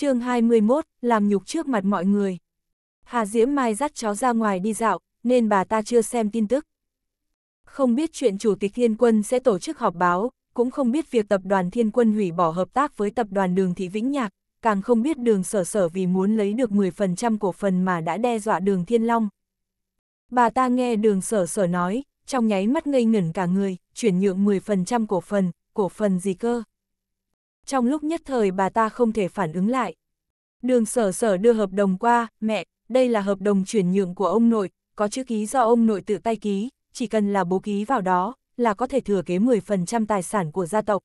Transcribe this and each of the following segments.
chương 21, làm nhục trước mặt mọi người. Hà Diễm Mai dắt cháu ra ngoài đi dạo, nên bà ta chưa xem tin tức. Không biết chuyện Chủ tịch Thiên Quân sẽ tổ chức họp báo, cũng không biết việc tập đoàn Thiên Quân hủy bỏ hợp tác với tập đoàn Đường Thị Vĩnh Nhạc, càng không biết đường sở sở vì muốn lấy được 10% cổ phần mà đã đe dọa đường Thiên Long. Bà ta nghe đường sở sở nói, trong nháy mắt ngây ngẩn cả người, chuyển nhượng 10% cổ phần, cổ phần gì cơ? Trong lúc nhất thời bà ta không thể phản ứng lại. Đường sở sở đưa hợp đồng qua, mẹ, đây là hợp đồng chuyển nhượng của ông nội, có chữ ký do ông nội tự tay ký, chỉ cần là bố ký vào đó, là có thể thừa kế 10% tài sản của gia tộc.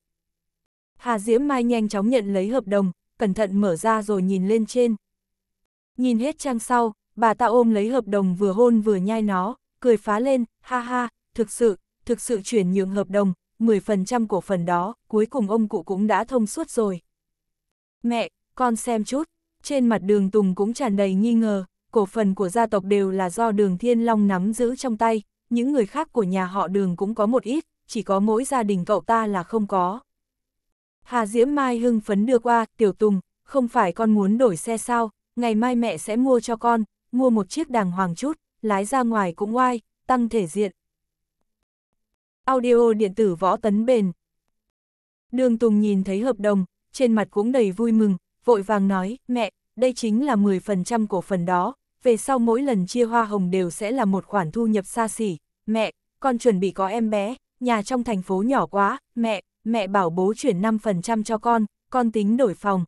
Hà Diễm Mai nhanh chóng nhận lấy hợp đồng, cẩn thận mở ra rồi nhìn lên trên. Nhìn hết trang sau, bà ta ôm lấy hợp đồng vừa hôn vừa nhai nó, cười phá lên, ha ha, thực sự, thực sự chuyển nhượng hợp đồng, 10% cổ phần đó, cuối cùng ông cụ cũng đã thông suốt rồi. Mẹ, con xem chút, trên mặt đường Tùng cũng tràn đầy nghi ngờ, cổ phần của gia tộc đều là do đường Thiên Long nắm giữ trong tay, những người khác của nhà họ đường cũng có một ít, chỉ có mỗi gia đình cậu ta là không có. Hà Diễm Mai hưng phấn đưa qua, tiểu Tùng, không phải con muốn đổi xe sao, ngày mai mẹ sẽ mua cho con, mua một chiếc đàng hoàng chút, lái ra ngoài cũng oai, tăng thể diện, audio điện tử võ tấn bền. Đường Tùng nhìn thấy hợp đồng, trên mặt cũng đầy vui mừng, vội vàng nói, mẹ, đây chính là 10% cổ phần đó, về sau mỗi lần chia hoa hồng đều sẽ là một khoản thu nhập xa xỉ, mẹ, con chuẩn bị có em bé, nhà trong thành phố nhỏ quá, mẹ, mẹ bảo bố chuyển 5% cho con, con tính đổi phòng.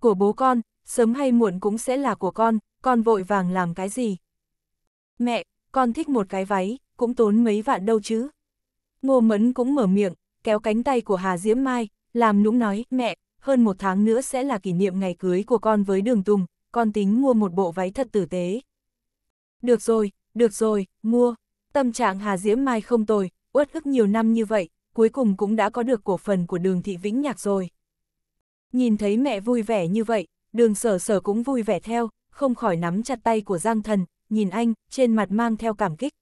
Của bố con, sớm hay muộn cũng sẽ là của con, con vội vàng làm cái gì? Mẹ, con thích một cái váy, cũng tốn mấy vạn đâu chứ. Ngô Mẫn cũng mở miệng, kéo cánh tay của Hà Diễm Mai, làm nũng nói, mẹ, hơn một tháng nữa sẽ là kỷ niệm ngày cưới của con với Đường Tùng, con tính mua một bộ váy thật tử tế. Được rồi, được rồi, mua. Tâm trạng Hà Diễm Mai không tồi, uất ức nhiều năm như vậy, cuối cùng cũng đã có được cổ phần của đường thị Vĩnh Nhạc rồi. Nhìn thấy mẹ vui vẻ như vậy, đường sở sở cũng vui vẻ theo, không khỏi nắm chặt tay của Giang Thần, nhìn anh, trên mặt mang theo cảm kích.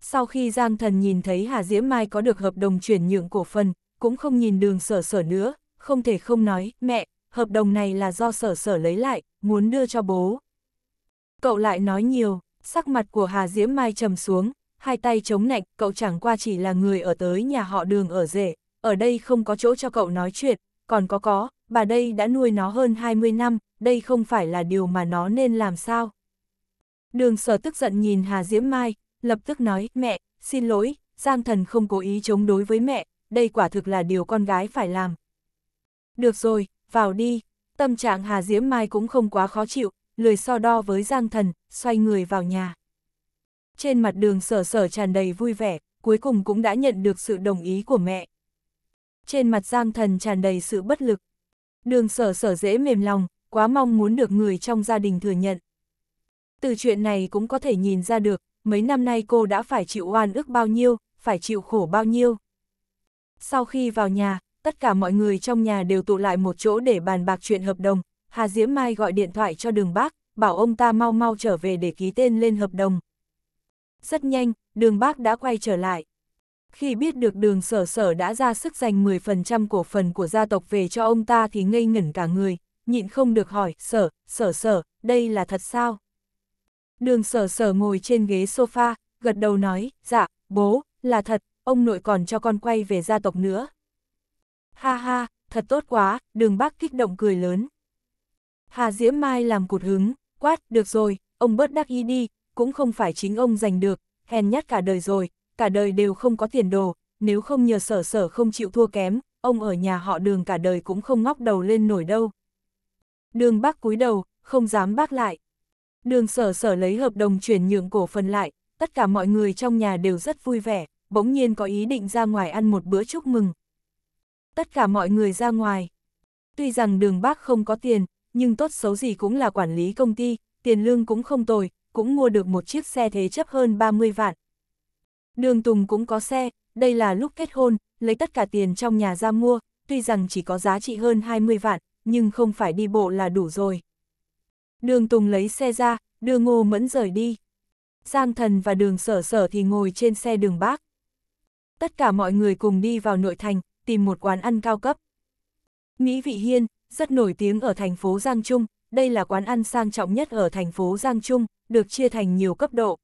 Sau khi Giang Thần nhìn thấy Hà Diễm Mai có được hợp đồng chuyển nhượng cổ phần, cũng không nhìn đường sở sở nữa, không thể không nói, mẹ, hợp đồng này là do sở sở lấy lại, muốn đưa cho bố. Cậu lại nói nhiều, sắc mặt của Hà Diễm Mai trầm xuống, hai tay chống nạnh, cậu chẳng qua chỉ là người ở tới nhà họ đường ở rể, ở đây không có chỗ cho cậu nói chuyện, còn có có, bà đây đã nuôi nó hơn 20 năm, đây không phải là điều mà nó nên làm sao. Đường sở tức giận nhìn Hà Diễm Mai, lập tức nói, mẹ, xin lỗi, Giang Thần không cố ý chống đối với mẹ, đây quả thực là điều con gái phải làm. Được rồi, vào đi, tâm trạng Hà Diễm Mai cũng không quá khó chịu, lười so đo với Giang Thần, xoay người vào nhà. Trên mặt đường sở sở tràn đầy vui vẻ, cuối cùng cũng đã nhận được sự đồng ý của mẹ. Trên mặt Giang Thần tràn đầy sự bất lực. Đường sở sở dễ mềm lòng, quá mong muốn được người trong gia đình thừa nhận. Từ chuyện này cũng có thể nhìn ra được, mấy năm nay cô đã phải chịu oan ức bao nhiêu, phải chịu khổ bao nhiêu. Sau khi vào nhà, tất cả mọi người trong nhà đều tụ lại một chỗ để bàn bạc chuyện hợp đồng, Hà Diễm Mai gọi điện thoại cho đường bác, bảo ông ta mau mau trở về để ký tên lên hợp đồng. Rất nhanh, đường bác đã quay trở lại. Khi biết được đường sở sở đã ra sức dành 10% cổ phần của gia tộc về cho ông ta thì ngây ngẩn cả người, nhịn không được hỏi, sở, sở sở, đây là thật sao? Đường sở sở ngồi trên ghế sofa, gật đầu nói, dạ, bố, là thật, ông nội còn cho con quay về gia tộc nữa. Ha ha, thật tốt quá, đường bác kích động cười lớn. Hà Diễm Mai làm cụt hứng, quát, được rồi, ông bớt đắc ý đi, cũng không phải chính ông giành được, hèn nhát cả đời rồi, cả đời đều không có tiền đồ, nếu không nhờ sở sở không chịu thua kém, ông ở nhà họ đường cả đời cũng không ngóc đầu lên nổi đâu. Đường bác cúi đầu, không dám bác lại. Đường sở sở lấy hợp đồng chuyển nhượng cổ phần lại, tất cả mọi người trong nhà đều rất vui vẻ, bỗng nhiên có ý định ra ngoài ăn một bữa chúc mừng. Tất cả mọi người ra ngoài. Tuy rằng đường bác không có tiền, nhưng tốt xấu gì cũng là quản lý công ty, tiền lương cũng không tồi, cũng mua được một chiếc xe thế chấp hơn 30 vạn. Đường Tùng cũng có xe, đây là lúc kết hôn, lấy tất cả tiền trong nhà ra mua, tuy rằng chỉ có giá trị hơn 20 vạn, nhưng không phải đi bộ là đủ rồi. Đường Tùng lấy xe ra, đưa Ngô Mẫn rời đi. Giang Thần và Đường Sở Sở thì ngồi trên xe đường Bác. Tất cả mọi người cùng đi vào nội thành, tìm một quán ăn cao cấp. Mỹ Vị Hiên, rất nổi tiếng ở thành phố Giang Trung, đây là quán ăn sang trọng nhất ở thành phố Giang Trung, được chia thành nhiều cấp độ.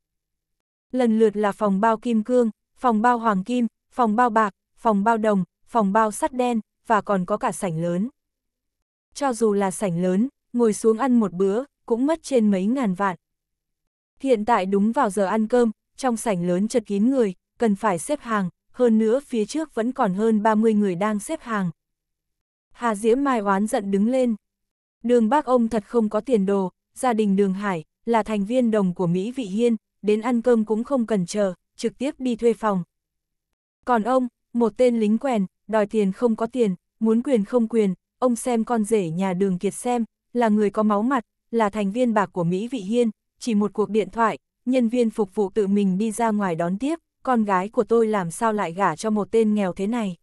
Lần lượt là phòng bao kim cương, phòng bao hoàng kim, phòng bao bạc, phòng bao đồng, phòng bao sắt đen, và còn có cả sảnh lớn. Cho dù là sảnh lớn, ngồi xuống ăn một bữa, cũng mất trên mấy ngàn vạn. Hiện tại đúng vào giờ ăn cơm, trong sảnh lớn chật kín người, cần phải xếp hàng, hơn nữa phía trước vẫn còn hơn 30 người đang xếp hàng. Hà Diễm Mai oán giận đứng lên. Đường bác ông thật không có tiền đồ, gia đình đường Hải, là thành viên đồng của Mỹ Vị Hiên, đến ăn cơm cũng không cần chờ, trực tiếp đi thuê phòng. Còn ông, một tên lính quèn, đòi tiền không có tiền, muốn quyền không quyền, ông xem con rể nhà đường kiệt xem, là người có máu mặt, là thành viên bạc của Mỹ Vị Hiên, chỉ một cuộc điện thoại, nhân viên phục vụ tự mình đi ra ngoài đón tiếp, con gái của tôi làm sao lại gả cho một tên nghèo thế này.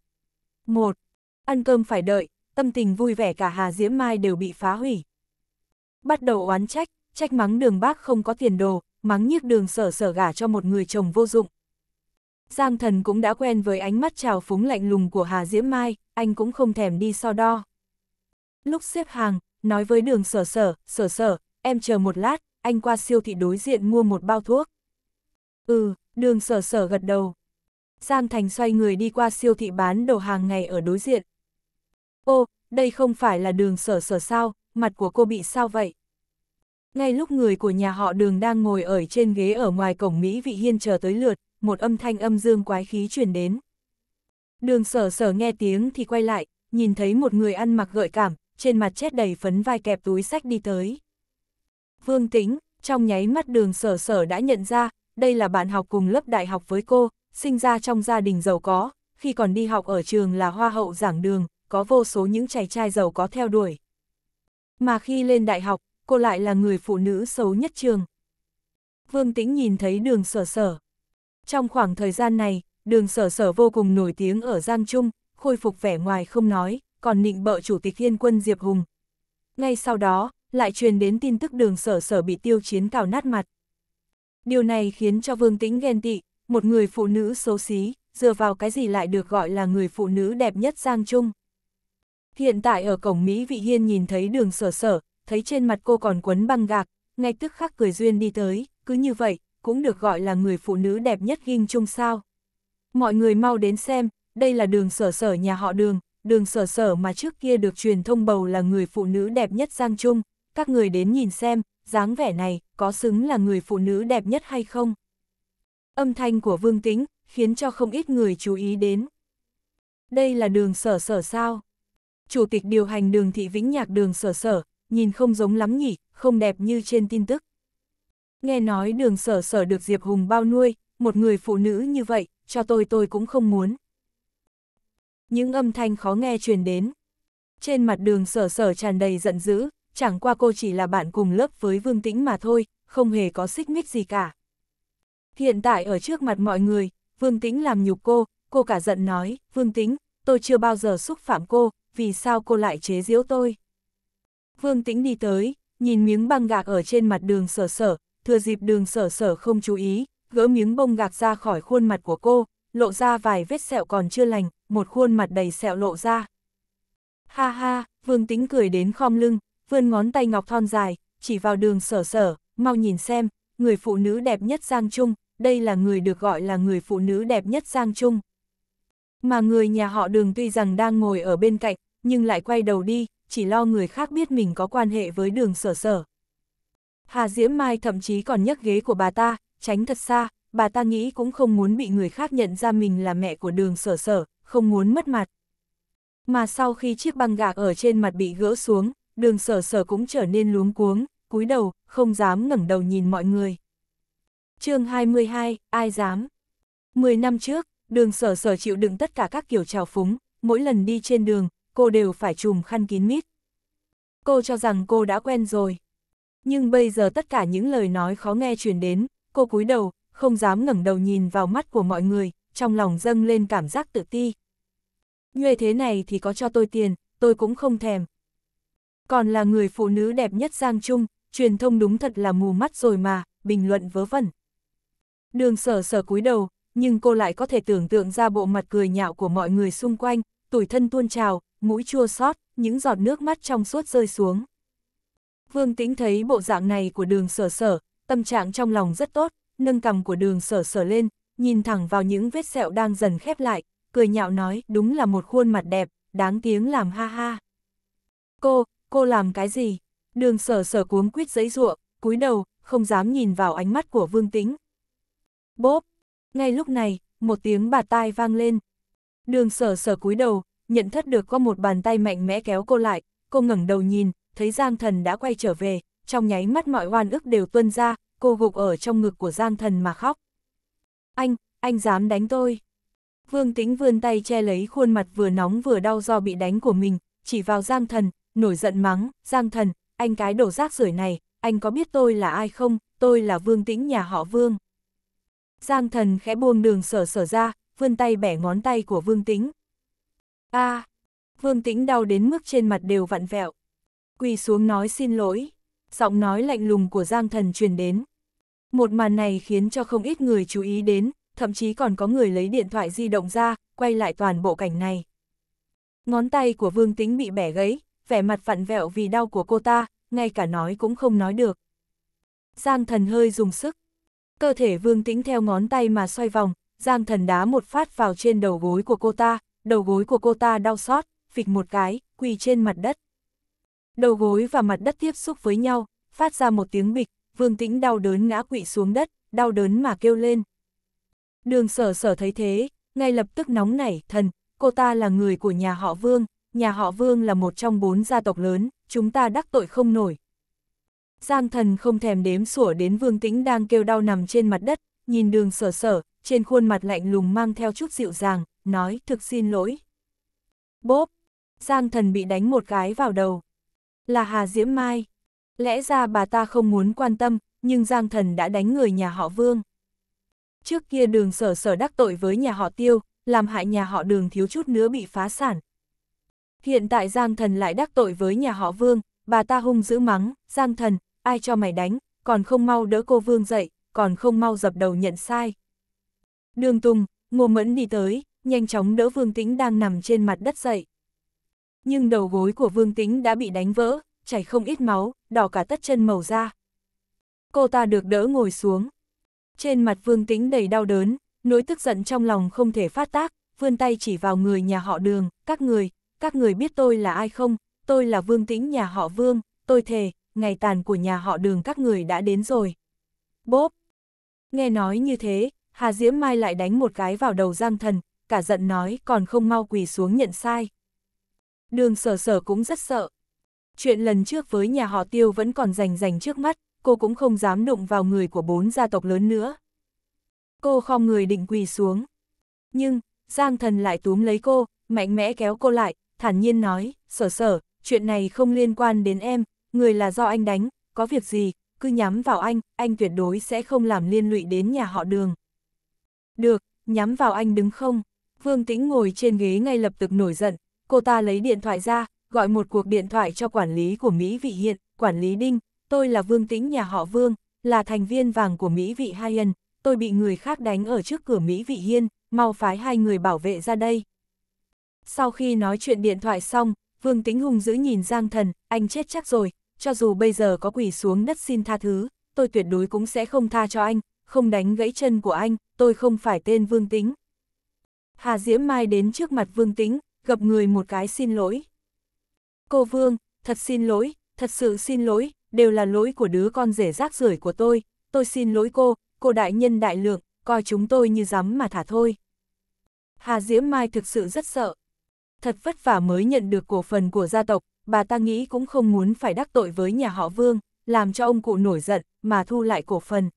Một, Ăn cơm phải đợi, tâm tình vui vẻ cả Hà Diễm Mai đều bị phá hủy. Bắt đầu oán trách, trách mắng đường bác không có tiền đồ, mắng nhiếc đường sở sở gả cho một người chồng vô dụng. Giang thần cũng đã quen với ánh mắt trào phúng lạnh lùng của Hà Diễm Mai, anh cũng không thèm đi so đo. Lúc xếp hàng, nói với đường sở sở, sở sở, em chờ một lát, anh qua siêu thị đối diện mua một bao thuốc. Ừ, đường sở sở gật đầu. Giang Thành xoay người đi qua siêu thị bán đồ hàng ngày ở đối diện. Ô, đây không phải là đường sở sở sao, mặt của cô bị sao vậy? Ngay lúc người của nhà họ đường đang ngồi ở trên ghế ở ngoài cổng Mỹ Vị Hiên chờ tới lượt, một âm thanh âm dương quái khí truyền đến. Đường sở sở nghe tiếng thì quay lại, nhìn thấy một người ăn mặc gợi cảm, trên mặt chết đầy phấn vai kẹp túi sách đi tới. Vương Tĩnh, trong nháy mắt đường sở sở đã nhận ra, đây là bạn học cùng lớp đại học với cô, sinh ra trong gia đình giàu có, khi còn đi học ở trường là hoa hậu giảng đường, có vô số những chàng trai giàu có theo đuổi. Mà khi lên đại học, cô lại là người phụ nữ xấu nhất trường. Vương Tĩnh nhìn thấy đường sở sở. Trong khoảng thời gian này, đường sở sở vô cùng nổi tiếng ở Giang Trung, khôi phục vẻ ngoài không nói, còn nịnh bợ chủ tịch Yên quân Diệp Hùng. Ngay sau đó, lại truyền đến tin tức đường sở sở bị tiêu chiến cào nát mặt. Điều này khiến cho Vương Tĩnh ghen tị, một người phụ nữ xấu xí, dựa vào cái gì lại được gọi là người phụ nữ đẹp nhất Giang Trung. Hiện tại ở cổng Mỹ Vị Hiên nhìn thấy đường sở sở, thấy trên mặt cô còn quấn băng gạc, ngay tức khắc cười duyên đi tới, cứ như vậy, cũng được gọi là người phụ nữ đẹp nhất ghim trung sao. Mọi người mau đến xem, đây là đường sở sở nhà họ đường, đường sở sở mà trước kia được truyền thông bầu là người phụ nữ đẹp nhất Giang Trung, các người đến nhìn xem, dáng vẻ này có xứng là người phụ nữ đẹp nhất hay không. Âm thanh của Vương Tĩnh khiến cho không ít người chú ý đến. Đây là đường sở sở sao? Chủ tịch điều hành đường thị vĩnh nhạc đường sở sở, nhìn không giống lắm nhỉ, không đẹp như trên tin tức. Nghe nói đường sở sở được Diệp Hùng bao nuôi, một người phụ nữ như vậy, cho tôi tôi cũng không muốn những âm thanh khó nghe truyền đến. Trên mặt đường sở sở tràn đầy giận dữ, chẳng qua cô chỉ là bạn cùng lớp với Vương Tĩnh mà thôi, không hề có xích mích gì cả. Hiện tại ở trước mặt mọi người, Vương Tĩnh làm nhục cô, cô cả giận nói, Vương Tĩnh, tôi chưa bao giờ xúc phạm cô, vì sao cô lại chế giễu tôi? Vương Tĩnh đi tới, nhìn miếng băng gạc ở trên mặt đường sở sở, thừa dịp đường sở sở không chú ý, gỡ miếng bông gạc ra khỏi khuôn mặt của cô, lộ ra vài vết sẹo còn chưa lành, một khuôn mặt đầy sẹo lộ ra. Ha ha, Vương Tĩnh cười đến khom lưng, vươn ngón tay ngọc thon dài, chỉ vào đường sở sở, mau nhìn xem, người phụ nữ đẹp nhất Giang Trung, đây là người được gọi là người phụ nữ đẹp nhất Giang Trung. Mà người nhà họ đường tuy rằng đang ngồi ở bên cạnh, nhưng lại quay đầu đi, chỉ lo người khác biết mình có quan hệ với đường sở sở. Hà Diễm Mai thậm chí còn nhấc ghế của bà ta, tránh thật xa, bà ta nghĩ cũng không muốn bị người khác nhận ra mình là mẹ của đường sở sở, không muốn mất mặt. Mà sau khi chiếc băng gạc ở trên mặt bị gỡ xuống, đường sở sở cũng trở nên luống cuống, cúi đầu, không dám ngẩng đầu nhìn mọi người. chương 22, ai dám? mười năm trước, đường sở sở chịu đựng tất cả các kiểu trào phúng, mỗi lần đi trên đường, cô đều phải chùm khăn kín mít. Cô cho rằng cô đã quen rồi. Nhưng bây giờ tất cả những lời nói khó nghe truyền đến, cô cúi đầu, không dám ngẩng đầu nhìn vào mắt của mọi người, trong lòng dâng lên cảm giác tự ti. như thế này thì có cho tôi tiền, tôi cũng không thèm. Còn là người phụ nữ đẹp nhất Giang Trung, truyền thông đúng thật là mù mắt rồi mà, bình luận vớ vẩn. Đường sở sở cúi đầu, nhưng cô lại có thể tưởng tượng ra bộ mặt cười nhạo của mọi người xung quanh, tuổi thân tuôn trào, mũi chua xót, những giọt nước mắt trong suốt rơi xuống. Vương Tĩnh thấy bộ dạng này của đường sở sở, tâm trạng trong lòng rất tốt, nâng cằm của đường sở sở lên, nhìn thẳng vào những vết sẹo đang dần khép lại, cười nhạo nói đúng là một khuôn mặt đẹp, đáng tiếng làm ha ha. Cô, cô làm cái gì? Đường sở sở cuống quýt giấy ruộng, cúi đầu, không dám nhìn vào ánh mắt của Vương Tĩnh. Bốp! Ngay lúc này, một tiếng bà tai vang lên. Đường sở sở cúi đầu, nhận thất được có một bàn tay mạnh mẽ kéo cô lại, cô ngẩng đầu nhìn, thấy Giang Thần đã quay trở về, trong nháy mắt mọi oan ức đều tuân ra, cô gục ở trong ngực của Giang Thần mà khóc. Anh, anh dám đánh tôi. Vương Tĩnh vươn tay che lấy khuôn mặt vừa nóng vừa đau do bị đánh của mình, chỉ vào Giang Thần, nổi giận mắng, Giang Thần, anh cái đổ rác rưởi này, anh có biết tôi là ai không, tôi là Vương Tĩnh nhà họ Vương. Giang Thần khẽ buông đường sở sở ra, vươn tay bẻ ngón tay của Vương Tĩnh. a à, Vương Tĩnh đau đến mức trên mặt đều vặn vẹo. Quỳ xuống nói xin lỗi. Giọng nói lạnh lùng của Giang Thần truyền đến. Một màn này khiến cho không ít người chú ý đến, thậm chí còn có người lấy điện thoại di động ra, quay lại toàn bộ cảnh này. Ngón tay của Vương Tính bị bẻ gấy, vẻ mặt vặn vẹo vì đau của cô ta, ngay cả nói cũng không nói được. Giang thần hơi dùng sức. Cơ thể Vương Tĩnh theo ngón tay mà xoay vòng, Giang thần đá một phát vào trên đầu gối của cô ta, đầu gối của cô ta đau xót, phịch một cái, quỳ trên mặt đất. Đầu gối và mặt đất tiếp xúc với nhau, phát ra một tiếng bịch, Vương Tĩnh đau đớn ngã quỵ xuống đất, đau đớn mà kêu lên. Đường sở sở thấy thế, ngay lập tức nóng nảy, thần, cô ta là người của nhà họ Vương, nhà họ Vương là một trong bốn gia tộc lớn, chúng ta đắc tội không nổi. Giang thần không thèm đếm sủa đến Vương Tĩnh đang kêu đau nằm trên mặt đất, nhìn đường sở sở, trên khuôn mặt lạnh lùng mang theo chút dịu dàng, nói thực xin lỗi. Bốp, Giang thần bị đánh một cái vào đầu. Là Hà Diễm Mai. Lẽ ra bà ta không muốn quan tâm, nhưng Giang Thần đã đánh người nhà họ Vương. Trước kia đường sở sở đắc tội với nhà họ Tiêu, làm hại nhà họ đường thiếu chút nữa bị phá sản. Hiện tại Giang Thần lại đắc tội với nhà họ Vương, bà ta hung dữ mắng, Giang Thần, ai cho mày đánh, còn không mau đỡ cô Vương dậy, còn không mau dập đầu nhận sai. Đường Tùng, Ngô Mẫn đi tới, nhanh chóng đỡ Vương Tĩnh đang nằm trên mặt đất dậy. Nhưng đầu gối của Vương Tĩnh đã bị đánh vỡ, chảy không ít máu, đỏ cả tất chân màu da. Cô ta được đỡ ngồi xuống. Trên mặt Vương Tĩnh đầy đau đớn, nỗi tức giận trong lòng không thể phát tác, vươn tay chỉ vào người nhà họ đường, các người, các người biết tôi là ai không, tôi là Vương Tĩnh nhà họ Vương, tôi thề, ngày tàn của nhà họ đường các người đã đến rồi. Bốp! Nghe nói như thế, Hà Diễm Mai lại đánh một cái vào đầu Giang Thần, cả giận nói còn không mau quỳ xuống nhận sai. Đường sở sở cũng rất sợ, Chuyện lần trước với nhà họ tiêu vẫn còn rành rành trước mắt, cô cũng không dám đụng vào người của bốn gia tộc lớn nữa. Cô khom người định quỳ xuống. Nhưng, Giang thần lại túm lấy cô, mạnh mẽ kéo cô lại, thản nhiên nói, sở sở, chuyện này không liên quan đến em, người là do anh đánh, có việc gì, cứ nhắm vào anh, anh tuyệt đối sẽ không làm liên lụy đến nhà họ đường. Được, nhắm vào anh đứng không? Vương Tĩnh ngồi trên ghế ngay lập tức nổi giận, cô ta lấy điện thoại ra, gọi một cuộc điện thoại cho quản lý của Mỹ Vị Hiện, quản lý Đinh, tôi là Vương Tĩnh nhà họ Vương, là thành viên vàng của Mỹ Vị Hayen, tôi bị người khác đánh ở trước cửa Mỹ Vị Hiên, mau phái hai người bảo vệ ra đây. Sau khi nói chuyện điện thoại xong, Vương Tĩnh hung dữ nhìn Giang Thần, anh chết chắc rồi, cho dù bây giờ có quỷ xuống đất xin tha thứ, tôi tuyệt đối cũng sẽ không tha cho anh, không đánh gãy chân của anh, tôi không phải tên Vương Tĩnh. Hà Diễm Mai đến trước mặt Vương Tĩnh, gặp người một cái xin lỗi. Cô Vương, thật xin lỗi, thật sự xin lỗi, đều là lỗi của đứa con rể rác rưởi của tôi, tôi xin lỗi cô, cô đại nhân đại lượng, coi chúng tôi như rắm mà thả thôi. Hà Diễm Mai thực sự rất sợ. Thật vất vả mới nhận được cổ phần của gia tộc, bà ta nghĩ cũng không muốn phải đắc tội với nhà họ Vương, làm cho ông cụ nổi giận, mà thu lại cổ phần.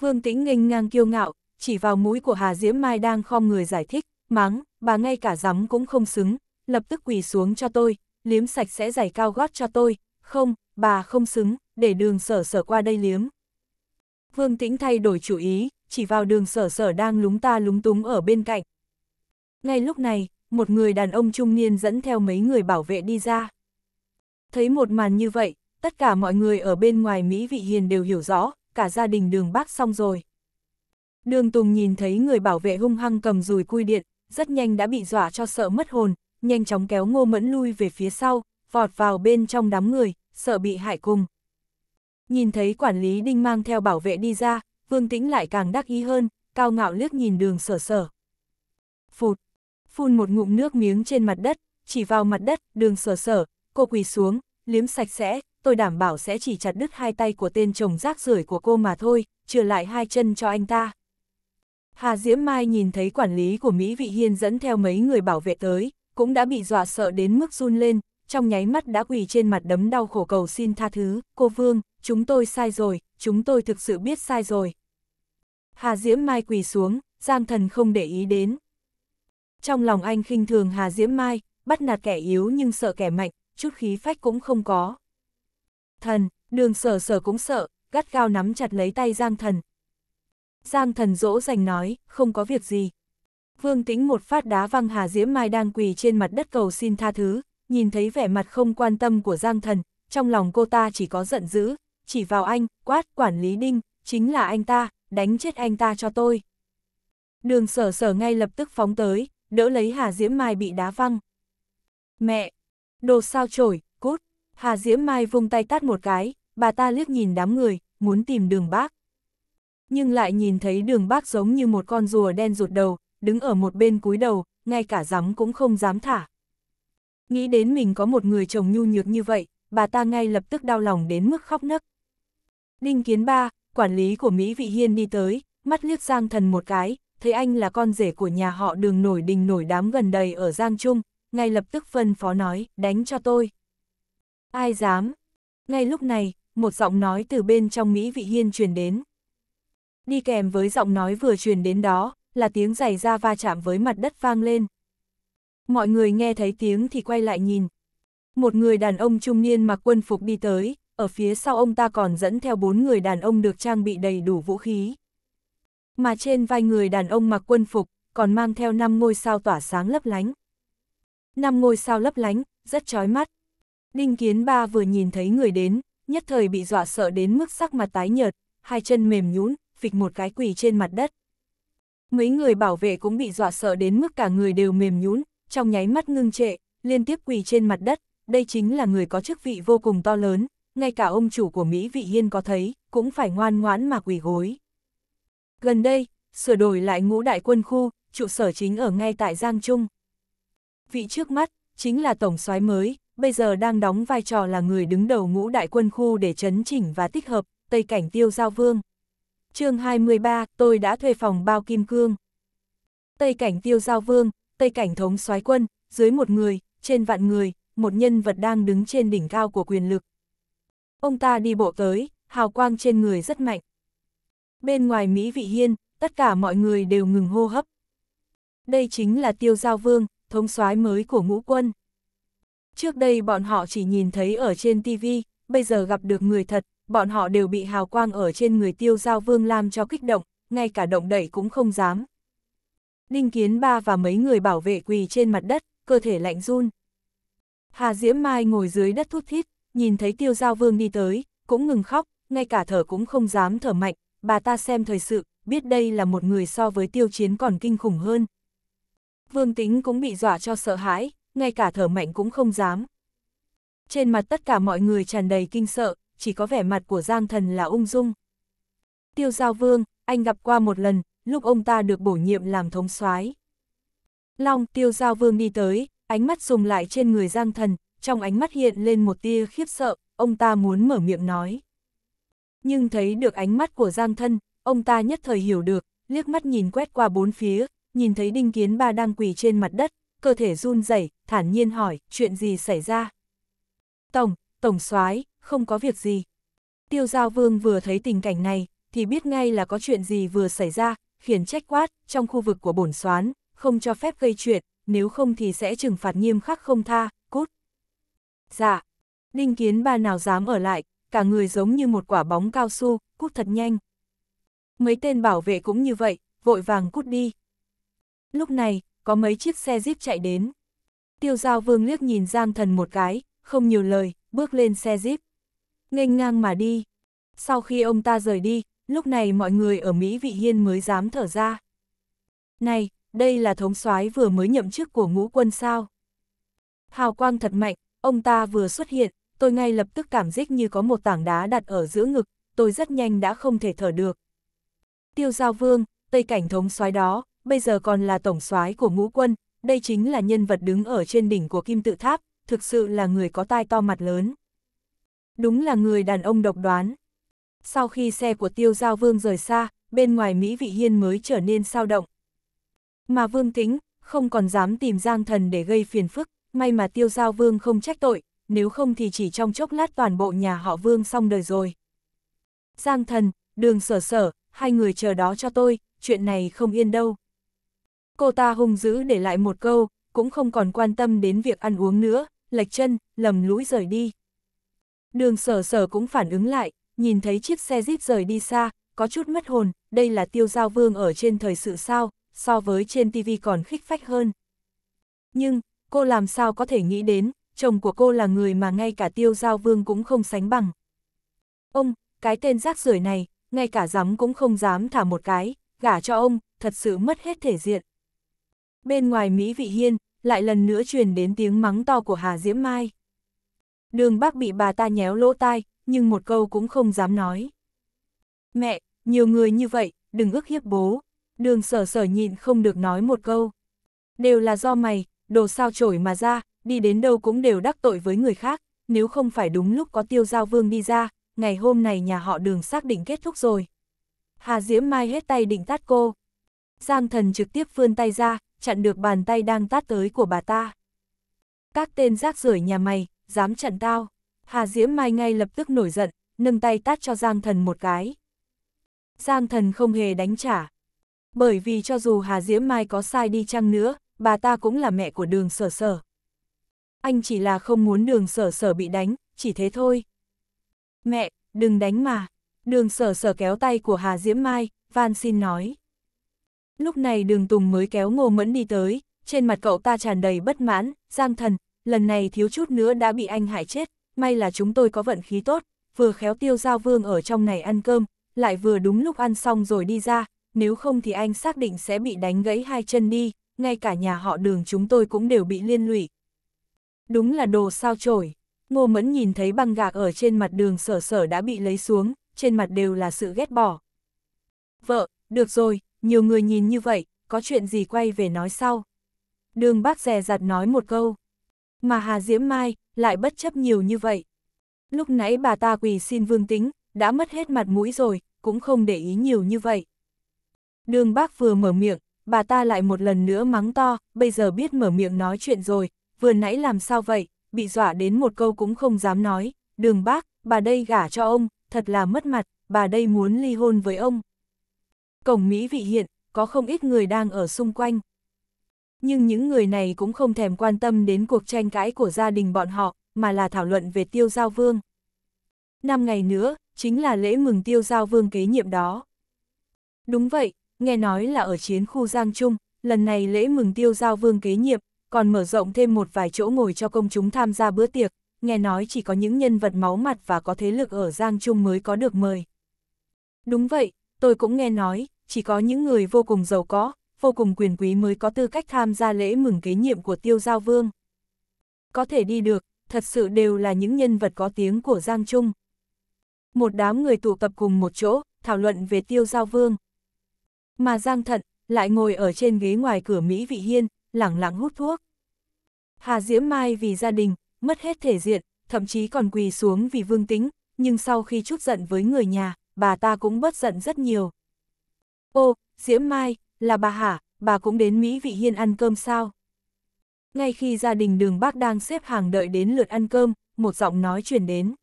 Vương Tĩnh nghênh ngang kiêu ngạo, chỉ vào mũi của Hà Diễm Mai đang khom người giải thích, mắng, bà ngay cả rắm cũng không xứng, lập tức quỳ xuống cho tôi, liếm sạch sẽ giày cao gót cho tôi, không, bà không xứng, để đường sở sở qua đây liếm. Vương Tĩnh thay đổi chủ ý, chỉ vào đường sở sở đang lúng ta lúng túng ở bên cạnh. Ngay lúc này, một người đàn ông trung niên dẫn theo mấy người bảo vệ đi ra. Thấy một màn như vậy, tất cả mọi người ở bên ngoài Mỹ Vị Hiền đều hiểu rõ, cả gia đình đường bác xong rồi. Đường Tùng nhìn thấy người bảo vệ hung hăng cầm rùi cui điện, rất nhanh đã bị dọa cho sợ mất hồn, nhanh chóng kéo ngô mẫn lui về phía sau, vọt vào bên trong đám người, sợ bị hại cùng. Nhìn thấy quản lý đinh mang theo bảo vệ đi ra, vương tĩnh lại càng đắc ý hơn, cao ngạo liếc nhìn đường sở sở. Phụt, phun một ngụm nước miếng trên mặt đất, chỉ vào mặt đất, đường sở sở, cô quỳ xuống, liếm sạch sẽ, tôi đảm bảo sẽ chỉ chặt đứt hai tay của tên chồng rác rưởi của cô mà thôi, trừ lại hai chân cho anh ta. Hà Diễm Mai nhìn thấy quản lý của Mỹ Vị Hiên dẫn theo mấy người bảo vệ tới, cũng đã bị dọa sợ đến mức run lên, trong nháy mắt đã quỳ trên mặt đấm đau khổ cầu xin tha thứ, cô Vương, chúng tôi sai rồi, chúng tôi thực sự biết sai rồi. Hà Diễm Mai quỳ xuống, Giang Thần không để ý đến. Trong lòng anh khinh thường Hà Diễm Mai, bắt nạt kẻ yếu nhưng sợ kẻ mạnh, chút khí phách cũng không có. Thần, đường sở sở cũng sợ, gắt gao nắm chặt lấy tay Giang Thần. Giang Thần dỗ dành nói, không có việc gì, Vương Tĩnh một phát đá văng Hà Diễm Mai đang quỳ trên mặt đất cầu xin tha thứ, nhìn thấy vẻ mặt không quan tâm của Giang Thần, trong lòng cô ta chỉ có giận dữ, chỉ vào anh, quát, quản lý đinh, chính là anh ta, đánh chết anh ta cho tôi. Đường sở sở ngay lập tức phóng tới, đỡ lấy Hà Diễm Mai bị đá văng. Mẹ! Đồ sao trổi, cút! Hà Diễm Mai vung tay tát một cái, bà ta liếc nhìn đám người, muốn tìm đường bác. Nhưng lại nhìn thấy đường bác giống như một con rùa đen rụt đầu, đứng ở một bên cúi đầu, ngay cả giấm cũng không dám thả. Nghĩ đến mình có một người chồng nhu nhược như vậy, bà ta ngay lập tức đau lòng đến mức khóc nấc. Đinh Kiến Ba, quản lý của Mỹ Vị Hiên đi tới, mắt liếc Giang Thần một cái, thấy anh là con rể của nhà họ đường nổi đình nổi đám gần đầy ở Giang Trung, ngay lập tức phân phó nói, đánh cho tôi. Ai dám? Ngay lúc này, một giọng nói từ bên trong Mỹ Vị Hiên truyền đến. Đi kèm với giọng nói vừa truyền đến đó, là tiếng giày ra va chạm với mặt đất vang lên. Mọi người nghe thấy tiếng thì quay lại nhìn. Một người đàn ông trung niên mặc quân phục đi tới, ở phía sau ông ta còn dẫn theo bốn người đàn ông được trang bị đầy đủ vũ khí. Mà trên vai người đàn ông mặc quân phục, còn mang theo năm ngôi sao tỏa sáng lấp lánh. Năm ngôi sao lấp lánh, rất chói mắt. Đinh Kiến Ba vừa nhìn thấy người đến, nhất thời bị dọa sợ đến mức sắc mặt tái nhợt, hai chân mềm nhũn, phịch một cái quỳ trên mặt đất. Mấy người bảo vệ cũng bị dọa sợ đến mức cả người đều mềm nhún, trong nháy mắt ngưng trệ, liên tiếp quỳ trên mặt đất, đây chính là người có chức vị vô cùng to lớn, ngay cả ông chủ của Mỹ Vị Hiên có thấy, cũng phải ngoan ngoãn mà quỳ gối. Gần đây, sửa đổi lại ngũ đại quân khu, trụ sở chính ở ngay tại Giang Trung. Vị trước mắt, chính là tổng soái mới, bây giờ đang đóng vai trò là người đứng đầu ngũ đại quân khu để chấn chỉnh và tích hợp, tây cảnh tiêu giao vương chương 23, tôi đã thuê phòng bao kim cương. Tây cảnh tiêu giao vương, tây cảnh thống soái quân, dưới một người, trên vạn người, một nhân vật đang đứng trên đỉnh cao của quyền lực. Ông ta đi bộ tới, hào quang trên người rất mạnh. Bên ngoài Mỹ Vị Hiên, tất cả mọi người đều ngừng hô hấp. Đây chính là tiêu giao vương, thống soái mới của ngũ quân. Trước đây bọn họ chỉ nhìn thấy ở trên TV, bây giờ gặp được người thật, bọn họ đều bị hào quang ở trên người tiêu giao vương lam cho kích động, ngay cả động đẩy cũng không dám. Đinh Kiến Ba và mấy người bảo vệ quỳ trên mặt đất, cơ thể lạnh run. Hà Diễm Mai ngồi dưới đất thút thít, nhìn thấy tiêu giao vương đi tới, cũng ngừng khóc, ngay cả thở cũng không dám thở mạnh, bà ta xem thời sự, biết đây là một người so với tiêu chiến còn kinh khủng hơn. Vương Tính cũng bị dọa cho sợ hãi, ngay cả thở mạnh cũng không dám. Trên mặt tất cả mọi người tràn đầy kinh sợ, chỉ có vẻ mặt của Giang Thần là ung dung. Tiêu Giao Vương, anh gặp qua một lần, lúc ông ta được bổ nhiệm làm thống soái. Long Tiêu Giao Vương đi tới, ánh mắt dùng lại trên người Giang Thần, trong ánh mắt hiện lên một tia khiếp sợ, ông ta muốn mở miệng nói. Nhưng thấy được ánh mắt của Giang thần ông ta nhất thời hiểu được, liếc mắt nhìn quét qua bốn phía, nhìn thấy Đinh Kiến Ba đang quỳ trên mặt đất, cơ thể run rẩy, thản nhiên hỏi, chuyện gì xảy ra? Tổng, Tổng soái không có việc gì. Tiêu Giao Vương vừa thấy tình cảnh này, thì biết ngay là có chuyện gì vừa xảy ra, khiển trách quát, trong khu vực của bổn soán, không cho phép gây chuyện, nếu không thì sẽ trừng phạt nghiêm khắc không tha, cút. Dạ, Đinh Kiến ba nào dám ở lại, cả người giống như một quả bóng cao su, cút thật nhanh. Mấy tên bảo vệ cũng như vậy, vội vàng cút đi. Lúc này, có mấy chiếc xe jeep chạy đến. Tiêu Giao Vương liếc nhìn Giang Thần một cái, không nhiều lời, bước lên xe jeep nghênh ngang mà đi. Sau khi ông ta rời đi, lúc này mọi người ở Mỹ Vị Hiên mới dám thở ra. Này, đây là thống soái vừa mới nhậm chức của ngũ quân sao. Hào quang thật mạnh, ông ta vừa xuất hiện, tôi ngay lập tức cảm giác như có một tảng đá đặt ở giữa ngực, tôi rất nhanh đã không thể thở được. Tiêu Giao Vương, Tây Cảnh thống soái đó, bây giờ còn là tổng soái của ngũ quân, đây chính là nhân vật đứng ở trên đỉnh của kim tự tháp, thực sự là người có tai to mặt lớn đúng là người đàn ông độc đoán. Sau khi xe của tiêu giao vương rời xa, bên ngoài Mỹ Vị Hiên mới trở nên sao động. Mà vương tính, không còn dám tìm giang thần để gây phiền phức, may mà tiêu giao vương không trách tội, nếu không thì chỉ trong chốc lát toàn bộ nhà họ vương xong đời rồi. Giang thần, đường sở sở, hai người chờ đó cho tôi, chuyện này không yên đâu. Cô ta hung dữ để lại một câu, cũng không còn quan tâm đến việc ăn uống nữa, lệch chân, lầm lũi rời đi. Đường sở sở cũng phản ứng lại, nhìn thấy chiếc xe jeep rời đi xa, có chút mất hồn, đây là tiêu giao vương ở trên thời sự sao, so với trên TV còn khích phách hơn. Nhưng, cô làm sao có thể nghĩ đến, chồng của cô là người mà ngay cả tiêu giao vương cũng không sánh bằng. Ông, cái tên rác rưởi này, ngay cả dám cũng không dám thả một cái, gả cho ông, thật sự mất hết thể diện. Bên ngoài Mỹ Vị Hiên, lại lần nữa truyền đến tiếng mắng to của Hà Diễm Mai. Đường bác bị bà ta nhéo lỗ tai, nhưng một câu cũng không dám nói. Mẹ, nhiều người như vậy, đừng ức hiếp bố. Đường sở sở nhịn không được nói một câu. Đều là do mày, đồ sao trổi mà ra, đi đến đâu cũng đều đắc tội với người khác, nếu không phải đúng lúc có tiêu giao vương đi ra, ngày hôm này nhà họ đường xác định kết thúc rồi. Hà Diễm Mai hết tay định tát cô. Giang thần trực tiếp vươn tay ra, chặn được bàn tay đang tát tới của bà ta. Các tên rác rưởi nhà mày, dám chặn tao. Hà Diễm Mai ngay lập tức nổi giận, nâng tay tát cho Giang Thần một cái. Giang Thần không hề đánh trả. Bởi vì cho dù Hà Diễm Mai có sai đi chăng nữa, bà ta cũng là mẹ của đường sở sở. Anh chỉ là không muốn đường sở sở bị đánh, chỉ thế thôi. Mẹ, đừng đánh mà. Đường sở sở kéo tay của Hà Diễm Mai, van xin nói. Lúc này đường Tùng mới kéo ngô mẫn đi tới, trên mặt cậu ta tràn đầy bất mãn, Giang Thần, lần này thiếu chút nữa đã bị anh hại chết, may là chúng tôi có vận khí tốt, vừa khéo tiêu giao vương ở trong này ăn cơm, lại vừa đúng lúc ăn xong rồi đi ra, nếu không thì anh xác định sẽ bị đánh gãy hai chân đi, ngay cả nhà họ đường chúng tôi cũng đều bị liên lụy. Đúng là đồ sao chổi, ngô mẫn nhìn thấy băng gạc ở trên mặt đường sở sở đã bị lấy xuống, trên mặt đều là sự ghét bỏ. Vợ, được rồi, nhiều người nhìn như vậy, có chuyện gì quay về nói sau. Đường bác rè rặt nói một câu. Mà Hà Diễm Mai lại bất chấp nhiều như vậy. Lúc nãy bà ta quỳ xin Vương Tính, đã mất hết mặt mũi rồi, cũng không để ý nhiều như vậy. Đường bác vừa mở miệng, bà ta lại một lần nữa mắng to, bây giờ biết mở miệng nói chuyện rồi, vừa nãy làm sao vậy, bị dọa đến một câu cũng không dám nói, đường bác, bà đây gả cho ông, thật là mất mặt, bà đây muốn ly hôn với ông. Cổng Mỹ vị hiện, có không ít người đang ở xung quanh. Nhưng những người này cũng không thèm quan tâm đến cuộc tranh cãi của gia đình bọn họ, mà là thảo luận về tiêu giao vương. Năm ngày nữa, chính là lễ mừng tiêu giao vương kế nhiệm đó. Đúng vậy, nghe nói là ở chiến khu Giang Trung, lần này lễ mừng tiêu giao vương kế nhiệm, còn mở rộng thêm một vài chỗ ngồi cho công chúng tham gia bữa tiệc, nghe nói chỉ có những nhân vật máu mặt và có thế lực ở Giang Trung mới có được mời. Đúng vậy, tôi cũng nghe nói, chỉ có những người vô cùng giàu có, vô cùng quyền quý mới có tư cách tham gia lễ mừng kế nhiệm của tiêu giao vương. Có thể đi được, thật sự đều là những nhân vật có tiếng của Giang Trung. Một đám người tụ tập cùng một chỗ, thảo luận về tiêu giao vương. Mà Giang Thận, lại ngồi ở trên ghế ngoài cửa Mỹ Vị Hiên, lẳng lặng hút thuốc. Hà Diễm Mai vì gia đình, mất hết thể diện, thậm chí còn quỳ xuống vì vương tính, nhưng sau khi chút giận với người nhà, bà ta cũng bớt giận rất nhiều. Ô, Diễm Mai, là bà hả, bà cũng đến Mỹ Vị Hiên ăn cơm sao? Ngay khi gia đình đường bác đang xếp hàng đợi đến lượt ăn cơm, một giọng nói chuyển đến.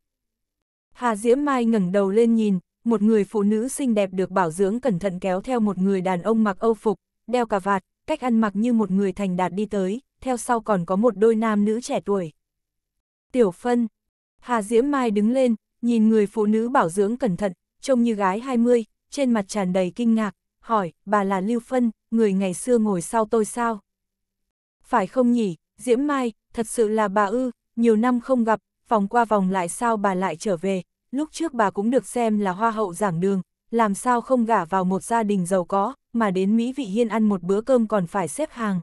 Hà Diễm Mai ngẩng đầu lên nhìn, một người phụ nữ xinh đẹp được bảo dưỡng cẩn thận kéo theo một người đàn ông mặc âu phục, đeo cà vạt, cách ăn mặc như một người thành đạt đi tới, theo sau còn có một đôi nam nữ trẻ tuổi. Tiểu Phân Hà Diễm Mai đứng lên, nhìn người phụ nữ bảo dưỡng cẩn thận, trông như gái 20, trên mặt tràn đầy kinh ngạc, hỏi, bà là Lưu Phân, người ngày xưa ngồi sau tôi sao? Phải không nhỉ, Diễm Mai, thật sự là bà ư, nhiều năm không gặp, vòng qua vòng lại sao bà lại trở về, lúc trước bà cũng được xem là hoa hậu giảng đường, làm sao không gả vào một gia đình giàu có, mà đến Mỹ Vị Hiên ăn một bữa cơm còn phải xếp hàng.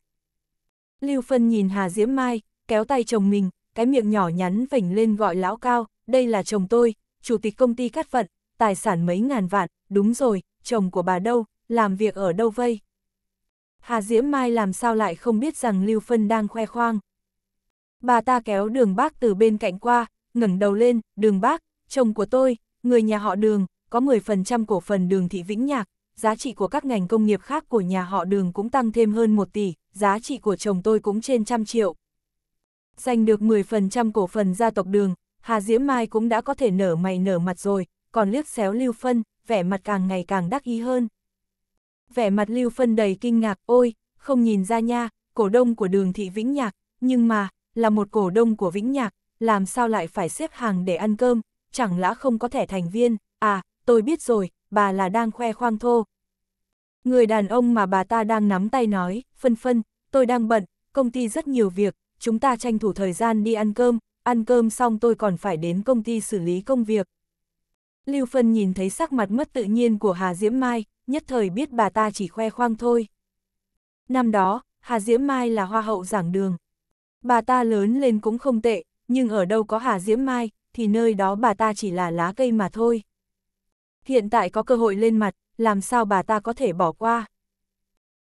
Lưu Phân nhìn Hà Diễm Mai, kéo tay chồng mình, cái miệng nhỏ nhắn vểnh lên gọi lão cao, đây là chồng tôi, chủ tịch công ty cắt phận tài sản mấy ngàn vạn, đúng rồi, chồng của bà đâu, làm việc ở đâu vây? Hà Diễm Mai làm sao lại không biết rằng Lưu Phân đang khoe khoang. Bà ta kéo đường bác từ bên cạnh qua, ngẩng đầu lên, đường bác, chồng của tôi, người nhà họ đường, có 10% cổ phần đường thị Vĩnh Nhạc, giá trị của các ngành công nghiệp khác của nhà họ đường cũng tăng thêm hơn 1 tỷ, giá trị của chồng tôi cũng trên trăm triệu. Giành được 10% cổ phần gia tộc đường, Hà Diễm Mai cũng đã có thể nở mày nở mặt rồi, còn liếc xéo Lưu Phân, vẻ mặt càng ngày càng đắc ý hơn vẻ mặt Lưu Phân đầy kinh ngạc, ôi, không nhìn ra nha, cổ đông của đường thị Vĩnh Nhạc, nhưng mà, là một cổ đông của Vĩnh Nhạc, làm sao lại phải xếp hàng để ăn cơm, chẳng lẽ không có thẻ thành viên, à, tôi biết rồi, bà là đang khoe khoang thô. Người đàn ông mà bà ta đang nắm tay nói, phân phân, tôi đang bận, công ty rất nhiều việc, chúng ta tranh thủ thời gian đi ăn cơm, ăn cơm xong tôi còn phải đến công ty xử lý công việc. Lưu Phân nhìn thấy sắc mặt mất tự nhiên của Hà Diễm Mai, nhất thời biết bà ta chỉ khoe khoang thôi. Năm đó, Hà Diễm Mai là hoa hậu giảng đường. Bà ta lớn lên cũng không tệ, nhưng ở đâu có Hà Diễm Mai, thì nơi đó bà ta chỉ là lá cây mà thôi. Hiện tại có cơ hội lên mặt, làm sao bà ta có thể bỏ qua.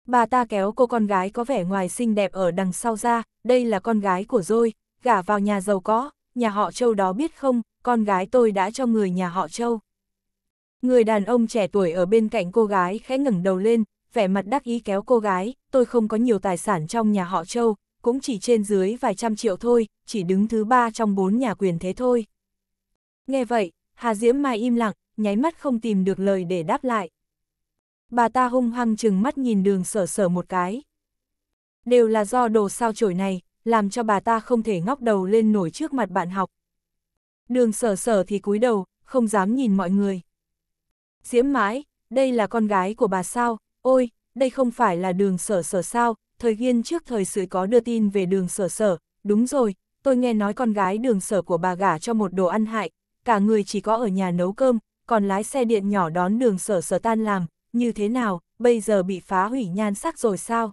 Bà ta kéo cô con gái có vẻ ngoài xinh đẹp ở đằng sau ra, đây là con gái của tôi, gả vào nhà giàu có, nhà họ Châu đó biết không, con gái tôi đã cho người nhà họ Châu. Người đàn ông trẻ tuổi ở bên cạnh cô gái khẽ ngẩng đầu lên, vẻ mặt đắc ý kéo cô gái, tôi không có nhiều tài sản trong nhà họ Châu, cũng chỉ trên dưới vài trăm triệu thôi, chỉ đứng thứ ba trong bốn nhà quyền thế thôi. Nghe vậy, Hà Diễm Mai im lặng, nháy mắt không tìm được lời để đáp lại. Bà ta hung hăng chừng mắt nhìn đường sở sở một cái. Đều là do đồ sao chổi này, làm cho bà ta không thể ngóc đầu lên nổi trước mặt bạn học. Đường sở sở thì cúi đầu, không dám nhìn mọi người. Diễm mãi, đây là con gái của bà sao, ôi, đây không phải là đường sở sở sao, thời gian trước thời sự có đưa tin về đường sở sở, đúng rồi, tôi nghe nói con gái đường sở của bà gả cho một đồ ăn hại, cả người chỉ có ở nhà nấu cơm, còn lái xe điện nhỏ đón đường sở sở tan làm, như thế nào, bây giờ bị phá hủy nhan sắc rồi sao?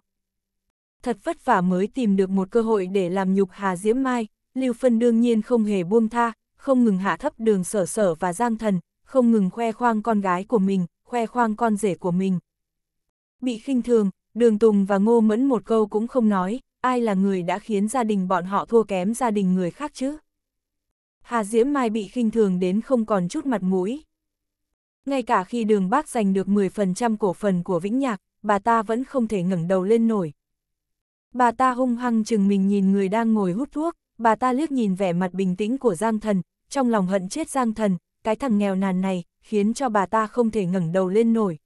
Thật vất vả mới tìm được một cơ hội để làm nhục Hà Diễm Mai, Lưu Phân đương nhiên không hề buông tha, không ngừng hạ thấp đường sở sở và giang thần, không ngừng khoe khoang con gái của mình, khoe khoang con rể của mình. Bị khinh thường, Đường Tùng và Ngô Mẫn một câu cũng không nói, ai là người đã khiến gia đình bọn họ thua kém gia đình người khác chứ? Hà Diễm Mai bị khinh thường đến không còn chút mặt mũi. Ngay cả khi đường bác giành được 10% cổ phần của Vĩnh Nhạc, bà ta vẫn không thể ngẩng đầu lên nổi. Bà ta hung hăng chừng mình nhìn người đang ngồi hút thuốc, bà ta liếc nhìn vẻ mặt bình tĩnh của Giang Thần, trong lòng hận chết Giang Thần, cái thằng nghèo nàn này, khiến cho bà ta không thể ngẩng đầu lên nổi.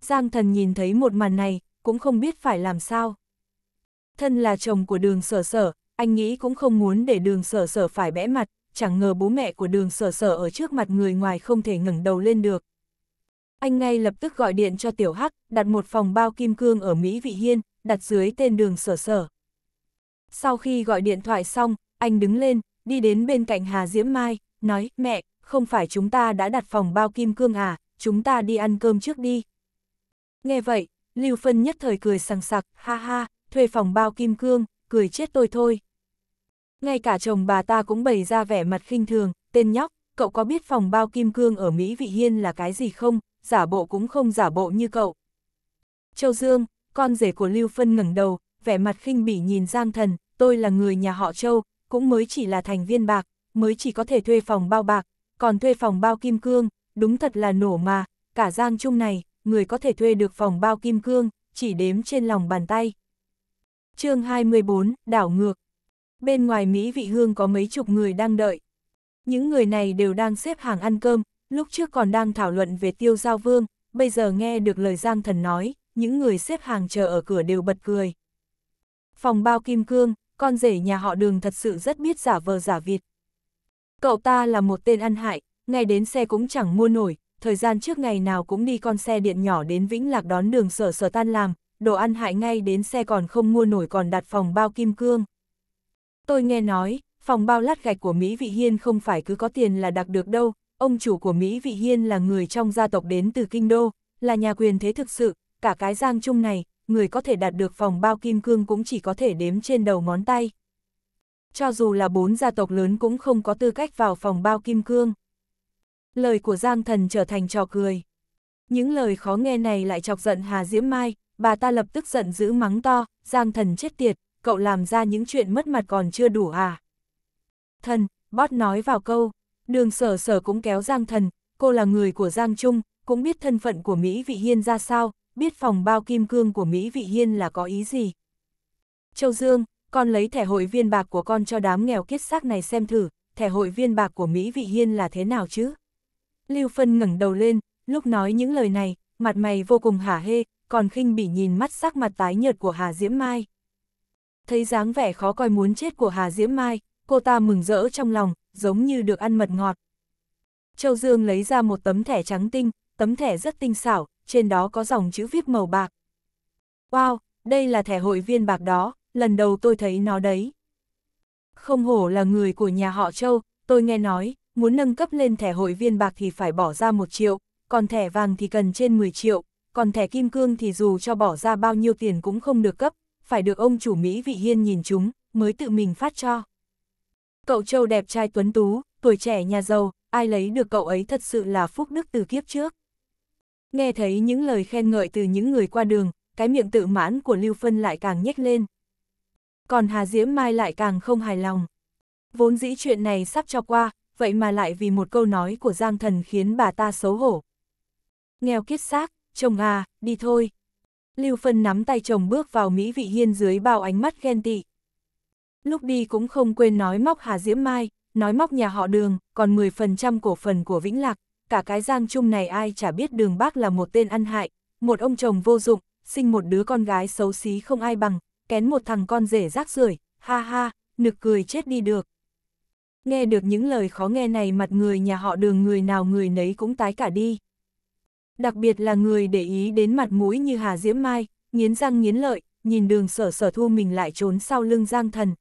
Giang thần nhìn thấy một màn này, cũng không biết phải làm sao. Thân là chồng của đường sở sở, anh nghĩ cũng không muốn để đường sở sở phải bẽ mặt, chẳng ngờ bố mẹ của đường sở sở ở trước mặt người ngoài không thể ngẩng đầu lên được. Anh ngay lập tức gọi điện cho Tiểu Hắc, đặt một phòng bao kim cương ở Mỹ Vị Hiên, đặt dưới tên đường sở sở. Sau khi gọi điện thoại xong, anh đứng lên, đi đến bên cạnh Hà Diễm Mai, nói, mẹ, không phải chúng ta đã đặt phòng bao kim cương à, chúng ta đi ăn cơm trước đi. Nghe vậy, Lưu Phân nhất thời cười sằng sặc, ha ha, thuê phòng bao kim cương, cười chết tôi thôi. Ngay cả chồng bà ta cũng bày ra vẻ mặt khinh thường, tên nhóc, cậu có biết phòng bao kim cương ở Mỹ Vị Hiên là cái gì không, giả bộ cũng không giả bộ như cậu. Châu Dương, con rể của Lưu Phân ngẩng đầu, vẻ mặt khinh bỉ nhìn Giang Thần, tôi là người nhà họ Châu, cũng mới chỉ là thành viên bạc, mới chỉ có thể thuê phòng bao bạc, còn thuê phòng bao kim cương, đúng thật là nổ mà, cả Giang Trung này, người có thể thuê được phòng bao kim cương, chỉ đếm trên lòng bàn tay. chương 24, đảo ngược. Bên ngoài Mỹ vị hương có mấy chục người đang đợi. Những người này đều đang xếp hàng ăn cơm, lúc trước còn đang thảo luận về tiêu giao vương, bây giờ nghe được lời Giang Thần nói, những người xếp hàng chờ ở cửa đều bật cười. Phòng bao kim cương, con rể nhà họ đường thật sự rất biết giả vờ giả vịt, Cậu ta là một tên ăn hại, ngay đến xe cũng chẳng mua nổi, thời gian trước ngày nào cũng đi con xe điện nhỏ đến Vĩnh Lạc đón đường sở sở tan làm, đồ ăn hại ngay đến xe còn không mua nổi còn đặt phòng bao kim cương. Tôi nghe nói, phòng bao lát gạch của Mỹ Vị Hiên không phải cứ có tiền là đặc được đâu, ông chủ của Mỹ Vị Hiên là người trong gia tộc đến từ Kinh Đô, là nhà quyền thế thực sự, cả cái giang chung này, người có thể đạt được phòng bao kim cương cũng chỉ có thể đếm trên đầu ngón tay cho dù là bốn gia tộc lớn cũng không có tư cách vào phòng bao kim cương. Lời của Giang Thần trở thành trò cười. Những lời khó nghe này lại chọc giận Hà Diễm Mai, bà ta lập tức giận dữ mắng to, Giang Thần chết tiệt, cậu làm ra những chuyện mất mặt còn chưa đủ à. Thần, bót nói vào câu, đường sở sở cũng kéo Giang Thần, cô là người của Giang Trung, cũng biết thân phận của Mỹ Vị Hiên ra sao, biết phòng bao kim cương của Mỹ Vị Hiên là có ý gì. Châu Dương, con lấy thẻ hội viên bạc của con cho đám nghèo kiết xác này xem thử, thẻ hội viên bạc của Mỹ Vị Hiên là thế nào chứ? Lưu Phân ngẩng đầu lên, lúc nói những lời này, mặt mày vô cùng hả hê, còn khinh bỉ nhìn mắt sắc mặt tái nhợt của Hà Diễm Mai. Thấy dáng vẻ khó coi muốn chết của Hà Diễm Mai, cô ta mừng rỡ trong lòng, giống như được ăn mật ngọt. Châu Dương lấy ra một tấm thẻ trắng tinh, tấm thẻ rất tinh xảo, trên đó có dòng chữ viết màu bạc. Wow, đây là thẻ hội viên bạc đó, lần đầu tôi thấy nó đấy. Không hổ là người của nhà họ Châu, tôi nghe nói, muốn nâng cấp lên thẻ hội viên bạc thì phải bỏ ra 1 triệu, còn thẻ vàng thì cần trên 10 triệu, còn thẻ kim cương thì dù cho bỏ ra bao nhiêu tiền cũng không được cấp, phải được ông chủ Mỹ Vị Hiên nhìn chúng, mới tự mình phát cho. Cậu Châu đẹp trai tuấn tú, tuổi trẻ nhà giàu, ai lấy được cậu ấy thật sự là phúc đức từ kiếp trước. Nghe thấy những lời khen ngợi từ những người qua đường, cái miệng tự mãn của Lưu Phân lại càng nhếch lên còn Hà Diễm Mai lại càng không hài lòng. Vốn dĩ chuyện này sắp cho qua, vậy mà lại vì một câu nói của Giang Thần khiến bà ta xấu hổ. Nghèo kiết xác, chồng à, đi thôi. Lưu Phân nắm tay chồng bước vào Mỹ Vị Hiên dưới bao ánh mắt ghen tị. Lúc đi cũng không quên nói móc Hà Diễm Mai, nói móc nhà họ đường, còn 10% cổ phần của Vĩnh Lạc, cả cái giang chung này ai chả biết đường bác là một tên ăn hại, một ông chồng vô dụng, sinh một đứa con gái xấu xí không ai bằng, kén một thằng con rể rác rưởi ha ha, nực cười chết đi được. Nghe được những lời khó nghe này mặt người nhà họ đường người nào người nấy cũng tái cả đi. Đặc biệt là người để ý đến mặt mũi như Hà Diễm Mai, nghiến răng nghiến lợi, nhìn đường sở sở thu mình lại trốn sau lưng giang thần.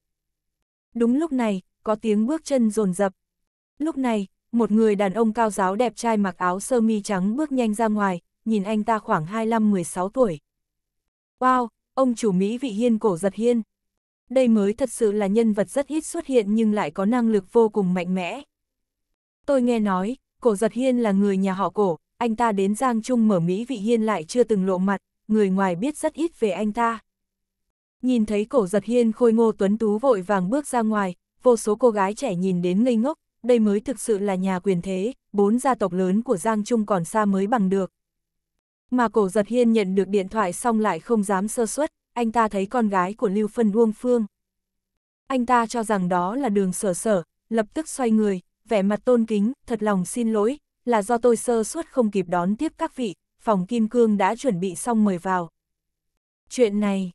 Đúng lúc này, có tiếng bước chân rồn rập. Lúc này, một người đàn ông cao giáo đẹp trai mặc áo sơ mi trắng bước nhanh ra ngoài, nhìn anh ta khoảng 25-16 tuổi. Wow, ông chủ Mỹ vị hiên cổ giật hiên. Đây mới thật sự là nhân vật rất ít xuất hiện nhưng lại có năng lực vô cùng mạnh mẽ. Tôi nghe nói, cổ giật hiên là người nhà họ cổ, anh ta đến Giang Trung mở Mỹ vị hiên lại chưa từng lộ mặt, người ngoài biết rất ít về anh ta. Nhìn thấy cổ giật hiên khôi ngô tuấn tú vội vàng bước ra ngoài, vô số cô gái trẻ nhìn đến ngây ngốc, đây mới thực sự là nhà quyền thế, bốn gia tộc lớn của Giang Trung còn xa mới bằng được. Mà cổ giật hiên nhận được điện thoại xong lại không dám sơ suất, anh ta thấy con gái của Lưu Phân Uông Phương. Anh ta cho rằng đó là đường sở sở, lập tức xoay người, vẻ mặt tôn kính, thật lòng xin lỗi, là do tôi sơ suất không kịp đón tiếp các vị, phòng kim cương đã chuẩn bị xong mời vào. Chuyện này,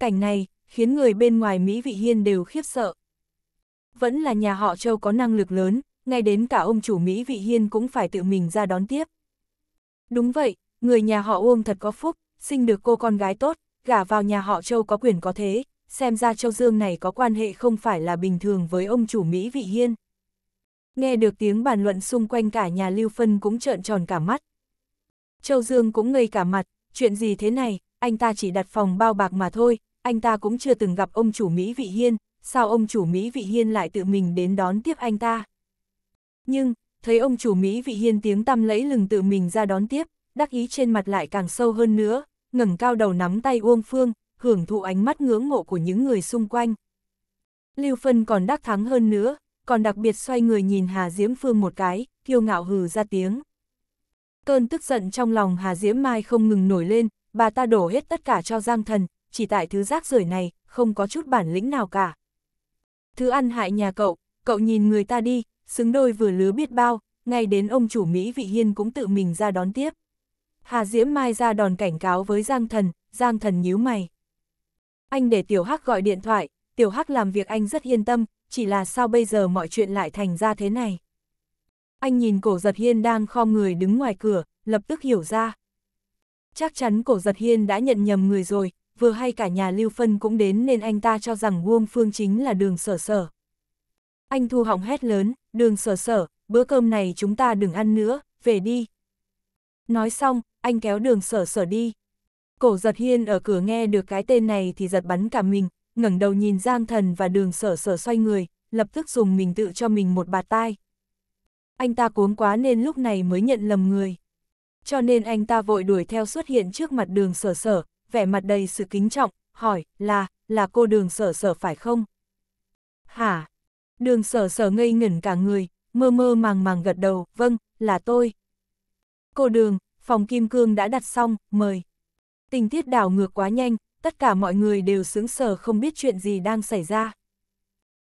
cảnh này, khiến người bên ngoài Mỹ Vị Hiên đều khiếp sợ. Vẫn là nhà họ Châu có năng lực lớn, ngay đến cả ông chủ Mỹ Vị Hiên cũng phải tự mình ra đón tiếp. Đúng vậy, Người nhà họ Uông thật có phúc, sinh được cô con gái tốt, gả vào nhà họ Châu có quyền có thế, xem ra Châu Dương này có quan hệ không phải là bình thường với ông chủ Mỹ Vị Hiên. Nghe được tiếng bàn luận xung quanh cả nhà Lưu Phân cũng trợn tròn cả mắt. Châu Dương cũng ngây cả mặt, chuyện gì thế này, anh ta chỉ đặt phòng bao bạc mà thôi, anh ta cũng chưa từng gặp ông chủ Mỹ Vị Hiên, sao ông chủ Mỹ Vị Hiên lại tự mình đến đón tiếp anh ta. Nhưng, thấy ông chủ Mỹ Vị Hiên tiếng tăm lẫy lừng tự mình ra đón tiếp, đắc ý trên mặt lại càng sâu hơn nữa, ngẩng cao đầu nắm tay Uông Phương, hưởng thụ ánh mắt ngưỡng mộ của những người xung quanh. Lưu Phân còn đắc thắng hơn nữa, còn đặc biệt xoay người nhìn Hà Diễm Phương một cái, kiêu ngạo hừ ra tiếng. Cơn tức giận trong lòng Hà Diễm Mai không ngừng nổi lên, bà ta đổ hết tất cả cho Giang Thần, chỉ tại thứ rác rưởi này, không có chút bản lĩnh nào cả. Thứ ăn hại nhà cậu, cậu nhìn người ta đi, xứng đôi vừa lứa biết bao, ngay đến ông chủ Mỹ Vị Hiên cũng tự mình ra đón tiếp. Hà Diễm Mai ra đòn cảnh cáo với Giang Thần, Giang Thần nhíu mày. Anh để Tiểu Hắc gọi điện thoại, Tiểu Hắc làm việc anh rất yên tâm, chỉ là sao bây giờ mọi chuyện lại thành ra thế này. Anh nhìn cổ giật hiên đang kho người đứng ngoài cửa, lập tức hiểu ra. Chắc chắn cổ giật hiên đã nhận nhầm người rồi, vừa hay cả nhà Lưu Phân cũng đến nên anh ta cho rằng Uông Phương chính là đường sở sở. Anh thu họng hét lớn, đường sở sở, bữa cơm này chúng ta đừng ăn nữa, về đi. Nói xong, anh kéo đường sở sở đi. Cổ giật hiên ở cửa nghe được cái tên này thì giật bắn cả mình, ngẩng đầu nhìn Giang Thần và đường sở sở xoay người, lập tức dùng mình tự cho mình một bạt tai. Anh ta cuống quá nên lúc này mới nhận lầm người. Cho nên anh ta vội đuổi theo xuất hiện trước mặt đường sở sở, vẻ mặt đầy sự kính trọng, hỏi là, là cô đường sở sở phải không? Hả? Đường sở sở ngây ngẩn cả người, mơ mơ màng màng gật đầu, vâng, là tôi. Cô đường, phòng kim cương đã đặt xong, mời. Tình tiết đảo ngược quá nhanh, tất cả mọi người đều sướng sờ không biết chuyện gì đang xảy ra.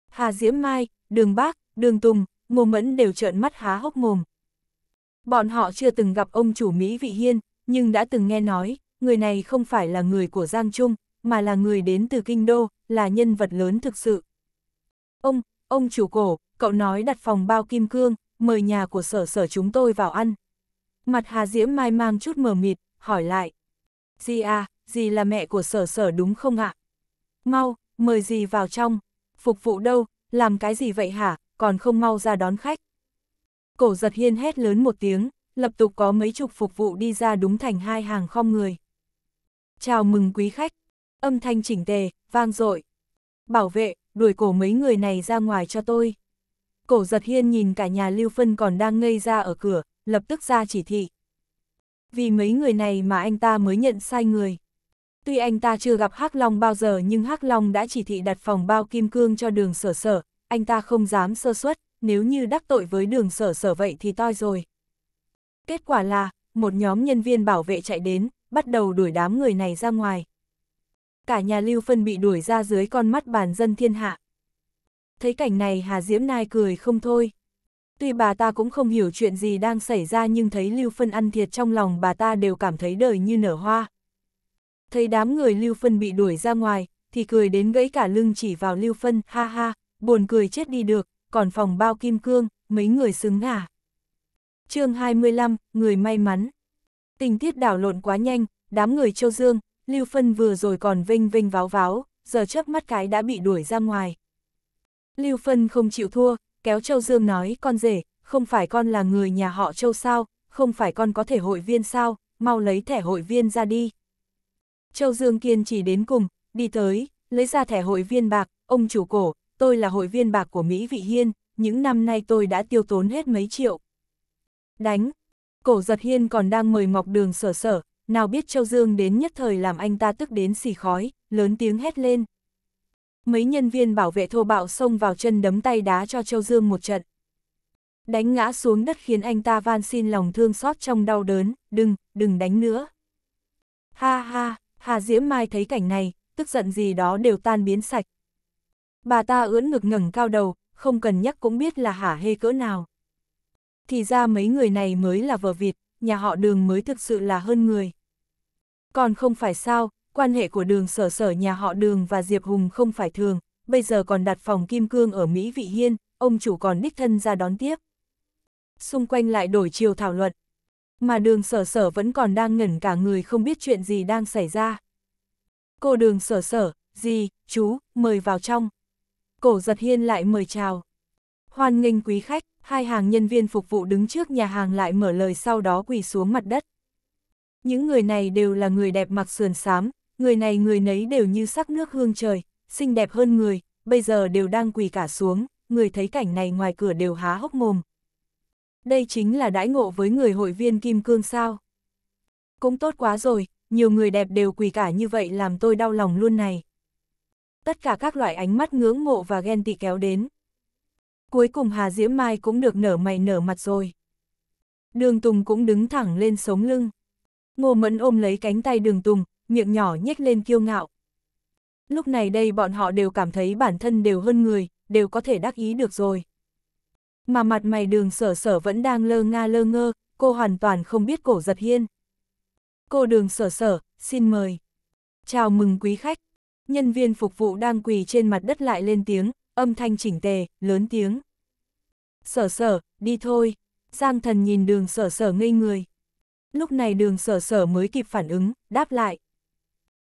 Hà Diễm Mai, Đường Bác, Đường Tùng, Ngô Mẫn đều trợn mắt há hốc mồm. Bọn họ chưa từng gặp ông chủ Mỹ Vị Hiên, nhưng đã từng nghe nói, người này không phải là người của Giang Trung, mà là người đến từ Kinh Đô, là nhân vật lớn thực sự. Ông, ông chủ cổ, cậu nói đặt phòng bao kim cương, mời nhà của sở sở chúng tôi vào ăn. Mặt Hà Diễm Mai mang chút mờ mịt, hỏi lại. Dì à, dì là mẹ của sở sở đúng không ạ? Mau, mời dì vào trong. Phục vụ đâu, làm cái gì vậy hả, còn không mau ra đón khách. Cổ giật hiên hét lớn một tiếng, lập tục có mấy chục phục vụ đi ra đúng thành hai hàng khom người. Chào mừng quý khách. Âm thanh chỉnh tề, vang dội. Bảo vệ, đuổi cổ mấy người này ra ngoài cho tôi. Cổ giật hiên nhìn cả nhà Lưu Phân còn đang ngây ra ở cửa, lập tức ra chỉ thị. Vì mấy người này mà anh ta mới nhận sai người. Tuy anh ta chưa gặp Hắc Long bao giờ nhưng Hắc Long đã chỉ thị đặt phòng bao kim cương cho đường sở sở, anh ta không dám sơ suất, nếu như đắc tội với đường sở sở vậy thì toi rồi. Kết quả là, một nhóm nhân viên bảo vệ chạy đến, bắt đầu đuổi đám người này ra ngoài. Cả nhà Lưu Phân bị đuổi ra dưới con mắt bàn dân thiên hạ. Thấy cảnh này Hà Diễm Nai cười không thôi. Tuy bà ta cũng không hiểu chuyện gì đang xảy ra nhưng thấy Lưu Phân ăn thiệt trong lòng bà ta đều cảm thấy đời như nở hoa. Thấy đám người Lưu Phân bị đuổi ra ngoài, thì cười đến gãy cả lưng chỉ vào Lưu Phân, ha ha, buồn cười chết đi được, còn phòng bao kim cương, mấy người xứng à chương 25, Người may mắn Tình tiết đảo lộn quá nhanh, đám người châu dương, Lưu Phân vừa rồi còn vinh vinh váo váo, giờ chớp mắt cái đã bị đuổi ra ngoài. Lưu Phân không chịu thua, kéo Châu Dương nói con rể, không phải con là người nhà họ Châu sao, không phải con có thể hội viên sao, mau lấy thẻ hội viên ra đi. Châu Dương kiên chỉ đến cùng, đi tới, lấy ra thẻ hội viên bạc, ông chủ cổ, tôi là hội viên bạc của Mỹ Vị Hiên, những năm nay tôi đã tiêu tốn hết mấy triệu. Đánh, cổ giật hiên còn đang mời Ngọc Đường sở sở, nào biết Châu Dương đến nhất thời làm anh ta tức đến xì khói, lớn tiếng hét lên mấy nhân viên bảo vệ thô bạo xông vào chân đấm tay đá cho Châu Dương một trận. Đánh ngã xuống đất khiến anh ta van xin lòng thương xót trong đau đớn, đừng, đừng đánh nữa. Ha ha, Hà Diễm Mai thấy cảnh này, tức giận gì đó đều tan biến sạch. Bà ta ưỡn ngực ngẩng cao đầu, không cần nhắc cũng biết là hả hê cỡ nào. Thì ra mấy người này mới là vợ Việt, nhà họ đường mới thực sự là hơn người. Còn không phải sao, quan hệ của đường sở sở nhà họ đường và Diệp Hùng không phải thường, bây giờ còn đặt phòng kim cương ở Mỹ Vị Hiên, ông chủ còn đích thân ra đón tiếp. Xung quanh lại đổi chiều thảo luận, mà đường sở sở vẫn còn đang ngẩn cả người không biết chuyện gì đang xảy ra. Cô đường sở sở, gì, chú, mời vào trong. Cổ giật hiên lại mời chào. Hoan nghênh quý khách, hai hàng nhân viên phục vụ đứng trước nhà hàng lại mở lời sau đó quỳ xuống mặt đất. Những người này đều là người đẹp mặc sườn xám, người này người nấy đều như sắc nước hương trời, xinh đẹp hơn người, bây giờ đều đang quỳ cả xuống, người thấy cảnh này ngoài cửa đều há hốc mồm. Đây chính là đãi ngộ với người hội viên Kim Cương sao. Cũng tốt quá rồi, nhiều người đẹp đều quỳ cả như vậy làm tôi đau lòng luôn này. Tất cả các loại ánh mắt ngưỡng mộ và ghen tị kéo đến. Cuối cùng Hà Diễm Mai cũng được nở mày nở mặt rồi. Đường Tùng cũng đứng thẳng lên sống lưng. Ngô Mẫn ôm lấy cánh tay Đường Tùng, miệng nhỏ nhếch lên kiêu ngạo. Lúc này đây bọn họ đều cảm thấy bản thân đều hơn người, đều có thể đắc ý được rồi. Mà mặt mày đường sở sở vẫn đang lơ nga lơ ngơ, cô hoàn toàn không biết cổ giật hiên. Cô đường sở sở, xin mời. Chào mừng quý khách. Nhân viên phục vụ đang quỳ trên mặt đất lại lên tiếng, âm thanh chỉnh tề, lớn tiếng. Sở sở, đi thôi. Giang thần nhìn đường sở sở ngây người. Lúc này đường sở sở mới kịp phản ứng, đáp lại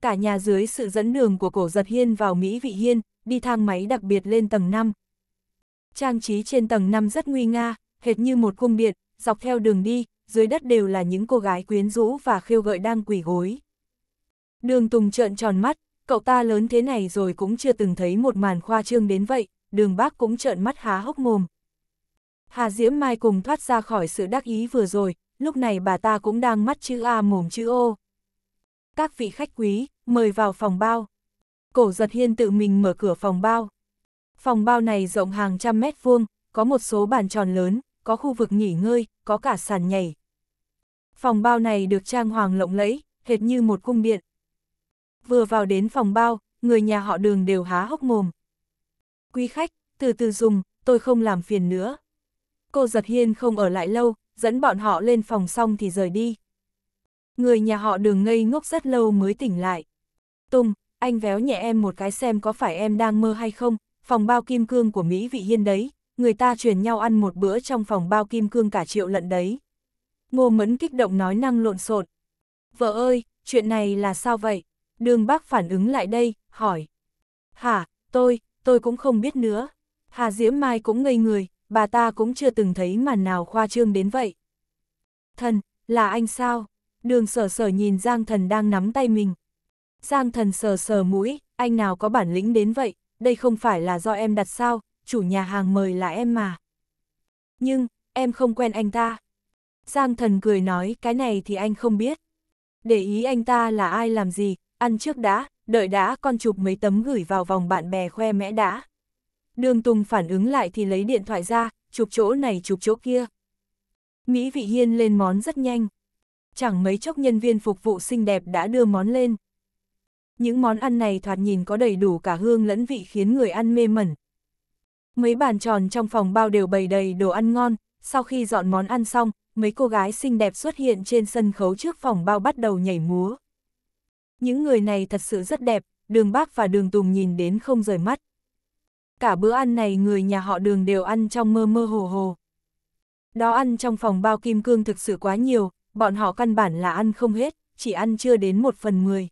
cả nhà dưới sự dẫn đường của cổ giật hiên vào Mỹ Vị Hiên, đi thang máy đặc biệt lên tầng 5. Trang trí trên tầng 5 rất nguy nga, hệt như một cung điện, dọc theo đường đi, dưới đất đều là những cô gái quyến rũ và khiêu gợi đang quỷ gối. Đường Tùng trợn tròn mắt, cậu ta lớn thế này rồi cũng chưa từng thấy một màn khoa trương đến vậy, đường bác cũng trợn mắt há hốc mồm. Hà Diễm Mai cùng thoát ra khỏi sự đắc ý vừa rồi, lúc này bà ta cũng đang mắt chữ A mồm chữ O các vị khách quý, mời vào phòng bao. Cổ giật hiên tự mình mở cửa phòng bao. Phòng bao này rộng hàng trăm mét vuông, có một số bàn tròn lớn, có khu vực nghỉ ngơi, có cả sàn nhảy. Phòng bao này được trang hoàng lộng lẫy, hệt như một cung điện. Vừa vào đến phòng bao, người nhà họ đường đều há hốc mồm. Quý khách, từ từ dùng, tôi không làm phiền nữa. Cô giật hiên không ở lại lâu, dẫn bọn họ lên phòng xong thì rời đi. Người nhà họ đường ngây ngốc rất lâu mới tỉnh lại. Tùng, anh véo nhẹ em một cái xem có phải em đang mơ hay không, phòng bao kim cương của Mỹ Vị Hiên đấy, người ta truyền nhau ăn một bữa trong phòng bao kim cương cả triệu lận đấy. Ngô Mẫn kích động nói năng lộn xộn. Vợ ơi, chuyện này là sao vậy? Đường bác phản ứng lại đây, hỏi. Hả, tôi, tôi cũng không biết nữa. Hà Diễm Mai cũng ngây người, bà ta cũng chưa từng thấy màn nào khoa trương đến vậy. Thần, là anh sao? Đường sở sở nhìn Giang thần đang nắm tay mình. Giang thần sờ sờ mũi, anh nào có bản lĩnh đến vậy, đây không phải là do em đặt sao, chủ nhà hàng mời là em mà. Nhưng, em không quen anh ta. Giang thần cười nói cái này thì anh không biết. Để ý anh ta là ai làm gì, ăn trước đã, đợi đã con chụp mấy tấm gửi vào vòng bạn bè khoe mẽ đã. Đường Tùng phản ứng lại thì lấy điện thoại ra, chụp chỗ này chụp chỗ kia. Mỹ Vị Hiên lên món rất nhanh chẳng mấy chốc nhân viên phục vụ xinh đẹp đã đưa món lên. Những món ăn này thoạt nhìn có đầy đủ cả hương lẫn vị khiến người ăn mê mẩn. Mấy bàn tròn trong phòng bao đều bày đầy đồ ăn ngon, sau khi dọn món ăn xong, mấy cô gái xinh đẹp xuất hiện trên sân khấu trước phòng bao bắt đầu nhảy múa. Những người này thật sự rất đẹp, đường bác và đường tùng nhìn đến không rời mắt. Cả bữa ăn này người nhà họ đường đều ăn trong mơ mơ hồ hồ. Đó ăn trong phòng bao kim cương thực sự quá nhiều, bọn họ căn bản là ăn không hết, chỉ ăn chưa đến một phần mười.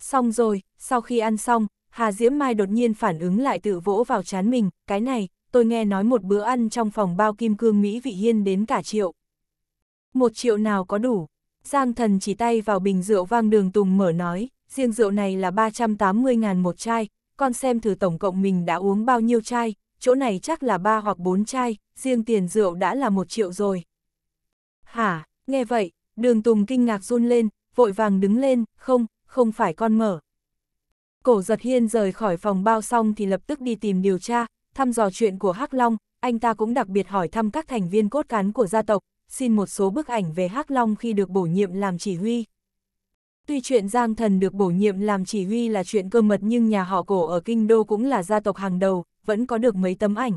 Xong rồi, sau khi ăn xong, Hà Diễm Mai đột nhiên phản ứng lại tự vỗ vào chán mình, cái này, tôi nghe nói một bữa ăn trong phòng bao kim cương Mỹ vị hiên đến cả triệu. Một triệu nào có đủ, Giang thần chỉ tay vào bình rượu vang đường tùng mở nói, riêng rượu này là 380 ngàn một chai, con xem thử tổng cộng mình đã uống bao nhiêu chai, chỗ này chắc là ba hoặc bốn chai, riêng tiền rượu đã là một triệu rồi. Hả, Nghe vậy, đường Tùng kinh ngạc run lên, vội vàng đứng lên, không, không phải con mở. Cổ giật hiên rời khỏi phòng bao xong thì lập tức đi tìm điều tra, thăm dò chuyện của Hắc Long, anh ta cũng đặc biệt hỏi thăm các thành viên cốt cán của gia tộc, xin một số bức ảnh về Hắc Long khi được bổ nhiệm làm chỉ huy. Tuy chuyện Giang Thần được bổ nhiệm làm chỉ huy là chuyện cơ mật nhưng nhà họ cổ ở Kinh Đô cũng là gia tộc hàng đầu, vẫn có được mấy tấm ảnh.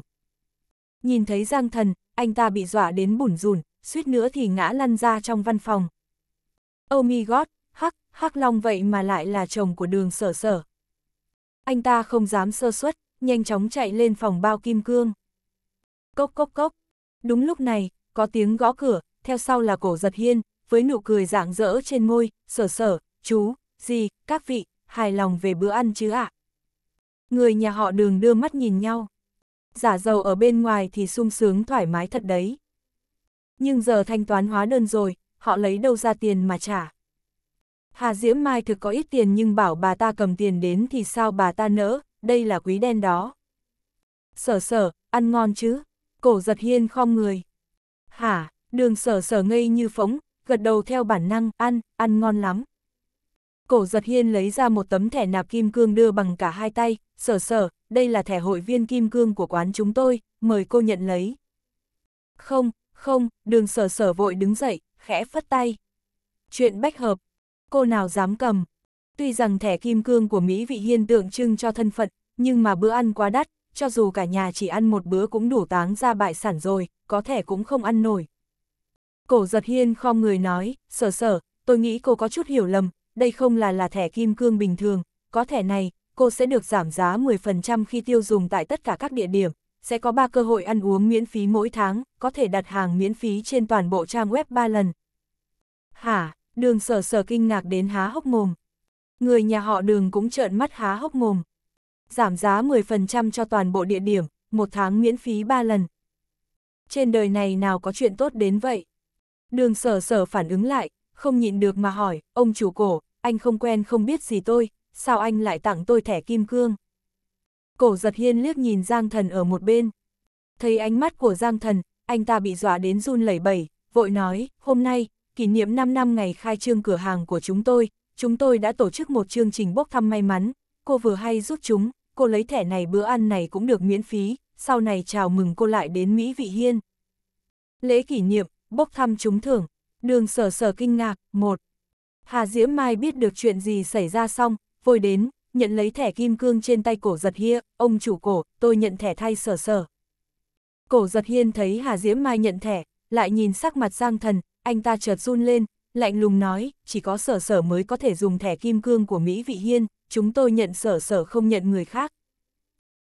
Nhìn thấy Giang Thần, anh ta bị dọa đến bủn rùn, suýt nữa thì ngã lăn ra trong văn phòng. Oh my god, Hắc, Hắc Long vậy mà lại là chồng của đường sở sở. Anh ta không dám sơ suất, nhanh chóng chạy lên phòng bao kim cương. Cốc cốc cốc. Đúng lúc này, có tiếng gõ cửa, theo sau là cổ giật hiên, với nụ cười rạng rỡ trên môi, sở sở, chú, gì, các vị, hài lòng về bữa ăn chứ ạ. À? Người nhà họ đường đưa mắt nhìn nhau. Giả dầu ở bên ngoài thì sung sướng thoải mái thật đấy nhưng giờ thanh toán hóa đơn rồi, họ lấy đâu ra tiền mà trả. Hà Diễm Mai thực có ít tiền nhưng bảo bà ta cầm tiền đến thì sao bà ta nỡ, đây là quý đen đó. Sở sở, ăn ngon chứ? Cổ giật hiên khom người. Hả, đường sở sở ngây như phóng, gật đầu theo bản năng, ăn, ăn ngon lắm. Cổ giật hiên lấy ra một tấm thẻ nạp kim cương đưa bằng cả hai tay, sở sở, đây là thẻ hội viên kim cương của quán chúng tôi, mời cô nhận lấy. Không, không, đường sở sở vội đứng dậy, khẽ phất tay. Chuyện bách hợp, cô nào dám cầm. Tuy rằng thẻ kim cương của Mỹ vị hiên tượng trưng cho thân phận, nhưng mà bữa ăn quá đắt, cho dù cả nhà chỉ ăn một bữa cũng đủ táng ra bại sản rồi, có thể cũng không ăn nổi. Cổ giật hiên khom người nói, sở sở, tôi nghĩ cô có chút hiểu lầm, đây không là là thẻ kim cương bình thường, có thẻ này, cô sẽ được giảm giá 10% khi tiêu dùng tại tất cả các địa điểm, sẽ có 3 cơ hội ăn uống miễn phí mỗi tháng, có thể đặt hàng miễn phí trên toàn bộ trang web 3 lần. Hả, đường sở sở kinh ngạc đến há hốc mồm. Người nhà họ đường cũng trợn mắt há hốc mồm. Giảm giá 10% cho toàn bộ địa điểm, một tháng miễn phí 3 lần. Trên đời này nào có chuyện tốt đến vậy? Đường sở sở phản ứng lại, không nhịn được mà hỏi, ông chủ cổ, anh không quen không biết gì tôi, sao anh lại tặng tôi thẻ kim cương? Cổ giật hiên liếc nhìn Giang Thần ở một bên. Thấy ánh mắt của Giang Thần, anh ta bị dọa đến run lẩy bẩy, vội nói, hôm nay, kỷ niệm 5 năm ngày khai trương cửa hàng của chúng tôi, chúng tôi đã tổ chức một chương trình bốc thăm may mắn, cô vừa hay giúp chúng, cô lấy thẻ này bữa ăn này cũng được miễn phí, sau này chào mừng cô lại đến Mỹ Vị Hiên. Lễ kỷ niệm, bốc thăm trúng thưởng, đường sở sở kinh ngạc, một Hà Diễm Mai biết được chuyện gì xảy ra xong, vội đến, nhận lấy thẻ kim cương trên tay cổ giật hia, ông chủ cổ, tôi nhận thẻ thay sở sở. Cổ giật hiên thấy Hà Diễm Mai nhận thẻ, lại nhìn sắc mặt Giang Thần, anh ta chợt run lên, lạnh lùng nói, chỉ có sở sở mới có thể dùng thẻ kim cương của Mỹ Vị Hiên, chúng tôi nhận sở sở không nhận người khác.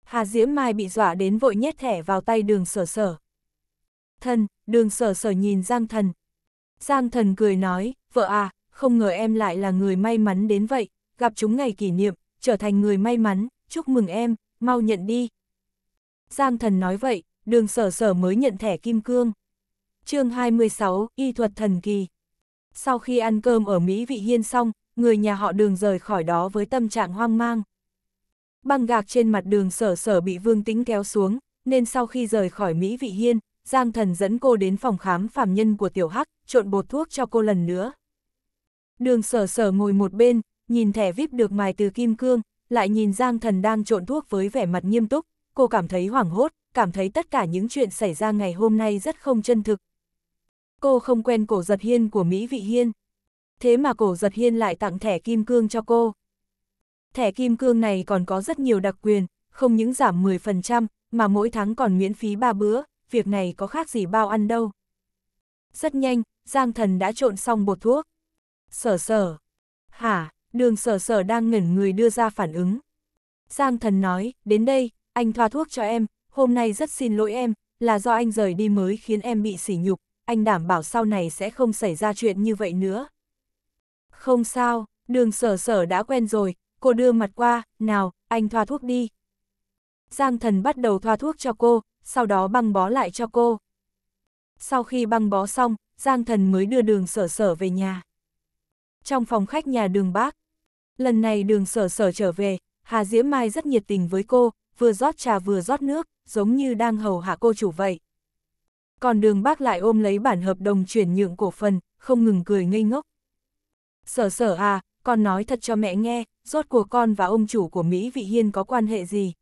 Hà Diễm Mai bị dọa đến vội nhét thẻ vào tay đường sở sở. Thần, đường sở sở nhìn Giang Thần. Giang Thần cười nói, vợ à, không ngờ em lại là người may mắn đến vậy, gặp chúng ngày kỷ niệm, trở thành người may mắn, chúc mừng em, mau nhận đi. Giang thần nói vậy, đường sở sở mới nhận thẻ kim cương. chương 26, Y thuật thần kỳ. Sau khi ăn cơm ở Mỹ Vị Hiên xong, người nhà họ đường rời khỏi đó với tâm trạng hoang mang. Băng gạc trên mặt đường sở sở bị vương tính kéo xuống, nên sau khi rời khỏi Mỹ Vị Hiên, Giang thần dẫn cô đến phòng khám phạm nhân của tiểu hắc, trộn bột thuốc cho cô lần nữa. Đường sở sở ngồi một bên, nhìn thẻ VIP được mài từ kim cương, lại nhìn Giang Thần đang trộn thuốc với vẻ mặt nghiêm túc, cô cảm thấy hoảng hốt, cảm thấy tất cả những chuyện xảy ra ngày hôm nay rất không chân thực. Cô không quen cổ giật hiên của Mỹ Vị Hiên. Thế mà cổ giật hiên lại tặng thẻ kim cương cho cô. Thẻ kim cương này còn có rất nhiều đặc quyền, không những giảm 10%, mà mỗi tháng còn miễn phí 3 bữa, việc này có khác gì bao ăn đâu. Rất nhanh, Giang Thần đã trộn xong bột thuốc. Sở sở. Hả? đường sở sở đang ngẩn người đưa ra phản ứng. Giang thần nói, đến đây, anh thoa thuốc cho em, hôm nay rất xin lỗi em, là do anh rời đi mới khiến em bị sỉ nhục, anh đảm bảo sau này sẽ không xảy ra chuyện như vậy nữa. Không sao, đường sở sở đã quen rồi, cô đưa mặt qua, nào, anh thoa thuốc đi. Giang thần bắt đầu thoa thuốc cho cô, sau đó băng bó lại cho cô. Sau khi băng bó xong, Giang thần mới đưa đường sở sở về nhà. Trong phòng khách nhà đường bác, Lần này đường sở sở trở về, Hà Diễm Mai rất nhiệt tình với cô, vừa rót trà vừa rót nước, giống như đang hầu hạ cô chủ vậy. Còn đường bác lại ôm lấy bản hợp đồng chuyển nhượng cổ phần, không ngừng cười ngây ngốc. Sở sở à, con nói thật cho mẹ nghe, rốt cuộc con và ông chủ của Mỹ Vị Hiên có quan hệ gì?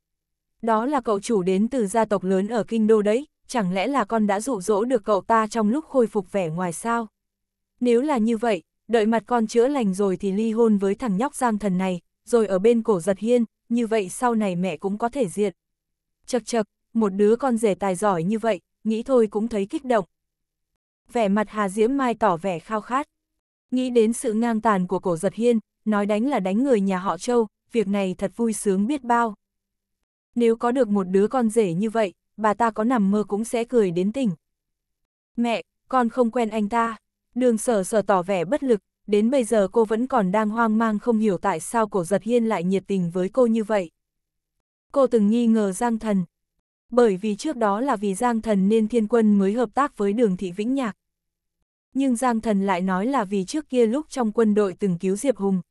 Đó là cậu chủ đến từ gia tộc lớn ở Kinh Đô đấy, chẳng lẽ là con đã dụ dỗ được cậu ta trong lúc khôi phục vẻ ngoài sao? Nếu là như vậy, đợi mặt con chữa lành rồi thì ly hôn với thằng nhóc giang thần này, rồi ở bên cổ giật hiên, như vậy sau này mẹ cũng có thể diệt. Chật chật, một đứa con rể tài giỏi như vậy, nghĩ thôi cũng thấy kích động. Vẻ mặt Hà Diễm Mai tỏ vẻ khao khát. Nghĩ đến sự ngang tàn của cổ giật hiên, nói đánh là đánh người nhà họ Châu, việc này thật vui sướng biết bao. Nếu có được một đứa con rể như vậy, bà ta có nằm mơ cũng sẽ cười đến tỉnh. Mẹ, con không quen anh ta. Đường sở sở tỏ vẻ bất lực, đến bây giờ cô vẫn còn đang hoang mang không hiểu tại sao cổ giật hiên lại nhiệt tình với cô như vậy. Cô từng nghi ngờ Giang Thần. Bởi vì trước đó là vì Giang Thần nên thiên quân mới hợp tác với đường thị Vĩnh Nhạc. Nhưng Giang Thần lại nói là vì trước kia lúc trong quân đội từng cứu Diệp Hùng.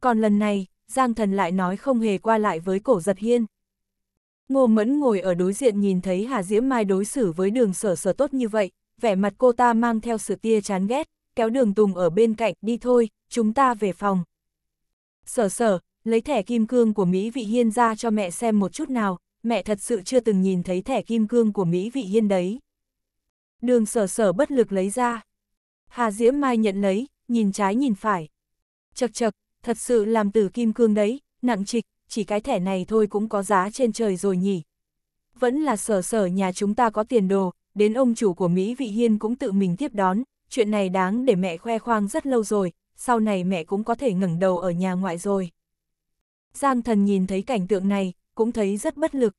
Còn lần này, Giang Thần lại nói không hề qua lại với cổ giật hiên. Ngô Mẫn ngồi ở đối diện nhìn thấy Hà Diễm Mai đối xử với đường sở sở tốt như vậy, vẻ mặt cô ta mang theo sự tia chán ghét, kéo đường Tùng ở bên cạnh, đi thôi, chúng ta về phòng. Sở sở, lấy thẻ kim cương của Mỹ Vị Hiên ra cho mẹ xem một chút nào, mẹ thật sự chưa từng nhìn thấy thẻ kim cương của Mỹ Vị Hiên đấy. Đường sở sở bất lực lấy ra. Hà Diễm Mai nhận lấy, nhìn trái nhìn phải. Chật chật, thật sự làm từ kim cương đấy, nặng trịch, chỉ cái thẻ này thôi cũng có giá trên trời rồi nhỉ. Vẫn là sở sở nhà chúng ta có tiền đồ, đến ông chủ của Mỹ Vị Hiên cũng tự mình tiếp đón, chuyện này đáng để mẹ khoe khoang rất lâu rồi, sau này mẹ cũng có thể ngẩng đầu ở nhà ngoại rồi. Giang thần nhìn thấy cảnh tượng này, cũng thấy rất bất lực.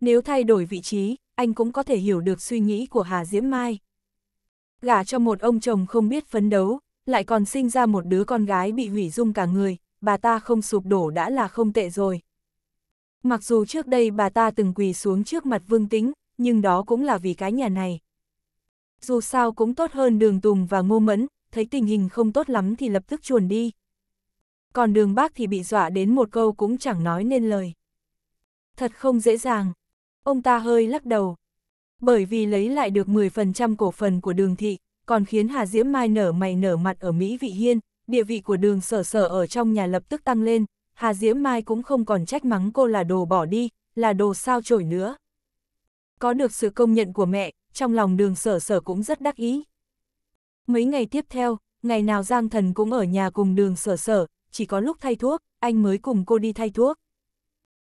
Nếu thay đổi vị trí, anh cũng có thể hiểu được suy nghĩ của Hà Diễm Mai. Gả cho một ông chồng không biết phấn đấu, lại còn sinh ra một đứa con gái bị hủy dung cả người, bà ta không sụp đổ đã là không tệ rồi. Mặc dù trước đây bà ta từng quỳ xuống trước mặt Vương tính nhưng đó cũng là vì cái nhà này. Dù sao cũng tốt hơn đường Tùng và Ngô Mẫn, thấy tình hình không tốt lắm thì lập tức chuồn đi. Còn đường bác thì bị dọa đến một câu cũng chẳng nói nên lời. Thật không dễ dàng. Ông ta hơi lắc đầu. Bởi vì lấy lại được 10% cổ phần của đường thị, còn khiến Hà Diễm Mai nở mày nở mặt ở Mỹ Vị Hiên, địa vị của đường sở sở ở trong nhà lập tức tăng lên, Hà Diễm Mai cũng không còn trách mắng cô là đồ bỏ đi, là đồ sao chổi nữa có được sự công nhận của mẹ, trong lòng đường sở sở cũng rất đắc ý. Mấy ngày tiếp theo, ngày nào Giang Thần cũng ở nhà cùng đường sở sở, chỉ có lúc thay thuốc, anh mới cùng cô đi thay thuốc.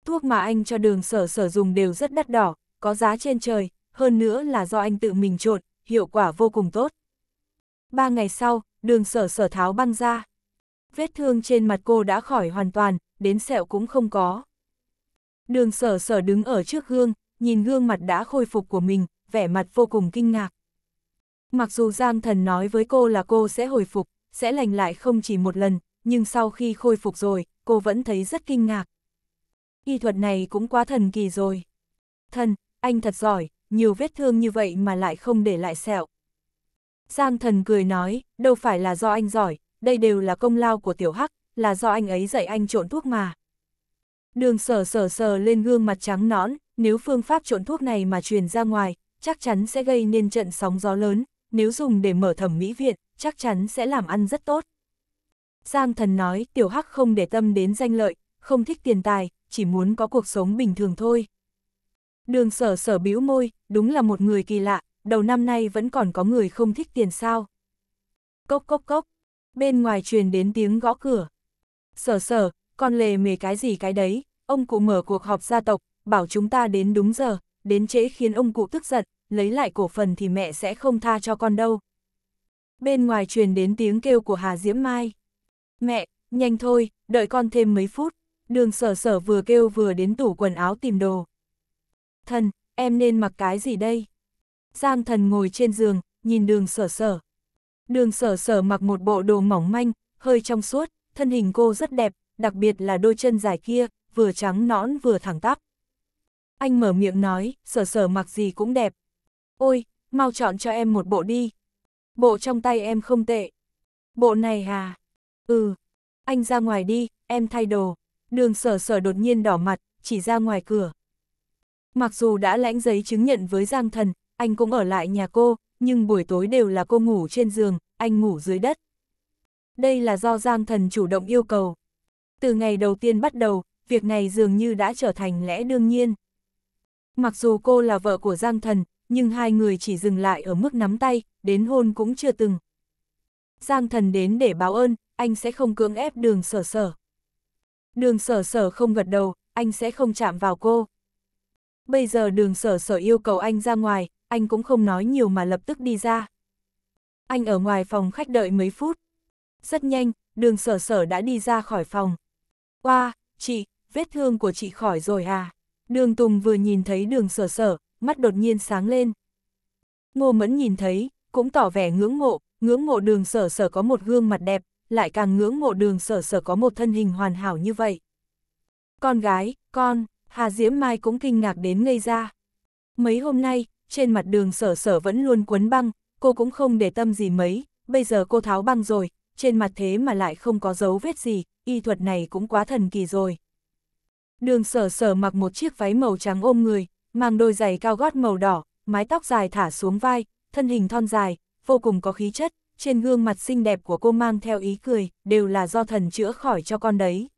Thuốc mà anh cho đường sở sở dùng đều rất đắt đỏ, có giá trên trời, hơn nữa là do anh tự mình trộn, hiệu quả vô cùng tốt. Ba ngày sau, đường sở sở tháo băng ra. Vết thương trên mặt cô đã khỏi hoàn toàn, đến sẹo cũng không có. Đường sở sở đứng ở trước gương, nhìn gương mặt đã khôi phục của mình, vẻ mặt vô cùng kinh ngạc. Mặc dù Giang Thần nói với cô là cô sẽ hồi phục, sẽ lành lại không chỉ một lần, nhưng sau khi khôi phục rồi, cô vẫn thấy rất kinh ngạc. Y thuật này cũng quá thần kỳ rồi. Thần, anh thật giỏi, nhiều vết thương như vậy mà lại không để lại sẹo. Giang thần cười nói, đâu phải là do anh giỏi, đây đều là công lao của tiểu hắc, là do anh ấy dạy anh trộn thuốc mà. Đường sờ sờ sờ lên gương mặt trắng nõn, nếu phương pháp trộn thuốc này mà truyền ra ngoài, chắc chắn sẽ gây nên trận sóng gió lớn, nếu dùng để mở thẩm mỹ viện, chắc chắn sẽ làm ăn rất tốt. Giang thần nói tiểu hắc không để tâm đến danh lợi, không thích tiền tài, chỉ muốn có cuộc sống bình thường thôi. Đường sở sở bĩu môi, đúng là một người kỳ lạ, đầu năm nay vẫn còn có người không thích tiền sao. Cốc cốc cốc, bên ngoài truyền đến tiếng gõ cửa. Sở sở, con lề mề cái gì cái đấy, ông cụ mở cuộc họp gia tộc, bảo chúng ta đến đúng giờ, đến trễ khiến ông cụ tức giận, lấy lại cổ phần thì mẹ sẽ không tha cho con đâu. Bên ngoài truyền đến tiếng kêu của Hà Diễm Mai. Mẹ, nhanh thôi, đợi con thêm mấy phút. Đường sở sở vừa kêu vừa đến tủ quần áo tìm đồ. Thần, em nên mặc cái gì đây? Giang thần ngồi trên giường, nhìn đường sở sở. Đường sở sở mặc một bộ đồ mỏng manh, hơi trong suốt, thân hình cô rất đẹp, đặc biệt là đôi chân dài kia, vừa trắng nõn vừa thẳng tắp. Anh mở miệng nói, sở sở mặc gì cũng đẹp. Ôi, mau chọn cho em một bộ đi. Bộ trong tay em không tệ. Bộ này à? Ừ. Anh ra ngoài đi, em thay đồ. Đường sở sở đột nhiên đỏ mặt, chỉ ra ngoài cửa. Mặc dù đã lãnh giấy chứng nhận với Giang Thần, anh cũng ở lại nhà cô, nhưng buổi tối đều là cô ngủ trên giường, anh ngủ dưới đất. Đây là do Giang Thần chủ động yêu cầu. Từ ngày đầu tiên bắt đầu, việc này dường như đã trở thành lẽ đương nhiên. Mặc dù cô là vợ của Giang Thần, nhưng hai người chỉ dừng lại ở mức nắm tay, đến hôn cũng chưa từng. Giang Thần đến để báo ơn, anh sẽ không cưỡng ép đường sở sở. Đường sở sở không gật đầu, anh sẽ không chạm vào cô. Bây giờ đường sở sở yêu cầu anh ra ngoài, anh cũng không nói nhiều mà lập tức đi ra. Anh ở ngoài phòng khách đợi mấy phút. Rất nhanh, đường sở sở đã đi ra khỏi phòng. Qua, wow, chị, vết thương của chị khỏi rồi à? Đường Tùng vừa nhìn thấy đường sở sở, mắt đột nhiên sáng lên. Ngô Mẫn nhìn thấy, cũng tỏ vẻ ngưỡng mộ, ngưỡng mộ đường sở sở có một gương mặt đẹp, lại càng ngưỡng mộ đường sở sở có một thân hình hoàn hảo như vậy. Con gái, con, Hà Diễm Mai cũng kinh ngạc đến ngây ra. Mấy hôm nay, trên mặt đường sở sở vẫn luôn quấn băng, cô cũng không để tâm gì mấy, bây giờ cô tháo băng rồi, trên mặt thế mà lại không có dấu vết gì, y thuật này cũng quá thần kỳ rồi. Đường sở sở mặc một chiếc váy màu trắng ôm người, mang đôi giày cao gót màu đỏ, mái tóc dài thả xuống vai, thân hình thon dài, vô cùng có khí chất, trên gương mặt xinh đẹp của cô mang theo ý cười, đều là do thần chữa khỏi cho con đấy.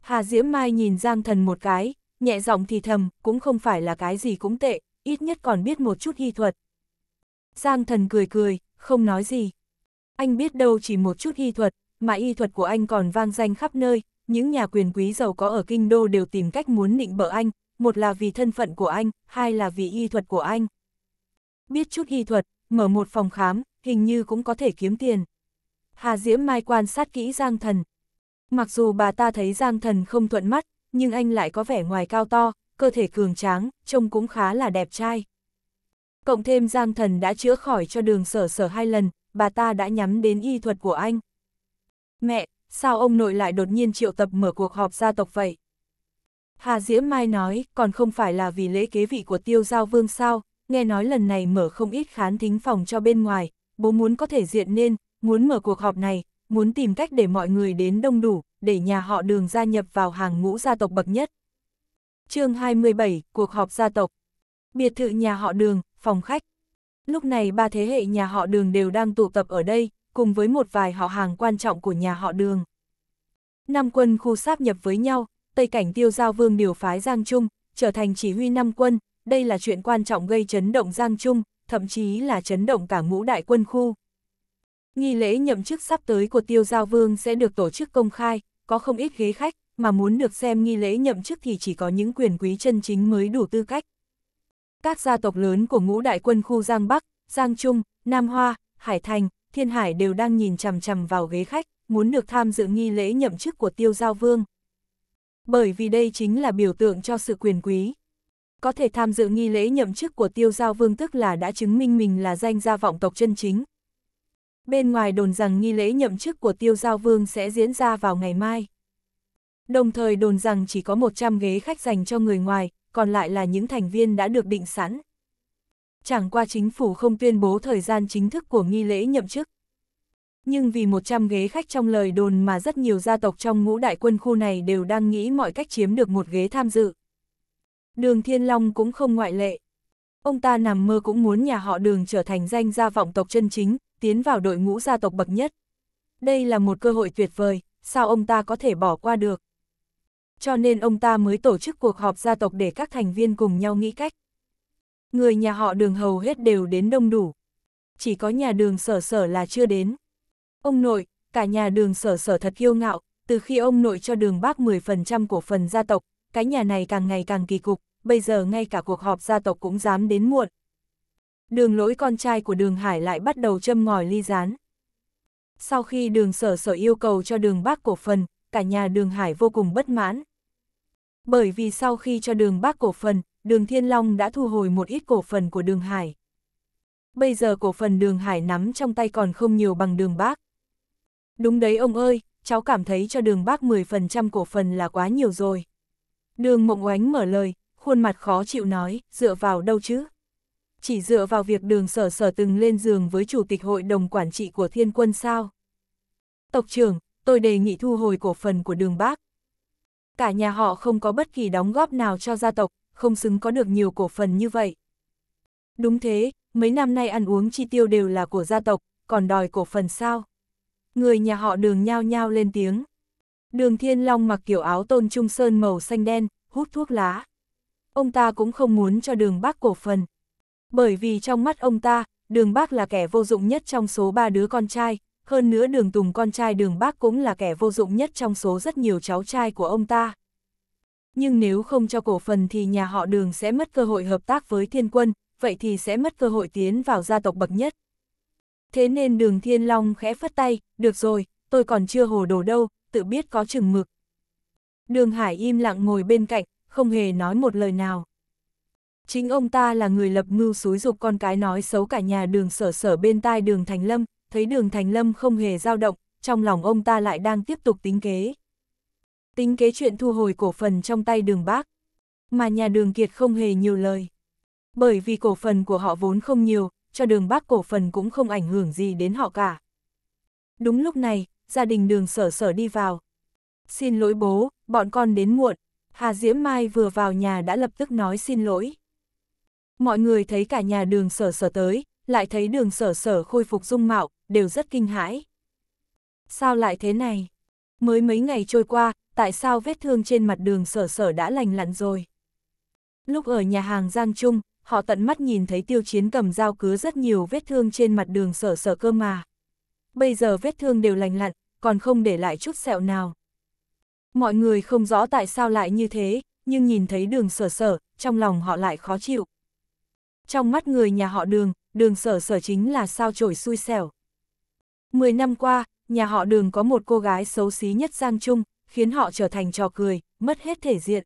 Hà Diễm Mai nhìn Giang thần một cái, nhẹ giọng thì thầm, cũng không phải là cái gì cũng tệ, ít nhất còn biết một chút hy thuật. Giang thần cười cười, không nói gì. Anh biết đâu chỉ một chút hy thuật, mà y thuật của anh còn vang danh khắp nơi, những nhà quyền quý giàu có ở kinh đô đều tìm cách muốn nịnh bợ anh, một là vì thân phận của anh, hai là vì y thuật của anh. Biết chút y thuật, mở một phòng khám, hình như cũng có thể kiếm tiền. Hà Diễm Mai quan sát kỹ Giang Thần. Mặc dù bà ta thấy Giang Thần không thuận mắt, nhưng anh lại có vẻ ngoài cao to, cơ thể cường tráng, trông cũng khá là đẹp trai. Cộng thêm Giang Thần đã chữa khỏi cho đường sở sở hai lần, bà ta đã nhắm đến y thuật của anh. Mẹ, sao ông nội lại đột nhiên triệu tập mở cuộc họp gia tộc vậy? Hà Diễm Mai nói, còn không phải là vì lễ kế vị của tiêu giao vương sao, nghe nói lần này mở không ít khán thính phòng cho bên ngoài, bố muốn có thể diện nên, muốn mở cuộc họp này, muốn tìm cách để mọi người đến đông đủ, để nhà họ đường gia nhập vào hàng ngũ gia tộc bậc nhất. chương 27, cuộc họp gia tộc. Biệt thự nhà họ đường, phòng khách. Lúc này ba thế hệ nhà họ đường đều đang tụ tập ở đây, cùng với một vài họ hàng quan trọng của nhà họ đường. Năm quân khu sáp nhập với nhau, Tây Cảnh Tiêu Giao Vương điều phái Giang Trung, trở thành chỉ huy năm quân, đây là chuyện quan trọng gây chấn động Giang Trung, thậm chí là chấn động cả ngũ đại quân khu. Nghi lễ nhậm chức sắp tới của Tiêu Giao Vương sẽ được tổ chức công khai, có không ít ghế khách, mà muốn được xem nghi lễ nhậm chức thì chỉ có những quyền quý chân chính mới đủ tư cách. Các gia tộc lớn của ngũ đại quân khu Giang Bắc, Giang Trung, Nam Hoa, Hải Thành, thiên hải đều đang nhìn chằm chằm vào ghế khách, muốn được tham dự nghi lễ nhậm chức của tiêu giao vương. Bởi vì đây chính là biểu tượng cho sự quyền quý. Có thể tham dự nghi lễ nhậm chức của tiêu giao vương tức là đã chứng minh mình là danh gia vọng tộc chân chính. Bên ngoài đồn rằng nghi lễ nhậm chức của tiêu giao vương sẽ diễn ra vào ngày mai. Đồng thời đồn rằng chỉ có 100 ghế khách dành cho người ngoài, còn lại là những thành viên đã được định sẵn chẳng qua chính phủ không tuyên bố thời gian chính thức của nghi lễ nhậm chức. Nhưng vì 100 ghế khách trong lời đồn mà rất nhiều gia tộc trong ngũ đại quân khu này đều đang nghĩ mọi cách chiếm được một ghế tham dự. Đường Thiên Long cũng không ngoại lệ. Ông ta nằm mơ cũng muốn nhà họ đường trở thành danh gia vọng tộc chân chính, tiến vào đội ngũ gia tộc bậc nhất. Đây là một cơ hội tuyệt vời, sao ông ta có thể bỏ qua được. Cho nên ông ta mới tổ chức cuộc họp gia tộc để các thành viên cùng nhau nghĩ cách. Người nhà họ đường hầu hết đều đến đông đủ. Chỉ có nhà đường sở sở là chưa đến. Ông nội, cả nhà đường sở sở thật kiêu ngạo, từ khi ông nội cho đường bác 10% cổ phần gia tộc, cái nhà này càng ngày càng kỳ cục, bây giờ ngay cả cuộc họp gia tộc cũng dám đến muộn. Đường lỗi con trai của đường Hải lại bắt đầu châm ngòi ly rán. Sau khi đường sở sở yêu cầu cho đường bác cổ phần, cả nhà đường Hải vô cùng bất mãn. Bởi vì sau khi cho đường bác cổ phần, đường Thiên Long đã thu hồi một ít cổ phần của đường Hải. Bây giờ cổ phần đường Hải nắm trong tay còn không nhiều bằng đường Bác. Đúng đấy ông ơi, cháu cảm thấy cho đường Bác 10% cổ phần là quá nhiều rồi. Đường Mộng Oánh mở lời, khuôn mặt khó chịu nói, dựa vào đâu chứ? Chỉ dựa vào việc đường sở sở từng lên giường với chủ tịch hội đồng quản trị của thiên quân sao? Tộc trưởng, tôi đề nghị thu hồi cổ phần của đường Bác. Cả nhà họ không có bất kỳ đóng góp nào cho gia tộc, không xứng có được nhiều cổ phần như vậy. Đúng thế, mấy năm nay ăn uống chi tiêu đều là của gia tộc, còn đòi cổ phần sao? Người nhà họ đường nhao nhao lên tiếng. Đường Thiên Long mặc kiểu áo tôn trung sơn màu xanh đen, hút thuốc lá. Ông ta cũng không muốn cho đường bác cổ phần. Bởi vì trong mắt ông ta, đường bác là kẻ vô dụng nhất trong số ba đứa con trai, hơn nữa đường tùng con trai đường bác cũng là kẻ vô dụng nhất trong số rất nhiều cháu trai của ông ta nhưng nếu không cho cổ phần thì nhà họ đường sẽ mất cơ hội hợp tác với thiên quân, vậy thì sẽ mất cơ hội tiến vào gia tộc bậc nhất. Thế nên đường thiên long khẽ phất tay, được rồi, tôi còn chưa hồ đồ đâu, tự biết có chừng mực. Đường Hải im lặng ngồi bên cạnh, không hề nói một lời nào. Chính ông ta là người lập mưu xúi dục con cái nói xấu cả nhà đường sở sở bên tai đường Thành Lâm, thấy đường Thành Lâm không hề dao động, trong lòng ông ta lại đang tiếp tục tính kế tính kế chuyện thu hồi cổ phần trong tay đường Bác. Mà nhà đường Kiệt không hề nhiều lời. Bởi vì cổ phần của họ vốn không nhiều, cho đường Bác cổ phần cũng không ảnh hưởng gì đến họ cả. Đúng lúc này, gia đình đường sở sở đi vào. Xin lỗi bố, bọn con đến muộn. Hà Diễm Mai vừa vào nhà đã lập tức nói xin lỗi. Mọi người thấy cả nhà đường sở sở tới, lại thấy đường sở sở khôi phục dung mạo, đều rất kinh hãi. Sao lại thế này? Mới mấy ngày trôi qua, tại sao vết thương trên mặt đường sở sở đã lành lặn rồi. Lúc ở nhà hàng Giang Trung, họ tận mắt nhìn thấy tiêu chiến cầm dao cứa rất nhiều vết thương trên mặt đường sở sở cơ mà. Bây giờ vết thương đều lành lặn, còn không để lại chút sẹo nào. Mọi người không rõ tại sao lại như thế, nhưng nhìn thấy đường sở sở, trong lòng họ lại khó chịu. Trong mắt người nhà họ đường, đường sở sở chính là sao trổi xui xẻo. Mười năm qua, nhà họ đường có một cô gái xấu xí nhất Giang Trung, khiến họ trở thành trò cười, mất hết thể diện.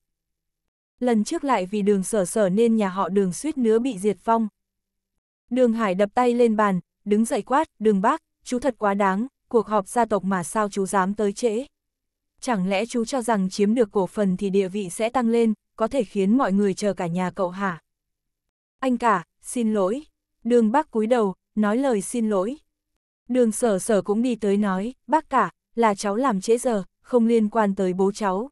Lần trước lại vì đường sở sở nên nhà họ đường suýt nữa bị diệt phong. Đường Hải đập tay lên bàn, đứng dậy quát, đường bác, chú thật quá đáng, cuộc họp gia tộc mà sao chú dám tới trễ. Chẳng lẽ chú cho rằng chiếm được cổ phần thì địa vị sẽ tăng lên, có thể khiến mọi người chờ cả nhà cậu hả? Anh cả, xin lỗi. Đường bác cúi đầu, nói lời xin lỗi. Đường sở sở cũng đi tới nói, bác cả, là cháu làm trễ giờ, không liên quan tới bố cháu.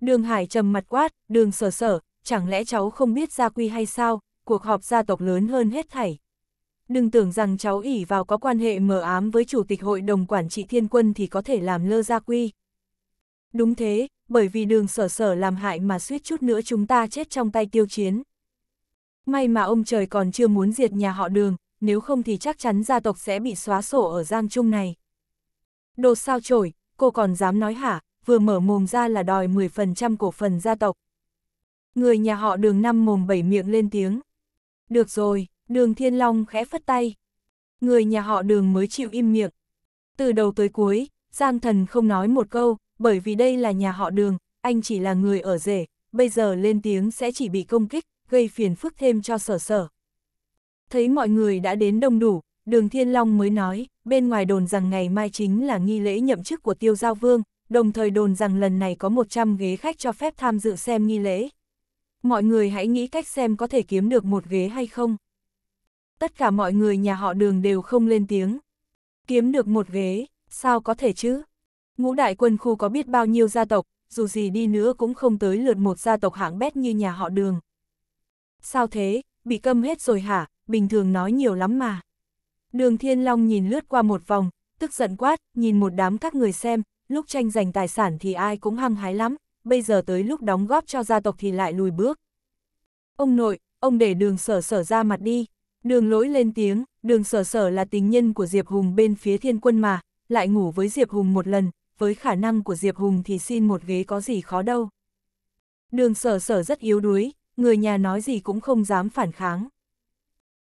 Đường Hải trầm mặt quát, đường sở sở, chẳng lẽ cháu không biết gia quy hay sao, cuộc họp gia tộc lớn hơn hết thảy. Đừng tưởng rằng cháu ỉ vào có quan hệ mờ ám với Chủ tịch Hội đồng Quản trị Thiên Quân thì có thể làm lơ gia quy. Đúng thế, bởi vì đường sở sở làm hại mà suýt chút nữa chúng ta chết trong tay tiêu chiến. May mà ông trời còn chưa muốn diệt nhà họ đường, nếu không thì chắc chắn gia tộc sẽ bị xóa sổ ở Giang Trung này. Đồ sao chổi, cô còn dám nói hả, vừa mở mồm ra là đòi 10% cổ phần gia tộc. Người nhà họ đường năm mồm bảy miệng lên tiếng. Được rồi, đường Thiên Long khẽ phất tay. Người nhà họ đường mới chịu im miệng. Từ đầu tới cuối, Giang Thần không nói một câu, bởi vì đây là nhà họ đường, anh chỉ là người ở rể, bây giờ lên tiếng sẽ chỉ bị công kích, gây phiền phức thêm cho sở sở. Thấy mọi người đã đến đông đủ, Đường Thiên Long mới nói, bên ngoài đồn rằng ngày mai chính là nghi lễ nhậm chức của Tiêu Giao Vương, đồng thời đồn rằng lần này có 100 ghế khách cho phép tham dự xem nghi lễ. Mọi người hãy nghĩ cách xem có thể kiếm được một ghế hay không. Tất cả mọi người nhà họ đường đều không lên tiếng. Kiếm được một ghế, sao có thể chứ? Ngũ đại quân khu có biết bao nhiêu gia tộc, dù gì đi nữa cũng không tới lượt một gia tộc hạng bét như nhà họ đường. Sao thế, bị câm hết rồi hả, bình thường nói nhiều lắm mà. Đường Thiên Long nhìn lướt qua một vòng, tức giận quát, nhìn một đám các người xem, lúc tranh giành tài sản thì ai cũng hăng hái lắm, bây giờ tới lúc đóng góp cho gia tộc thì lại lùi bước. Ông nội, ông để đường sở sở ra mặt đi. Đường lỗi lên tiếng, đường sở sở là tình nhân của Diệp Hùng bên phía thiên quân mà, lại ngủ với Diệp Hùng một lần, với khả năng của Diệp Hùng thì xin một ghế có gì khó đâu. Đường sở sở rất yếu đuối, người nhà nói gì cũng không dám phản kháng.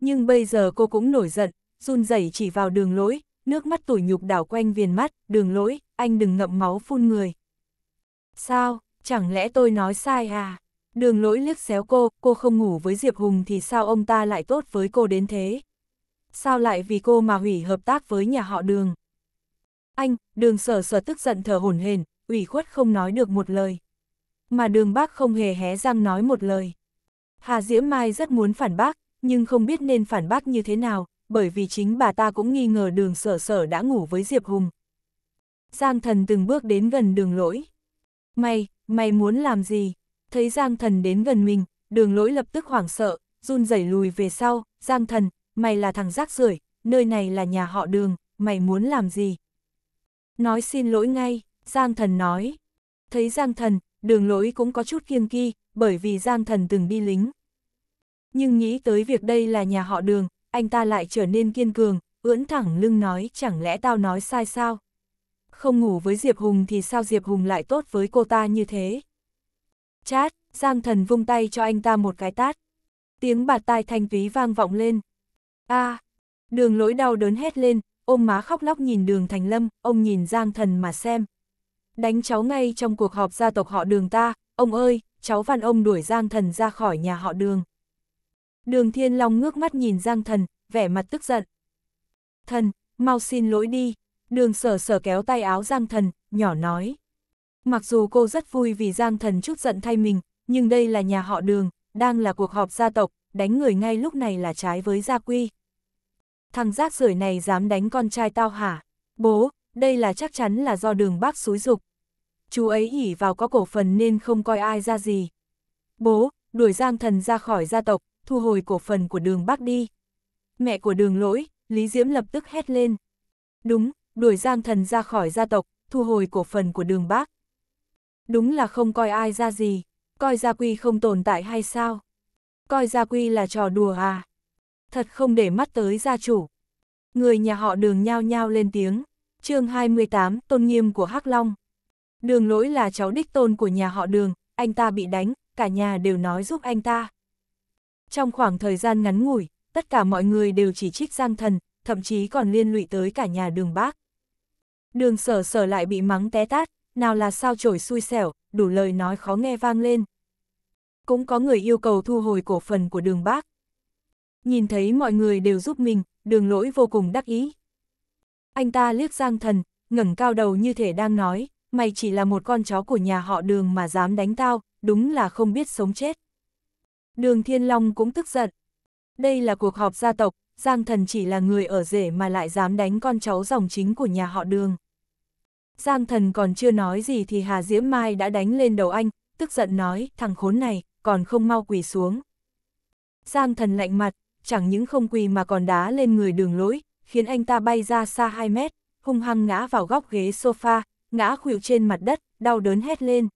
Nhưng bây giờ cô cũng nổi giận, run rẩy chỉ vào đường lỗi, nước mắt tủi nhục đảo quanh viền mắt, đường lỗi, anh đừng ngậm máu phun người. Sao, chẳng lẽ tôi nói sai à? Đường lỗi liếc xéo cô, cô không ngủ với Diệp Hùng thì sao ông ta lại tốt với cô đến thế? Sao lại vì cô mà hủy hợp tác với nhà họ đường? Anh, đường sở sở tức giận thở hổn hển, ủy khuất không nói được một lời. Mà đường bác không hề hé răng nói một lời. Hà Diễm Mai rất muốn phản bác, nhưng không biết nên phản bác như thế nào, bởi vì chính bà ta cũng nghi ngờ đường sở sở đã ngủ với Diệp Hùng. Giang thần từng bước đến gần đường lỗi. Mày, mày muốn làm gì? Thấy Giang thần đến gần mình, đường lỗi lập tức hoảng sợ, run rẩy lùi về sau. Giang thần, mày là thằng rác rưởi, nơi này là nhà họ đường, mày muốn làm gì? Nói xin lỗi ngay, Giang thần nói. Thấy Giang thần, đường lỗi cũng có chút kiêng kỳ, bởi vì Giang thần từng đi lính. Nhưng nghĩ tới việc đây là nhà họ đường, anh ta lại trở nên kiên cường, ưỡn thẳng lưng nói chẳng lẽ tao nói sai sao? Không ngủ với Diệp Hùng thì sao Diệp Hùng lại tốt với cô ta như thế? Chát, Giang Thần vung tay cho anh ta một cái tát. Tiếng bạt tai thanh ví vang vọng lên. a à, đường lỗi đau đớn hét lên, ôm má khóc lóc nhìn đường Thành Lâm, ông nhìn Giang Thần mà xem. Đánh cháu ngay trong cuộc họp gia tộc họ đường ta, ông ơi, cháu văn ông đuổi Giang Thần ra khỏi nhà họ đường. Đường Thiên Long ngước mắt nhìn Giang Thần, vẻ mặt tức giận. Thần, mau xin lỗi đi. Đường sở sở kéo tay áo Giang Thần, nhỏ nói. Mặc dù cô rất vui vì Giang Thần chút giận thay mình, nhưng đây là nhà họ đường, đang là cuộc họp gia tộc, đánh người ngay lúc này là trái với gia quy. Thằng rác rưởi này dám đánh con trai tao hả? Bố, đây là chắc chắn là do đường bác xúi dục. Chú ấy ỉ vào có cổ phần nên không coi ai ra gì. Bố, đuổi Giang Thần ra khỏi gia tộc, thu hồi cổ phần của đường Bắc đi. Mẹ của đường lỗi, Lý Diễm lập tức hét lên. Đúng, đuổi Giang Thần ra khỏi gia tộc, thu hồi cổ phần của đường Bắc. Đúng là không coi ai ra gì, coi gia quy không tồn tại hay sao? Coi gia quy là trò đùa à? Thật không để mắt tới gia chủ. Người nhà họ đường nhao nhao lên tiếng. chương 28, tôn nghiêm của Hắc Long. Đường lỗi là cháu đích tôn của nhà họ đường, anh ta bị đánh, cả nhà đều nói giúp anh ta. Trong khoảng thời gian ngắn ngủi, tất cả mọi người đều chỉ trích Giang Thần, thậm chí còn liên lụy tới cả nhà đường bác. Đường sở sở lại bị mắng té tát, nào là sao chổi xui xẻo, đủ lời nói khó nghe vang lên. Cũng có người yêu cầu thu hồi cổ phần của đường bác. Nhìn thấy mọi người đều giúp mình, đường lỗi vô cùng đắc ý. Anh ta liếc Giang Thần, ngẩng cao đầu như thể đang nói, mày chỉ là một con chó của nhà họ đường mà dám đánh tao, đúng là không biết sống chết. Đường Thiên Long cũng tức giận. Đây là cuộc họp gia tộc, Giang Thần chỉ là người ở rể mà lại dám đánh con cháu dòng chính của nhà họ đường. Giang Thần còn chưa nói gì thì Hà Diễm Mai đã đánh lên đầu anh, tức giận nói, thằng khốn này, còn không mau quỳ xuống. Giang Thần lạnh mặt, chẳng những không quỳ mà còn đá lên người đường lỗi, khiến anh ta bay ra xa 2 mét, hung hăng ngã vào góc ghế sofa, ngã khuỵu trên mặt đất, đau đớn hét lên.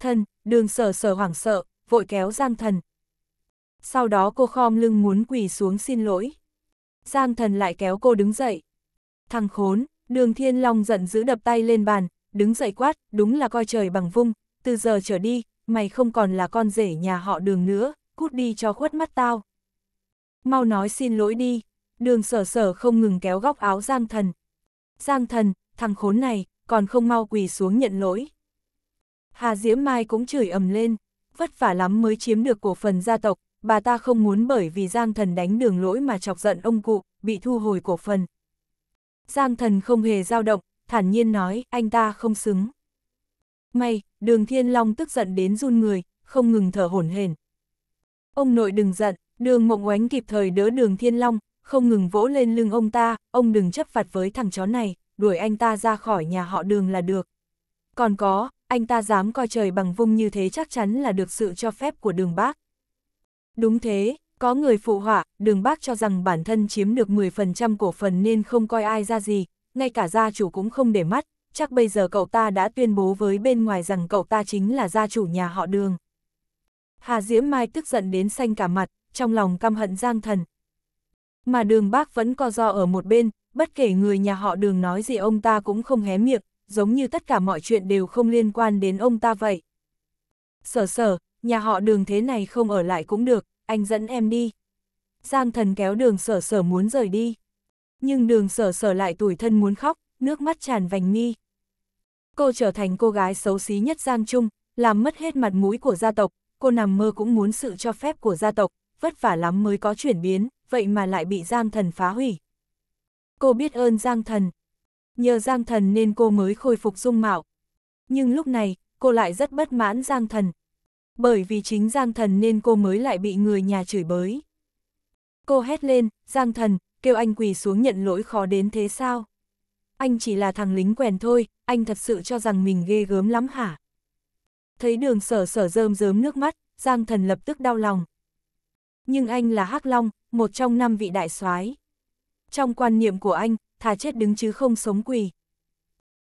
Thần, đường sở sở hoảng sợ, vội kéo Giang Thần. Sau đó cô khom lưng muốn quỳ xuống xin lỗi. Giang Thần lại kéo cô đứng dậy. Thằng khốn, đường Thiên Long giận dữ đập tay lên bàn, đứng dậy quát, đúng là coi trời bằng vung, từ giờ trở đi, mày không còn là con rể nhà họ đường nữa, cút đi cho khuất mắt tao. Mau nói xin lỗi đi, đường sở sở không ngừng kéo góc áo Giang Thần. Giang Thần, thằng khốn này, còn không mau quỳ xuống nhận lỗi. Hà Diễm Mai cũng chửi ầm lên vất vả lắm mới chiếm được cổ phần gia tộc, bà ta không muốn bởi vì Giang Thần đánh đường lỗi mà chọc giận ông cụ, bị thu hồi cổ phần. Giang Thần không hề dao động, thản nhiên nói, anh ta không xứng. May, đường Thiên Long tức giận đến run người, không ngừng thở hổn hển. Ông nội đừng giận, đường mộng oánh kịp thời đỡ đường Thiên Long, không ngừng vỗ lên lưng ông ta, ông đừng chấp phạt với thằng chó này, đuổi anh ta ra khỏi nhà họ đường là được. Còn có, anh ta dám coi trời bằng vung như thế chắc chắn là được sự cho phép của đường bác. Đúng thế, có người phụ họa, đường bác cho rằng bản thân chiếm được 10% cổ phần nên không coi ai ra gì, ngay cả gia chủ cũng không để mắt, chắc bây giờ cậu ta đã tuyên bố với bên ngoài rằng cậu ta chính là gia chủ nhà họ đường. Hà Diễm Mai tức giận đến xanh cả mặt, trong lòng căm hận giang thần. Mà đường bác vẫn co do ở một bên, bất kể người nhà họ đường nói gì ông ta cũng không hé miệng, giống như tất cả mọi chuyện đều không liên quan đến ông ta vậy. Sở sở, nhà họ đường thế này không ở lại cũng được, anh dẫn em đi. Giang thần kéo đường sở sở muốn rời đi. Nhưng đường sở sở lại tủi thân muốn khóc, nước mắt tràn vành mi. Cô trở thành cô gái xấu xí nhất Giang Trung, làm mất hết mặt mũi của gia tộc, cô nằm mơ cũng muốn sự cho phép của gia tộc, vất vả lắm mới có chuyển biến, vậy mà lại bị Giang thần phá hủy. Cô biết ơn Giang thần, nhờ Giang Thần nên cô mới khôi phục dung mạo. Nhưng lúc này, cô lại rất bất mãn Giang Thần. Bởi vì chính Giang Thần nên cô mới lại bị người nhà chửi bới. Cô hét lên, Giang Thần, kêu anh quỳ xuống nhận lỗi khó đến thế sao? Anh chỉ là thằng lính quèn thôi, anh thật sự cho rằng mình ghê gớm lắm hả? Thấy đường sở sở rơm rớm nước mắt, Giang Thần lập tức đau lòng. Nhưng anh là Hắc Long, một trong năm vị đại soái. Trong quan niệm của anh, thà chết đứng chứ không sống quỳ.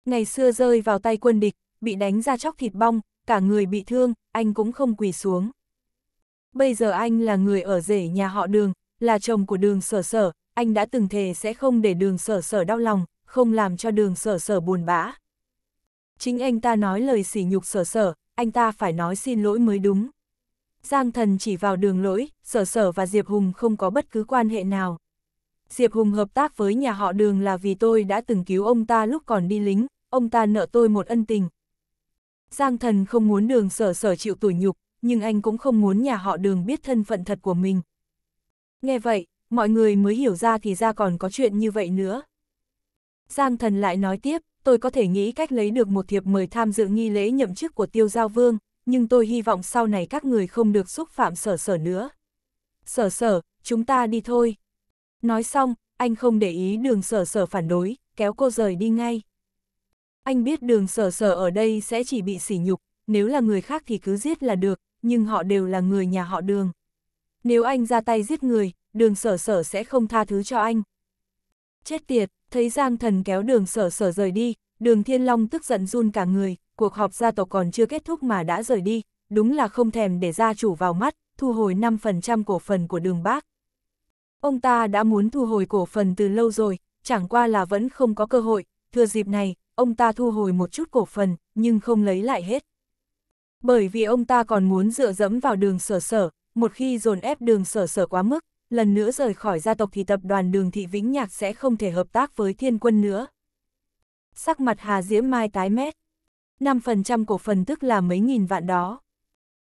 Ngày xưa rơi vào tay quân địch, bị đánh ra chóc thịt bong, cả người bị thương, anh cũng không quỳ xuống. Bây giờ anh là người ở rể nhà họ đường, là chồng của đường sở sở, anh đã từng thề sẽ không để đường sở sở đau lòng, không làm cho đường sở sở buồn bã. Chính anh ta nói lời sỉ nhục sở sở, anh ta phải nói xin lỗi mới đúng. Giang thần chỉ vào đường lỗi, sở sở và Diệp Hùng không có bất cứ quan hệ nào. Diệp Hùng hợp tác với nhà họ đường là vì tôi đã từng cứu ông ta lúc còn đi lính, ông ta nợ tôi một ân tình. Giang thần không muốn đường sở sở chịu tủi nhục, nhưng anh cũng không muốn nhà họ đường biết thân phận thật của mình. Nghe vậy, mọi người mới hiểu ra thì ra còn có chuyện như vậy nữa. Giang thần lại nói tiếp, tôi có thể nghĩ cách lấy được một thiệp mời tham dự nghi lễ nhậm chức của tiêu giao vương, nhưng tôi hy vọng sau này các người không được xúc phạm sở sở nữa. Sở sở, chúng ta đi thôi. Nói xong, anh không để ý đường sở sở phản đối, kéo cô rời đi ngay. Anh biết đường sở sở ở đây sẽ chỉ bị sỉ nhục, nếu là người khác thì cứ giết là được, nhưng họ đều là người nhà họ đường. Nếu anh ra tay giết người, đường sở sở sẽ không tha thứ cho anh. Chết tiệt, thấy Giang Thần kéo đường sở sở rời đi, đường Thiên Long tức giận run cả người, cuộc họp gia tộc còn chưa kết thúc mà đã rời đi, đúng là không thèm để gia chủ vào mắt, thu hồi 5% cổ phần của đường bác. Ông ta đã muốn thu hồi cổ phần từ lâu rồi, chẳng qua là vẫn không có cơ hội, thừa dịp này, ông ta thu hồi một chút cổ phần, nhưng không lấy lại hết. Bởi vì ông ta còn muốn dựa dẫm vào đường sở sở, một khi dồn ép đường sở sở quá mức, lần nữa rời khỏi gia tộc thì tập đoàn đường thị Vĩnh Nhạc sẽ không thể hợp tác với thiên quân nữa. Sắc mặt Hà Diễm Mai tái mét. 5% cổ phần tức là mấy nghìn vạn đó.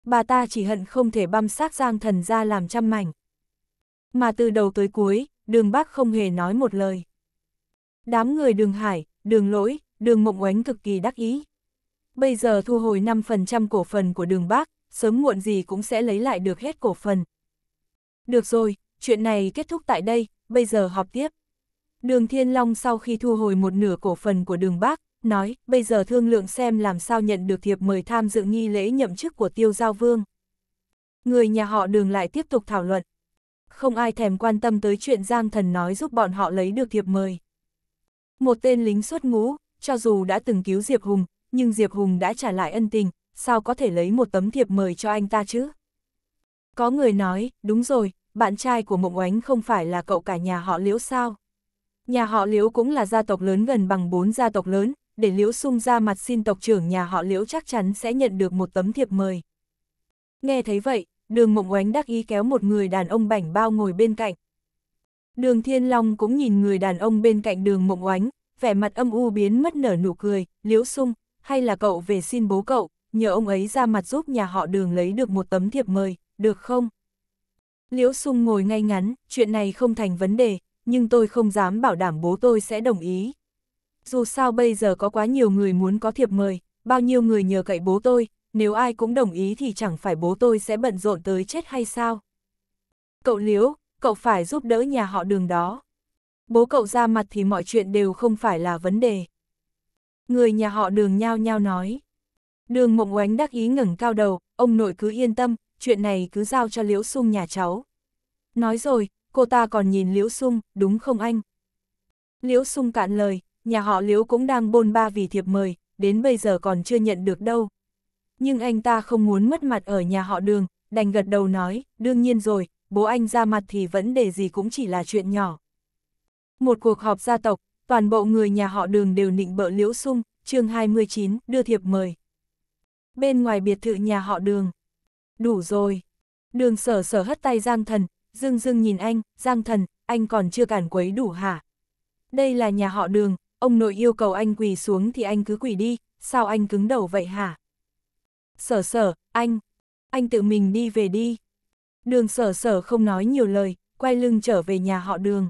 Bà ta chỉ hận không thể băm xác Giang Thần ra làm trăm mảnh mà từ đầu tới cuối, đường bác không hề nói một lời. Đám người đường Hải, đường Lỗi, đường Mộng Oánh cực kỳ đắc ý. Bây giờ thu hồi 5% cổ phần của đường bác sớm muộn gì cũng sẽ lấy lại được hết cổ phần. Được rồi, chuyện này kết thúc tại đây, bây giờ họp tiếp. Đường Thiên Long sau khi thu hồi một nửa cổ phần của đường bác nói, bây giờ thương lượng xem làm sao nhận được thiệp mời tham dự nghi lễ nhậm chức của tiêu giao vương. Người nhà họ đường lại tiếp tục thảo luận không ai thèm quan tâm tới chuyện Giang Thần nói giúp bọn họ lấy được thiệp mời. Một tên lính xuất ngũ, cho dù đã từng cứu Diệp Hùng, nhưng Diệp Hùng đã trả lại ân tình, sao có thể lấy một tấm thiệp mời cho anh ta chứ? Có người nói, đúng rồi, bạn trai của Mộng Oánh không phải là cậu cả nhà họ Liễu sao? Nhà họ Liễu cũng là gia tộc lớn gần bằng bốn gia tộc lớn, để Liễu sung ra mặt xin tộc trưởng nhà họ Liễu chắc chắn sẽ nhận được một tấm thiệp mời. Nghe thấy vậy, đường mộng oánh đắc ý kéo một người đàn ông bảnh bao ngồi bên cạnh. Đường Thiên Long cũng nhìn người đàn ông bên cạnh đường mộng oánh, vẻ mặt âm u biến mất nở nụ cười, liễu sung, hay là cậu về xin bố cậu, nhờ ông ấy ra mặt giúp nhà họ đường lấy được một tấm thiệp mời, được không? Liễu sung ngồi ngay ngắn, chuyện này không thành vấn đề, nhưng tôi không dám bảo đảm bố tôi sẽ đồng ý. Dù sao bây giờ có quá nhiều người muốn có thiệp mời, bao nhiêu người nhờ cậy bố tôi, nếu ai cũng đồng ý thì chẳng phải bố tôi sẽ bận rộn tới chết hay sao? Cậu Liễu, cậu phải giúp đỡ nhà họ đường đó. Bố cậu ra mặt thì mọi chuyện đều không phải là vấn đề. Người nhà họ đường nhao nhao nói. Đường mộng oánh đắc ý ngẩng cao đầu, ông nội cứ yên tâm, chuyện này cứ giao cho Liễu Sung nhà cháu. Nói rồi, cô ta còn nhìn Liễu Sung, đúng không anh? Liễu Sung cạn lời, nhà họ Liễu cũng đang bôn ba vì thiệp mời, đến bây giờ còn chưa nhận được đâu nhưng anh ta không muốn mất mặt ở nhà họ đường, đành gật đầu nói, đương nhiên rồi, bố anh ra mặt thì vấn đề gì cũng chỉ là chuyện nhỏ. Một cuộc họp gia tộc, toàn bộ người nhà họ đường đều nịnh bợ liễu sung, chương 29, đưa thiệp mời. Bên ngoài biệt thự nhà họ đường. Đủ rồi. Đường sở sở hất tay Giang Thần, dưng dưng nhìn anh, Giang Thần, anh còn chưa cản quấy đủ hả? Đây là nhà họ đường, ông nội yêu cầu anh quỳ xuống thì anh cứ quỳ đi, sao anh cứng đầu vậy hả? sở sở, anh, anh tự mình đi về đi. Đường sở sở không nói nhiều lời, quay lưng trở về nhà họ đường.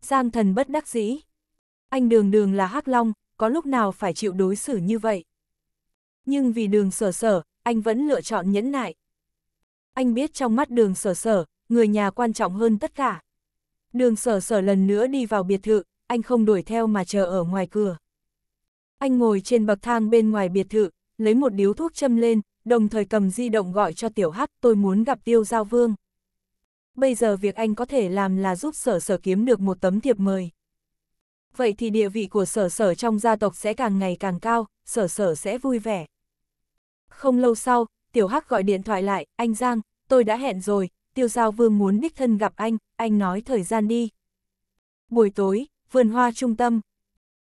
Giang thần bất đắc dĩ. Anh đường đường là hắc long, có lúc nào phải chịu đối xử như vậy. Nhưng vì đường sở sở, anh vẫn lựa chọn nhẫn nại. Anh biết trong mắt đường sở sở, người nhà quan trọng hơn tất cả. Đường sở sở lần nữa đi vào biệt thự, anh không đuổi theo mà chờ ở ngoài cửa. Anh ngồi trên bậc thang bên ngoài biệt thự, lấy một điếu thuốc châm lên, đồng thời cầm di động gọi cho tiểu hắc tôi muốn gặp tiêu giao vương. Bây giờ việc anh có thể làm là giúp sở sở kiếm được một tấm thiệp mời. Vậy thì địa vị của sở sở trong gia tộc sẽ càng ngày càng cao, sở sở sẽ vui vẻ. Không lâu sau, tiểu hắc gọi điện thoại lại, anh Giang, tôi đã hẹn rồi, tiêu giao vương muốn đích thân gặp anh, anh nói thời gian đi. Buổi tối, vườn hoa trung tâm.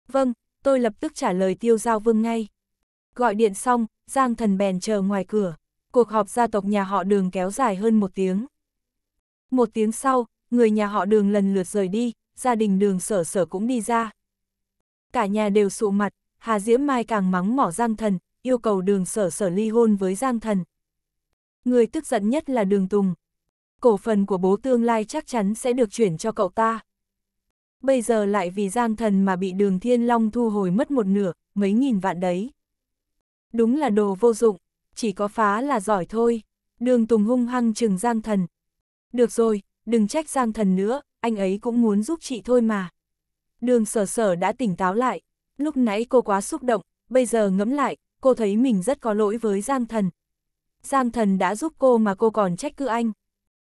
Vâng, tôi lập tức trả lời tiêu giao vương ngay. Gọi điện xong, Giang thần bèn chờ ngoài cửa. Cuộc họp gia tộc nhà họ đường kéo dài hơn một tiếng. Một tiếng sau, người nhà họ đường lần lượt rời đi, gia đình đường sở sở cũng đi ra. Cả nhà đều sụ mặt, Hà Diễm Mai càng mắng mỏ Giang Thần, yêu cầu đường sở sở ly hôn với Giang Thần. Người tức giận nhất là đường Tùng. Cổ phần của bố tương lai chắc chắn sẽ được chuyển cho cậu ta. Bây giờ lại vì Giang Thần mà bị đường Thiên Long thu hồi mất một nửa, mấy nghìn vạn đấy. Đúng là đồ vô dụng, chỉ có phá là giỏi thôi. Đường Tùng hung hăng trừng Giang Thần. Được rồi, đừng trách Giang Thần nữa, anh ấy cũng muốn giúp chị thôi mà. Đường sở sở đã tỉnh táo lại, lúc nãy cô quá xúc động, bây giờ ngẫm lại, cô thấy mình rất có lỗi với Giang Thần. Giang Thần đã giúp cô mà cô còn trách cứ anh.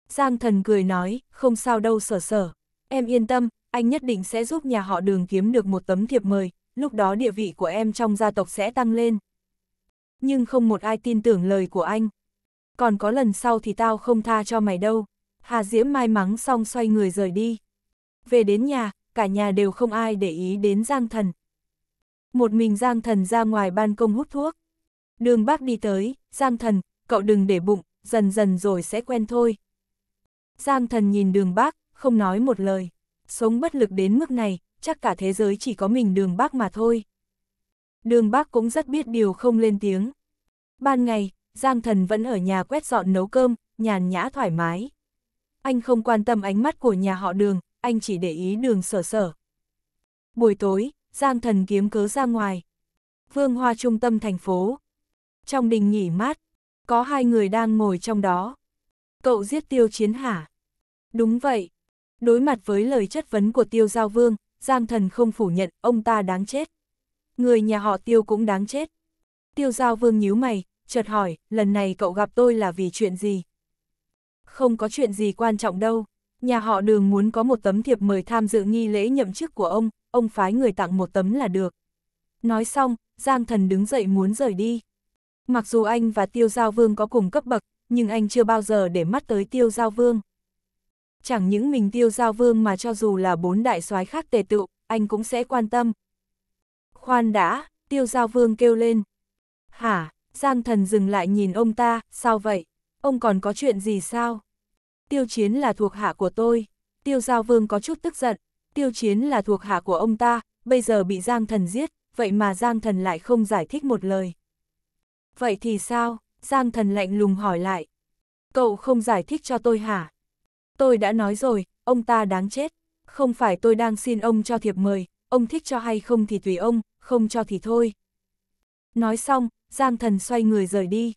Giang Thần cười nói, không sao đâu sở sở. Em yên tâm, anh nhất định sẽ giúp nhà họ đường kiếm được một tấm thiệp mời, lúc đó địa vị của em trong gia tộc sẽ tăng lên nhưng không một ai tin tưởng lời của anh. Còn có lần sau thì tao không tha cho mày đâu. Hà Diễm may mắn xong xoay người rời đi. Về đến nhà, cả nhà đều không ai để ý đến Giang Thần. Một mình Giang Thần ra ngoài ban công hút thuốc. Đường bác đi tới, Giang Thần, cậu đừng để bụng, dần dần rồi sẽ quen thôi. Giang Thần nhìn đường bác, không nói một lời. Sống bất lực đến mức này, chắc cả thế giới chỉ có mình đường bác mà thôi. Đường bác cũng rất biết điều không lên tiếng. Ban ngày, Giang thần vẫn ở nhà quét dọn nấu cơm, nhàn nhã thoải mái. Anh không quan tâm ánh mắt của nhà họ đường, anh chỉ để ý đường sở sở. Buổi tối, Giang thần kiếm cớ ra ngoài. Vương hoa trung tâm thành phố. Trong đình nghỉ mát, có hai người đang ngồi trong đó. Cậu giết tiêu chiến hả? Đúng vậy. Đối mặt với lời chất vấn của tiêu giao vương, Giang thần không phủ nhận ông ta đáng chết người nhà họ tiêu cũng đáng chết. Tiêu giao vương nhíu mày, chợt hỏi, lần này cậu gặp tôi là vì chuyện gì? Không có chuyện gì quan trọng đâu, nhà họ đường muốn có một tấm thiệp mời tham dự nghi lễ nhậm chức của ông, ông phái người tặng một tấm là được. Nói xong, Giang thần đứng dậy muốn rời đi. Mặc dù anh và tiêu giao vương có cùng cấp bậc, nhưng anh chưa bao giờ để mắt tới tiêu giao vương. Chẳng những mình tiêu giao vương mà cho dù là bốn đại soái khác tề tựu, anh cũng sẽ quan tâm, Khoan đã, tiêu giao vương kêu lên. Hả, Giang thần dừng lại nhìn ông ta, sao vậy? Ông còn có chuyện gì sao? Tiêu chiến là thuộc hạ của tôi. Tiêu giao vương có chút tức giận. Tiêu chiến là thuộc hạ của ông ta, bây giờ bị Giang thần giết, vậy mà Giang thần lại không giải thích một lời. Vậy thì sao? Giang thần lạnh lùng hỏi lại. Cậu không giải thích cho tôi hả? Tôi đã nói rồi, ông ta đáng chết. Không phải tôi đang xin ông cho thiệp mời, ông thích cho hay không thì tùy ông, không cho thì thôi. Nói xong, Giang Thần xoay người rời đi.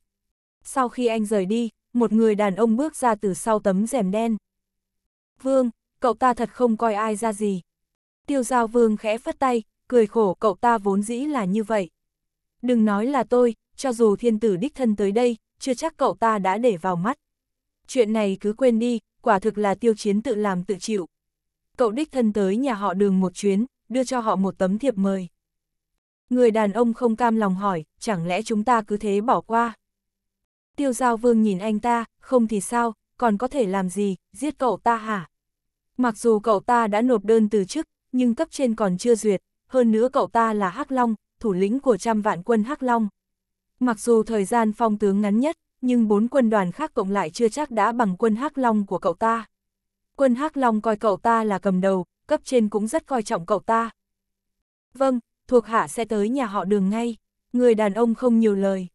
Sau khi anh rời đi, một người đàn ông bước ra từ sau tấm rèm đen. Vương, cậu ta thật không coi ai ra gì. Tiêu Giao Vương khẽ phất tay, cười khổ cậu ta vốn dĩ là như vậy. Đừng nói là tôi, cho dù thiên tử đích thân tới đây, chưa chắc cậu ta đã để vào mắt. Chuyện này cứ quên đi, quả thực là tiêu chiến tự làm tự chịu. Cậu đích thân tới nhà họ đường một chuyến, đưa cho họ một tấm thiệp mời. Người đàn ông không cam lòng hỏi, chẳng lẽ chúng ta cứ thế bỏ qua? Tiêu giao vương nhìn anh ta, không thì sao, còn có thể làm gì, giết cậu ta hả? Mặc dù cậu ta đã nộp đơn từ chức, nhưng cấp trên còn chưa duyệt, hơn nữa cậu ta là Hắc Long, thủ lĩnh của trăm vạn quân Hắc Long. Mặc dù thời gian phong tướng ngắn nhất, nhưng bốn quân đoàn khác cộng lại chưa chắc đã bằng quân Hắc Long của cậu ta. Quân Hắc Long coi cậu ta là cầm đầu, cấp trên cũng rất coi trọng cậu ta. Vâng, thuộc hạ sẽ tới nhà họ đường ngay. Người đàn ông không nhiều lời.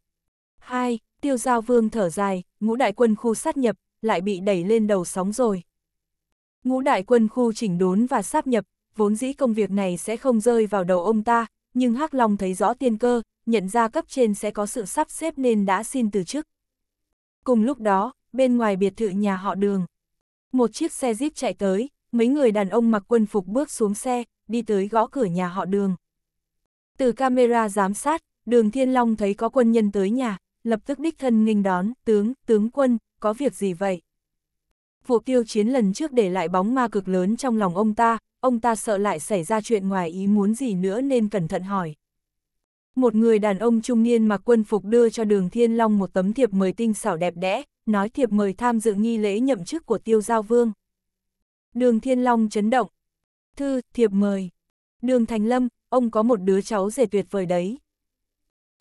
Hai, tiêu giao vương thở dài, ngũ đại quân khu sát nhập, lại bị đẩy lên đầu sóng rồi. Ngũ đại quân khu chỉnh đốn và sát nhập, vốn dĩ công việc này sẽ không rơi vào đầu ông ta, nhưng Hắc Long thấy rõ tiên cơ, nhận ra cấp trên sẽ có sự sắp xếp nên đã xin từ chức. Cùng lúc đó, bên ngoài biệt thự nhà họ đường, một chiếc xe jeep chạy tới, mấy người đàn ông mặc quân phục bước xuống xe, đi tới gõ cửa nhà họ đường. Từ camera giám sát, đường Thiên Long thấy có quân nhân tới nhà, lập tức đích thân nghênh đón, tướng, tướng quân, có việc gì vậy? Vụ tiêu chiến lần trước để lại bóng ma cực lớn trong lòng ông ta, ông ta sợ lại xảy ra chuyện ngoài ý muốn gì nữa nên cẩn thận hỏi. Một người đàn ông trung niên mặc quân phục đưa cho đường Thiên Long một tấm thiệp mời tinh xảo đẹp đẽ, nói thiệp mời tham dự nghi lễ nhậm chức của tiêu giao vương. Đường Thiên Long chấn động. Thư, thiệp mời. Đường Thành Lâm, ông có một đứa cháu rể tuyệt vời đấy.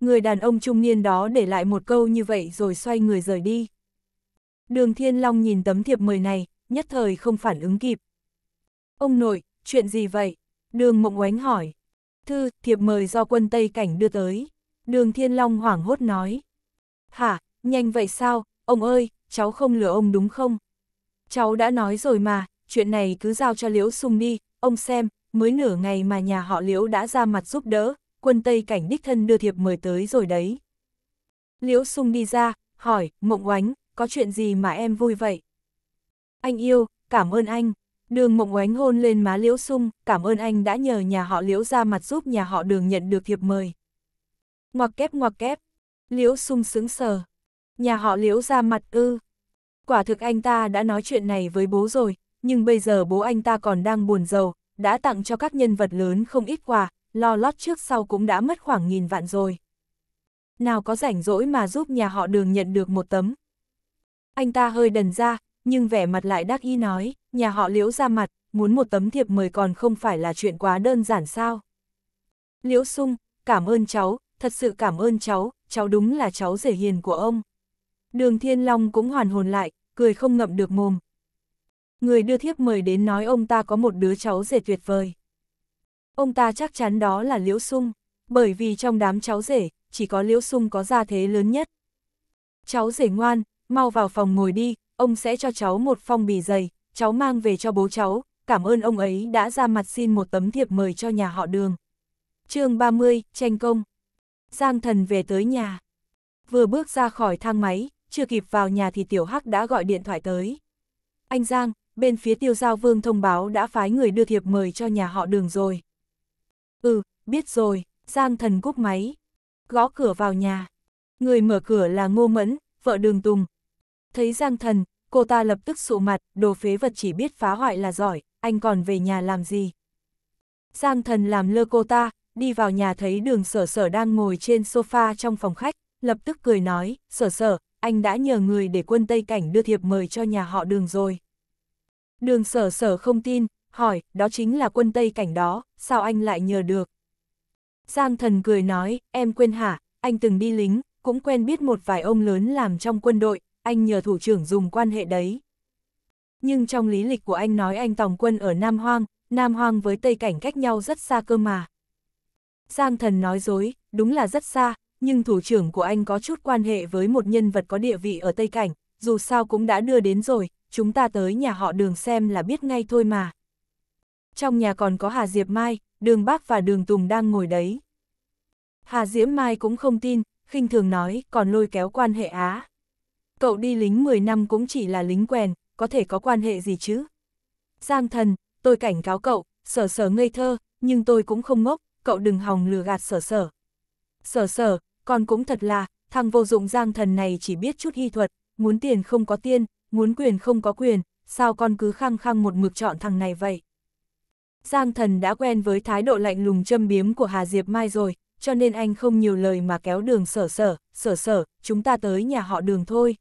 Người đàn ông trung niên đó để lại một câu như vậy rồi xoay người rời đi. Đường Thiên Long nhìn tấm thiệp mời này, nhất thời không phản ứng kịp. Ông nội, chuyện gì vậy? Đường Mộng Oánh hỏi. Thư, thiệp mời do quân Tây Cảnh đưa tới. Đường Thiên Long hoảng hốt nói. Hả, nhanh vậy sao, ông ơi, cháu không lừa ông đúng không? Cháu đã nói rồi mà, chuyện này cứ giao cho Liễu Sung đi, ông xem, mới nửa ngày mà nhà họ Liễu đã ra mặt giúp đỡ, quân Tây cảnh đích thân đưa thiệp mời tới rồi đấy. Liễu Sung đi ra, hỏi, Mộng Oánh, có chuyện gì mà em vui vậy? Anh yêu, cảm ơn anh. Đường Mộng Oánh hôn lên má Liễu Sung, cảm ơn anh đã nhờ nhà họ Liễu ra mặt giúp nhà họ Đường nhận được thiệp mời. Ngoặc kép ngoặc kép, Liễu Sung sững sờ. Nhà họ Liễu ra mặt ư. Quả thực anh ta đã nói chuyện này với bố rồi, nhưng bây giờ bố anh ta còn đang buồn giàu, đã tặng cho các nhân vật lớn không ít quà, lo lót trước sau cũng đã mất khoảng nghìn vạn rồi. Nào có rảnh rỗi mà giúp nhà họ đường nhận được một tấm. Anh ta hơi đần ra, nhưng vẻ mặt lại đắc ý nói, nhà họ liễu ra mặt, muốn một tấm thiệp mời còn không phải là chuyện quá đơn giản sao. Liễu sung, cảm ơn cháu, thật sự cảm ơn cháu, cháu đúng là cháu rể hiền của ông. Đường Thiên Long cũng hoàn hồn lại, cười không ngậm được mồm, Người đưa thiếp mời đến nói ông ta có một đứa cháu rể tuyệt vời. Ông ta chắc chắn đó là Liễu Sung, bởi vì trong đám cháu rể, chỉ có Liễu Sung có gia thế lớn nhất. Cháu rể ngoan, mau vào phòng ngồi đi, ông sẽ cho cháu một phong bì dày, cháu mang về cho bố cháu, cảm ơn ông ấy đã ra mặt xin một tấm thiệp mời cho nhà họ đường. chương 30, tranh công. Giang thần về tới nhà. Vừa bước ra khỏi thang máy, chưa kịp vào nhà thì Tiểu Hắc đã gọi điện thoại tới. Anh Giang, bên phía tiêu giao vương thông báo đã phái người đưa thiệp mời cho nhà họ đường rồi. Ừ, biết rồi, Giang thần cúp máy, gõ cửa vào nhà. Người mở cửa là Ngô Mẫn, vợ đường Tùng. Thấy Giang thần, cô ta lập tức sụ mặt, đồ phế vật chỉ biết phá hoại là giỏi, anh còn về nhà làm gì. Giang thần làm lơ cô ta, đi vào nhà thấy đường sở sở đang ngồi trên sofa trong phòng khách, lập tức cười nói, sở sở, anh đã nhờ người để quân Tây Cảnh đưa thiệp mời cho nhà họ đường rồi. Đường sở sở không tin, hỏi, đó chính là quân Tây cảnh đó, sao anh lại nhờ được? Giang thần cười nói, em quên hả, anh từng đi lính, cũng quen biết một vài ông lớn làm trong quân đội, anh nhờ thủ trưởng dùng quan hệ đấy. Nhưng trong lý lịch của anh nói anh tòng quân ở Nam Hoang, Nam Hoang với Tây Cảnh cách nhau rất xa cơ mà. Giang thần nói dối, đúng là rất xa, nhưng thủ trưởng của anh có chút quan hệ với một nhân vật có địa vị ở Tây Cảnh, dù sao cũng đã đưa đến rồi, chúng ta tới nhà họ đường xem là biết ngay thôi mà. Trong nhà còn có Hà Diệp Mai, đường bác và đường Tùng đang ngồi đấy. Hà Diễm Mai cũng không tin, khinh thường nói, còn lôi kéo quan hệ Á. Cậu đi lính 10 năm cũng chỉ là lính quèn, có thể có quan hệ gì chứ? Giang thần, tôi cảnh cáo cậu, sở sở ngây thơ, nhưng tôi cũng không ngốc, cậu đừng hòng lừa gạt sở sở. Sở sở, con cũng thật là, thằng vô dụng giang thần này chỉ biết chút hy thuật, muốn tiền không có tiên, muốn quyền không có quyền, sao con cứ khăng khăng một mực chọn thằng này vậy? Giang thần đã quen với thái độ lạnh lùng châm biếm của Hà Diệp Mai rồi, cho nên anh không nhiều lời mà kéo đường sở sở, sở sở, chúng ta tới nhà họ đường thôi.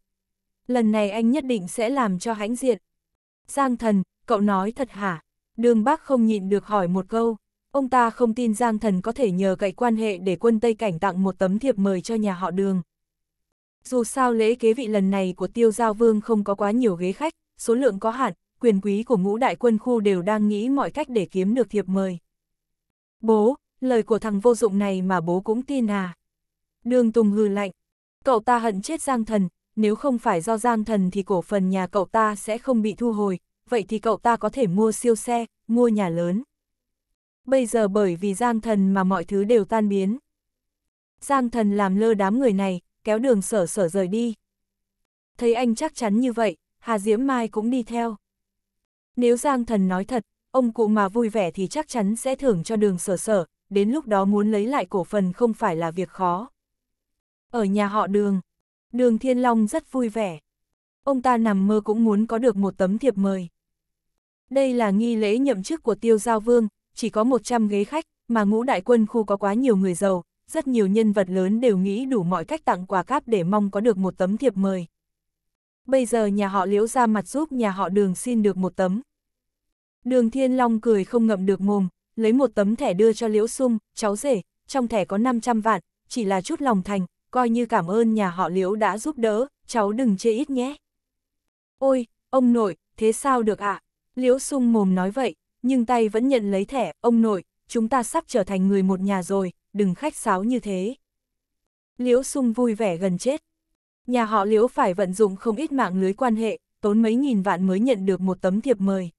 Lần này anh nhất định sẽ làm cho hãnh diện. Giang thần, cậu nói thật hả? Đường bác không nhịn được hỏi một câu. Ông ta không tin Giang thần có thể nhờ cậy quan hệ để quân Tây Cảnh tặng một tấm thiệp mời cho nhà họ đường. Dù sao lễ kế vị lần này của tiêu giao vương không có quá nhiều ghế khách, số lượng có hạn, quyền quý của ngũ đại quân khu đều đang nghĩ mọi cách để kiếm được thiệp mời. Bố, lời của thằng vô dụng này mà bố cũng tin à? Đường Tùng hư lạnh, cậu ta hận chết Giang Thần, nếu không phải do Giang Thần thì cổ phần nhà cậu ta sẽ không bị thu hồi, vậy thì cậu ta có thể mua siêu xe, mua nhà lớn. Bây giờ bởi vì Giang Thần mà mọi thứ đều tan biến. Giang Thần làm lơ đám người này, kéo đường sở sở rời đi. Thấy anh chắc chắn như vậy, Hà Diễm Mai cũng đi theo. Nếu Giang Thần nói thật, ông cụ mà vui vẻ thì chắc chắn sẽ thưởng cho đường sở sở, đến lúc đó muốn lấy lại cổ phần không phải là việc khó. Ở nhà họ đường, đường Thiên Long rất vui vẻ. Ông ta nằm mơ cũng muốn có được một tấm thiệp mời. Đây là nghi lễ nhậm chức của tiêu giao vương, chỉ có 100 ghế khách, mà ngũ đại quân khu có quá nhiều người giàu, rất nhiều nhân vật lớn đều nghĩ đủ mọi cách tặng quà cáp để mong có được một tấm thiệp mời. Bây giờ nhà họ liễu ra mặt giúp nhà họ đường xin được một tấm. Đường Thiên Long cười không ngậm được mồm, lấy một tấm thẻ đưa cho liễu sung, cháu rể, trong thẻ có 500 vạn, chỉ là chút lòng thành, coi như cảm ơn nhà họ liễu đã giúp đỡ, cháu đừng chê ít nhé. Ôi, ông nội, thế sao được ạ? À? Liễu sung mồm nói vậy, nhưng tay vẫn nhận lấy thẻ, ông nội, chúng ta sắp trở thành người một nhà rồi, đừng khách sáo như thế. Liễu sung vui vẻ gần chết. Nhà họ Liễu phải vận dụng không ít mạng lưới quan hệ, tốn mấy nghìn vạn mới nhận được một tấm thiệp mời.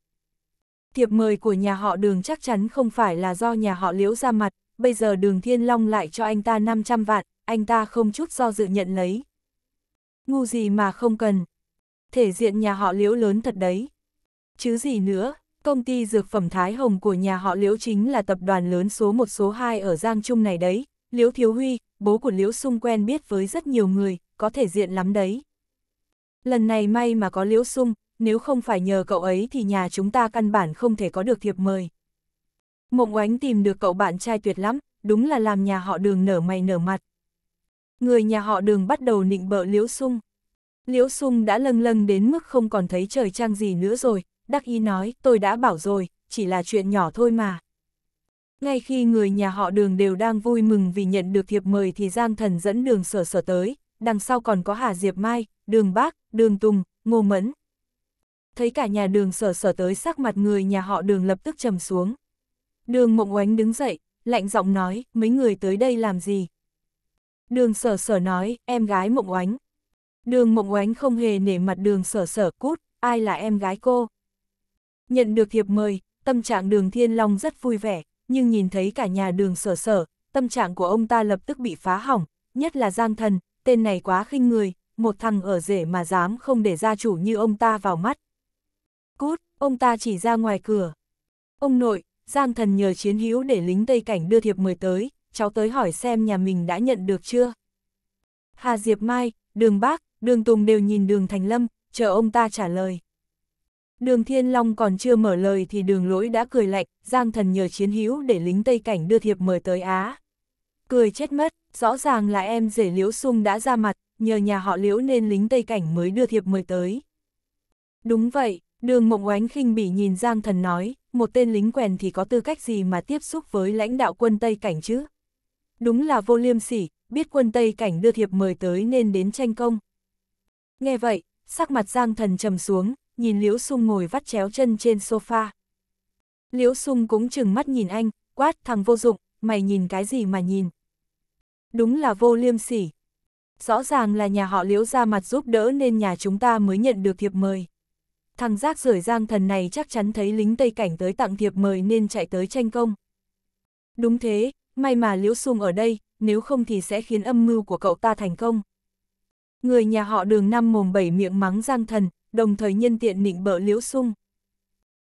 Thiệp mời của nhà họ đường chắc chắn không phải là do nhà họ Liễu ra mặt, bây giờ đường Thiên Long lại cho anh ta 500 vạn, anh ta không chút do dự nhận lấy. Ngu gì mà không cần. Thể diện nhà họ Liễu lớn thật đấy. Chứ gì nữa. Công ty dược phẩm Thái Hồng của nhà họ Liễu chính là tập đoàn lớn số 1 số 2 ở Giang Trung này đấy. Liễu Thiếu Huy, bố của Liễu Sung quen biết với rất nhiều người, có thể diện lắm đấy. Lần này may mà có Liễu Sung, nếu không phải nhờ cậu ấy thì nhà chúng ta căn bản không thể có được thiệp mời. Mộng oánh tìm được cậu bạn trai tuyệt lắm, đúng là làm nhà họ đường nở mày nở mặt. Người nhà họ đường bắt đầu nịnh bợ Liễu Sung. Liễu Sung đã lâng lâng đến mức không còn thấy trời trăng gì nữa rồi, đắc ý nói, tôi đã bảo rồi, chỉ là chuyện nhỏ thôi mà. Ngay khi người nhà họ đường đều đang vui mừng vì nhận được thiệp mời thì Giang Thần dẫn đường sở sở tới, đằng sau còn có Hà Diệp Mai, đường Bác, đường Tùng, Ngô Mẫn. Thấy cả nhà đường sở sở tới sắc mặt người nhà họ đường lập tức trầm xuống. Đường mộng oánh đứng dậy, lạnh giọng nói, mấy người tới đây làm gì? Đường sở sở nói, em gái mộng oánh. Đường mộng oánh không hề nể mặt đường sở sở cút, ai là em gái cô? Nhận được hiệp mời, tâm trạng đường Thiên Long rất vui vẻ, nhưng nhìn thấy cả nhà đường sở sở, tâm trạng của ông ta lập tức bị phá hỏng, nhất là Giang Thần, tên này quá khinh người, một thằng ở rể mà dám không để gia chủ như ông ta vào mắt. Cút, ông ta chỉ ra ngoài cửa. Ông nội, Giang Thần nhờ chiến hữu để lính Tây Cảnh đưa thiệp mời tới, cháu tới hỏi xem nhà mình đã nhận được chưa. Hà Diệp Mai, Đường Bác, Đường Tùng đều nhìn Đường Thành Lâm, chờ ông ta trả lời. Đường Thiên Long còn chưa mở lời thì đường lỗi đã cười lạnh, Giang Thần nhờ chiến hữu để lính Tây Cảnh đưa thiệp mời tới Á. Cười chết mất, rõ ràng là em rể Liễu Sung đã ra mặt, nhờ nhà họ Liễu nên lính Tây Cảnh mới đưa thiệp mời tới. Đúng vậy, đường mộng oánh khinh bỉ nhìn Giang Thần nói, một tên lính quèn thì có tư cách gì mà tiếp xúc với lãnh đạo quân Tây Cảnh chứ? Đúng là vô liêm sỉ, biết quân Tây Cảnh đưa thiệp mời tới nên đến tranh công. Nghe vậy, sắc mặt Giang Thần trầm xuống, nhìn Liễu Sung ngồi vắt chéo chân trên sofa. Liễu Sung cũng chừng mắt nhìn anh, quát thằng vô dụng, mày nhìn cái gì mà nhìn. Đúng là vô liêm sỉ. Rõ ràng là nhà họ Liễu ra mặt giúp đỡ nên nhà chúng ta mới nhận được thiệp mời. Thằng rác rưởi giang thần này chắc chắn thấy lính Tây Cảnh tới tặng thiệp mời nên chạy tới tranh công. Đúng thế, may mà Liễu Sung ở đây, nếu không thì sẽ khiến âm mưu của cậu ta thành công. Người nhà họ đường năm mồm bảy miệng mắng giang thần, đồng thời nhân tiện nịnh bợ Liễu Sung.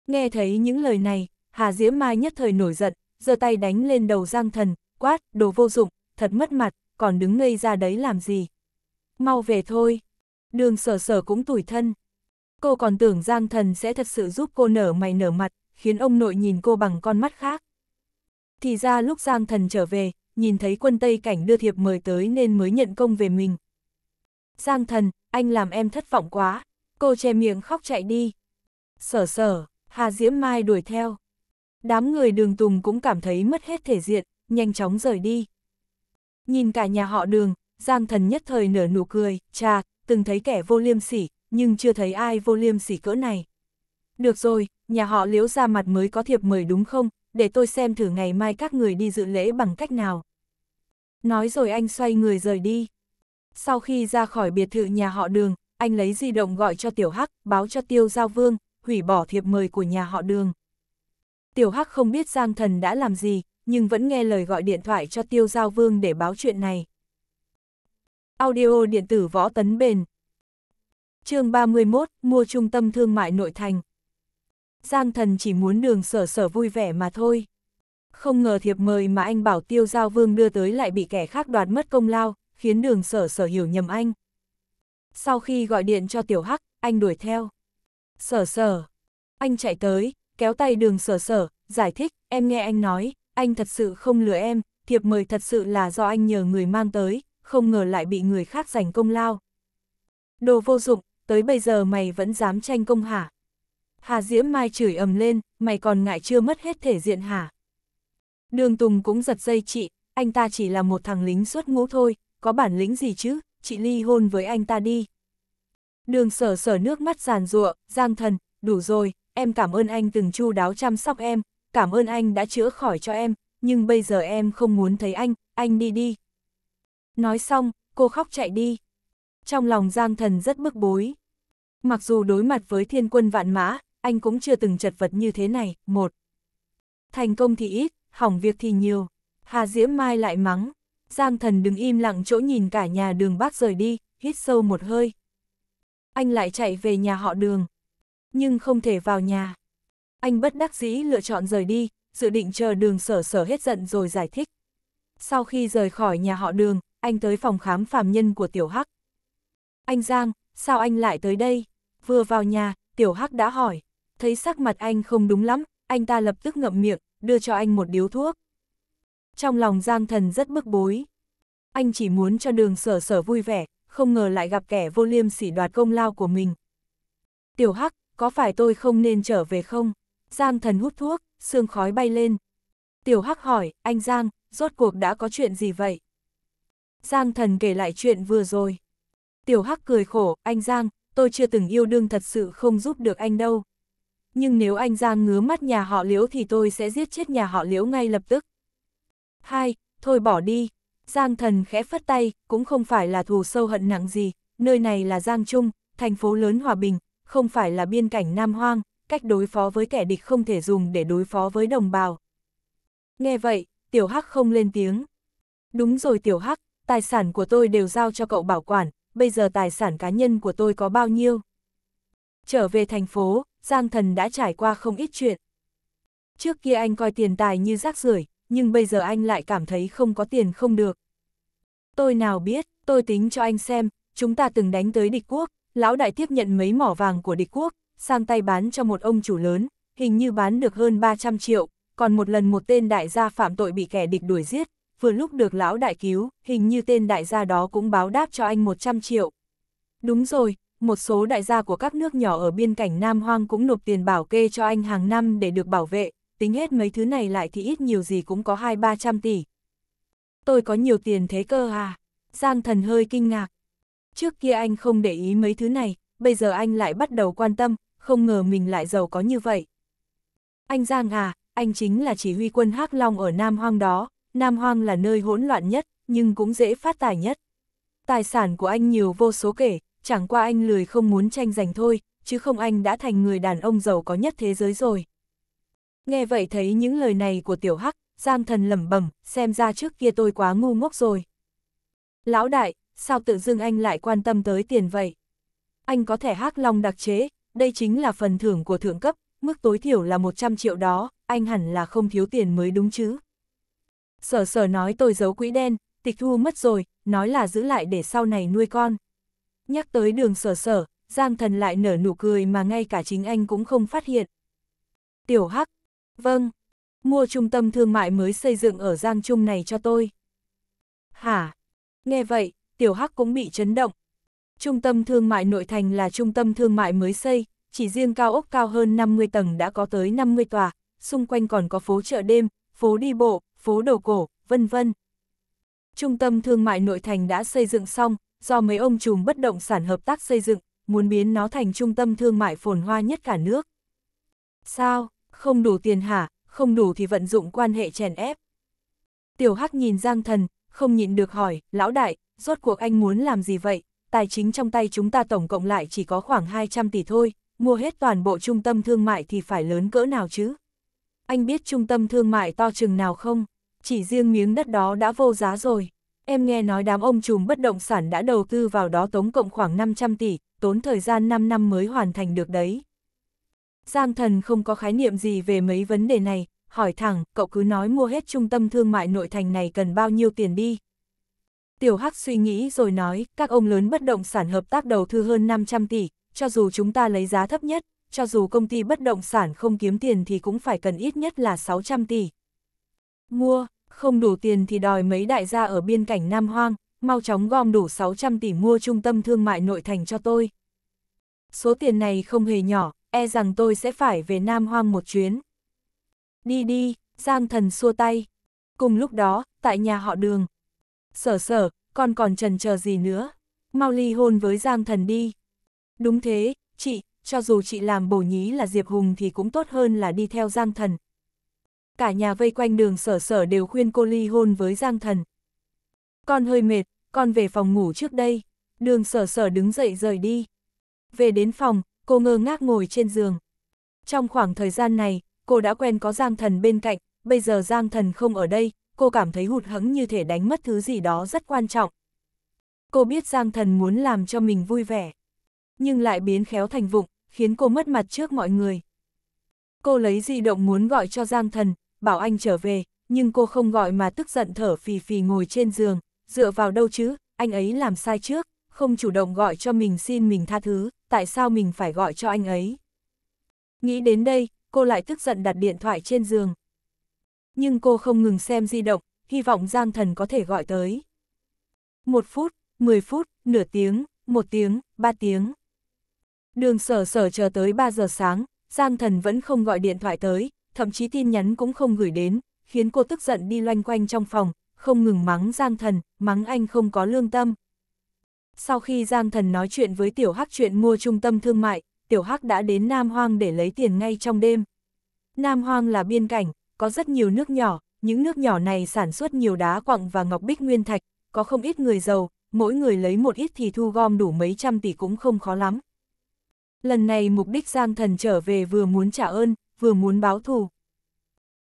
Nghe thấy những lời này, Hà Diễm Mai nhất thời nổi giận, giơ tay đánh lên đầu Giang Thần, quát, đồ vô dụng, thật mất mặt, còn đứng ngây ra đấy làm gì. Mau về thôi. Đường sở sở cũng tủi thân. Cô còn tưởng Giang Thần sẽ thật sự giúp cô nở mày nở mặt, khiến ông nội nhìn cô bằng con mắt khác. Thì ra lúc Giang Thần trở về, nhìn thấy quân Tây Cảnh đưa thiệp mời tới nên mới nhận công về mình. Giang Thần, anh làm em thất vọng quá cô che miệng khóc chạy đi. Sở sở, Hà Diễm Mai đuổi theo. Đám người đường Tùng cũng cảm thấy mất hết thể diện, nhanh chóng rời đi. Nhìn cả nhà họ đường, Giang thần nhất thời nở nụ cười, cha, từng thấy kẻ vô liêm sỉ, nhưng chưa thấy ai vô liêm sỉ cỡ này. Được rồi, nhà họ liễu ra mặt mới có thiệp mời đúng không, để tôi xem thử ngày mai các người đi dự lễ bằng cách nào. Nói rồi anh xoay người rời đi. Sau khi ra khỏi biệt thự nhà họ đường, anh lấy di động gọi cho Tiểu Hắc, báo cho Tiêu Giao Vương, hủy bỏ thiệp mời của nhà họ đường. Tiểu Hắc không biết Giang Thần đã làm gì, nhưng vẫn nghe lời gọi điện thoại cho Tiêu Giao Vương để báo chuyện này. Audio điện tử võ tấn bền chương 31, mua trung tâm thương mại nội thành. Giang Thần chỉ muốn đường sở sở vui vẻ mà thôi. Không ngờ thiệp mời mà anh bảo Tiêu Giao Vương đưa tới lại bị kẻ khác đoạt mất công lao, khiến đường sở sở hiểu nhầm anh sau khi gọi điện cho Tiểu Hắc, anh đuổi theo. Sở sở. Anh chạy tới, kéo tay đường sở sở, giải thích, em nghe anh nói, anh thật sự không lừa em, thiệp mời thật sự là do anh nhờ người mang tới, không ngờ lại bị người khác giành công lao. Đồ vô dụng, tới bây giờ mày vẫn dám tranh công hả? Hà Diễm Mai chửi ầm lên, mày còn ngại chưa mất hết thể diện hả? Đường Tùng cũng giật dây chị, anh ta chỉ là một thằng lính xuất ngũ thôi, có bản lĩnh gì chứ? chị ly hôn với anh ta đi. Đường sở sở nước mắt giàn giụa, giang thần, đủ rồi, em cảm ơn anh từng chu đáo chăm sóc em, cảm ơn anh đã chữa khỏi cho em, nhưng bây giờ em không muốn thấy anh, anh đi đi. Nói xong, cô khóc chạy đi. Trong lòng giang thần rất bức bối. Mặc dù đối mặt với thiên quân vạn mã, anh cũng chưa từng chật vật như thế này. Một, thành công thì ít, hỏng việc thì nhiều. Hà Diễm Mai lại mắng, Giang thần đứng im lặng chỗ nhìn cả nhà đường bác rời đi, hít sâu một hơi. Anh lại chạy về nhà họ đường, nhưng không thể vào nhà. Anh bất đắc dĩ lựa chọn rời đi, dự định chờ đường sở sở hết giận rồi giải thích. Sau khi rời khỏi nhà họ đường, anh tới phòng khám phàm nhân của Tiểu Hắc. Anh Giang, sao anh lại tới đây? Vừa vào nhà, Tiểu Hắc đã hỏi. Thấy sắc mặt anh không đúng lắm, anh ta lập tức ngậm miệng, đưa cho anh một điếu thuốc trong lòng Giang Thần rất bức bối. Anh chỉ muốn cho đường sở sở vui vẻ, không ngờ lại gặp kẻ vô liêm sỉ đoạt công lao của mình. Tiểu Hắc, có phải tôi không nên trở về không? Giang Thần hút thuốc, sương khói bay lên. Tiểu Hắc hỏi, anh Giang, rốt cuộc đã có chuyện gì vậy? Giang Thần kể lại chuyện vừa rồi. Tiểu Hắc cười khổ, anh Giang, tôi chưa từng yêu đương thật sự không giúp được anh đâu. Nhưng nếu anh Giang ngứa mắt nhà họ liễu thì tôi sẽ giết chết nhà họ liễu ngay lập tức. Hai, thôi bỏ đi. Giang thần khẽ phất tay, cũng không phải là thù sâu hận nặng gì, nơi này là Giang Trung, thành phố lớn hòa bình, không phải là biên cảnh Nam Hoang, cách đối phó với kẻ địch không thể dùng để đối phó với đồng bào. Nghe vậy, Tiểu Hắc không lên tiếng. Đúng rồi Tiểu Hắc, tài sản của tôi đều giao cho cậu bảo quản, bây giờ tài sản cá nhân của tôi có bao nhiêu? Trở về thành phố, Giang Thần đã trải qua không ít chuyện. Trước kia anh coi tiền tài như rác rưởi, nhưng bây giờ anh lại cảm thấy không có tiền không được. Tôi nào biết, tôi tính cho anh xem, chúng ta từng đánh tới địch quốc, lão đại tiếp nhận mấy mỏ vàng của địch quốc, sang tay bán cho một ông chủ lớn, hình như bán được hơn 300 triệu, còn một lần một tên đại gia phạm tội bị kẻ địch đuổi giết, vừa lúc được lão đại cứu, hình như tên đại gia đó cũng báo đáp cho anh 100 triệu. Đúng rồi, một số đại gia của các nước nhỏ ở biên cảnh Nam Hoang cũng nộp tiền bảo kê cho anh hàng năm để được bảo vệ, tính hết mấy thứ này lại thì ít nhiều gì cũng có hai ba trăm tỷ. Tôi có nhiều tiền thế cơ à? Giang thần hơi kinh ngạc. Trước kia anh không để ý mấy thứ này, bây giờ anh lại bắt đầu quan tâm, không ngờ mình lại giàu có như vậy. Anh Giang à, anh chính là chỉ huy quân Hắc Long ở Nam Hoang đó, Nam Hoang là nơi hỗn loạn nhất, nhưng cũng dễ phát tài nhất. Tài sản của anh nhiều vô số kể, chẳng qua anh lười không muốn tranh giành thôi, chứ không anh đã thành người đàn ông giàu có nhất thế giới rồi. Nghe vậy thấy những lời này của tiểu hắc, Giang thần lẩm bẩm, xem ra trước kia tôi quá ngu ngốc rồi. Lão đại, sao tự dưng anh lại quan tâm tới tiền vậy? Anh có thẻ hắc long đặc chế, đây chính là phần thưởng của thượng cấp, mức tối thiểu là 100 triệu đó, anh hẳn là không thiếu tiền mới đúng chứ. Sở sở nói tôi giấu quỹ đen, tịch thu mất rồi, nói là giữ lại để sau này nuôi con. Nhắc tới đường sở sở, Giang thần lại nở nụ cười mà ngay cả chính anh cũng không phát hiện. Tiểu hắc, Vâng, mua trung tâm thương mại mới xây dựng ở Giang Trung này cho tôi. Hả? Nghe vậy, Tiểu Hắc cũng bị chấn động. Trung tâm thương mại nội thành là trung tâm thương mại mới xây, chỉ riêng cao ốc cao hơn 50 tầng đã có tới 50 tòa, xung quanh còn có phố chợ đêm, phố đi bộ, phố đồ cổ, vân vân. Trung tâm thương mại nội thành đã xây dựng xong, do mấy ông trùm bất động sản hợp tác xây dựng, muốn biến nó thành trung tâm thương mại phồn hoa nhất cả nước. Sao? không đủ tiền hả, không đủ thì vận dụng quan hệ chèn ép. Tiểu Hắc nhìn Giang Thần, không nhịn được hỏi, lão đại, rốt cuộc anh muốn làm gì vậy, tài chính trong tay chúng ta tổng cộng lại chỉ có khoảng 200 tỷ thôi, mua hết toàn bộ trung tâm thương mại thì phải lớn cỡ nào chứ? Anh biết trung tâm thương mại to chừng nào không? Chỉ riêng miếng đất đó đã vô giá rồi. Em nghe nói đám ông trùm bất động sản đã đầu tư vào đó tống cộng khoảng 500 tỷ, tốn thời gian 5 năm mới hoàn thành được đấy. Giang thần không có khái niệm gì về mấy vấn đề này, hỏi thẳng, cậu cứ nói mua hết trung tâm thương mại nội thành này cần bao nhiêu tiền đi. Tiểu Hắc suy nghĩ rồi nói, các ông lớn bất động sản hợp tác đầu thư hơn 500 tỷ, cho dù chúng ta lấy giá thấp nhất, cho dù công ty bất động sản không kiếm tiền thì cũng phải cần ít nhất là 600 tỷ. Mua, không đủ tiền thì đòi mấy đại gia ở biên cảnh Nam Hoang, mau chóng gom đủ 600 tỷ mua trung tâm thương mại nội thành cho tôi. Số tiền này không hề nhỏ, e rằng tôi sẽ phải về Nam Hoang một chuyến. Đi đi, Giang Thần xua tay. Cùng lúc đó, tại nhà họ đường. Sở sở, con còn trần chờ gì nữa? Mau ly hôn với Giang Thần đi. Đúng thế, chị, cho dù chị làm bổ nhí là Diệp Hùng thì cũng tốt hơn là đi theo Giang Thần. Cả nhà vây quanh đường sở sở đều khuyên cô ly hôn với Giang Thần. Con hơi mệt, con về phòng ngủ trước đây. Đường sở sở đứng dậy rời đi. Về đến phòng, cô ngơ ngác ngồi trên giường. Trong khoảng thời gian này, cô đã quen có Giang Thần bên cạnh, bây giờ Giang Thần không ở đây, cô cảm thấy hụt hẫng như thể đánh mất thứ gì đó rất quan trọng. Cô biết Giang Thần muốn làm cho mình vui vẻ, nhưng lại biến khéo thành vụng, khiến cô mất mặt trước mọi người. Cô lấy di động muốn gọi cho Giang Thần, bảo anh trở về, nhưng cô không gọi mà tức giận thở phì phì ngồi trên giường, dựa vào đâu chứ, anh ấy làm sai trước không chủ động gọi cho mình xin mình tha thứ, tại sao mình phải gọi cho anh ấy. Nghĩ đến đây, cô lại tức giận đặt điện thoại trên giường. Nhưng cô không ngừng xem di động, hy vọng Giang Thần có thể gọi tới. Một phút, mười phút, nửa tiếng, một tiếng, ba tiếng. Đường sở sở chờ tới 3 giờ sáng, Giang Thần vẫn không gọi điện thoại tới, thậm chí tin nhắn cũng không gửi đến, khiến cô tức giận đi loanh quanh trong phòng, không ngừng mắng Giang Thần, mắng anh không có lương tâm, sau khi Giang Thần nói chuyện với Tiểu Hắc chuyện mua trung tâm thương mại, Tiểu Hắc đã đến Nam Hoang để lấy tiền ngay trong đêm. Nam Hoang là biên cảnh, có rất nhiều nước nhỏ, những nước nhỏ này sản xuất nhiều đá quặng và ngọc bích nguyên thạch, có không ít người giàu, mỗi người lấy một ít thì thu gom đủ mấy trăm tỷ cũng không khó lắm. Lần này mục đích Giang Thần trở về vừa muốn trả ơn, vừa muốn báo thù.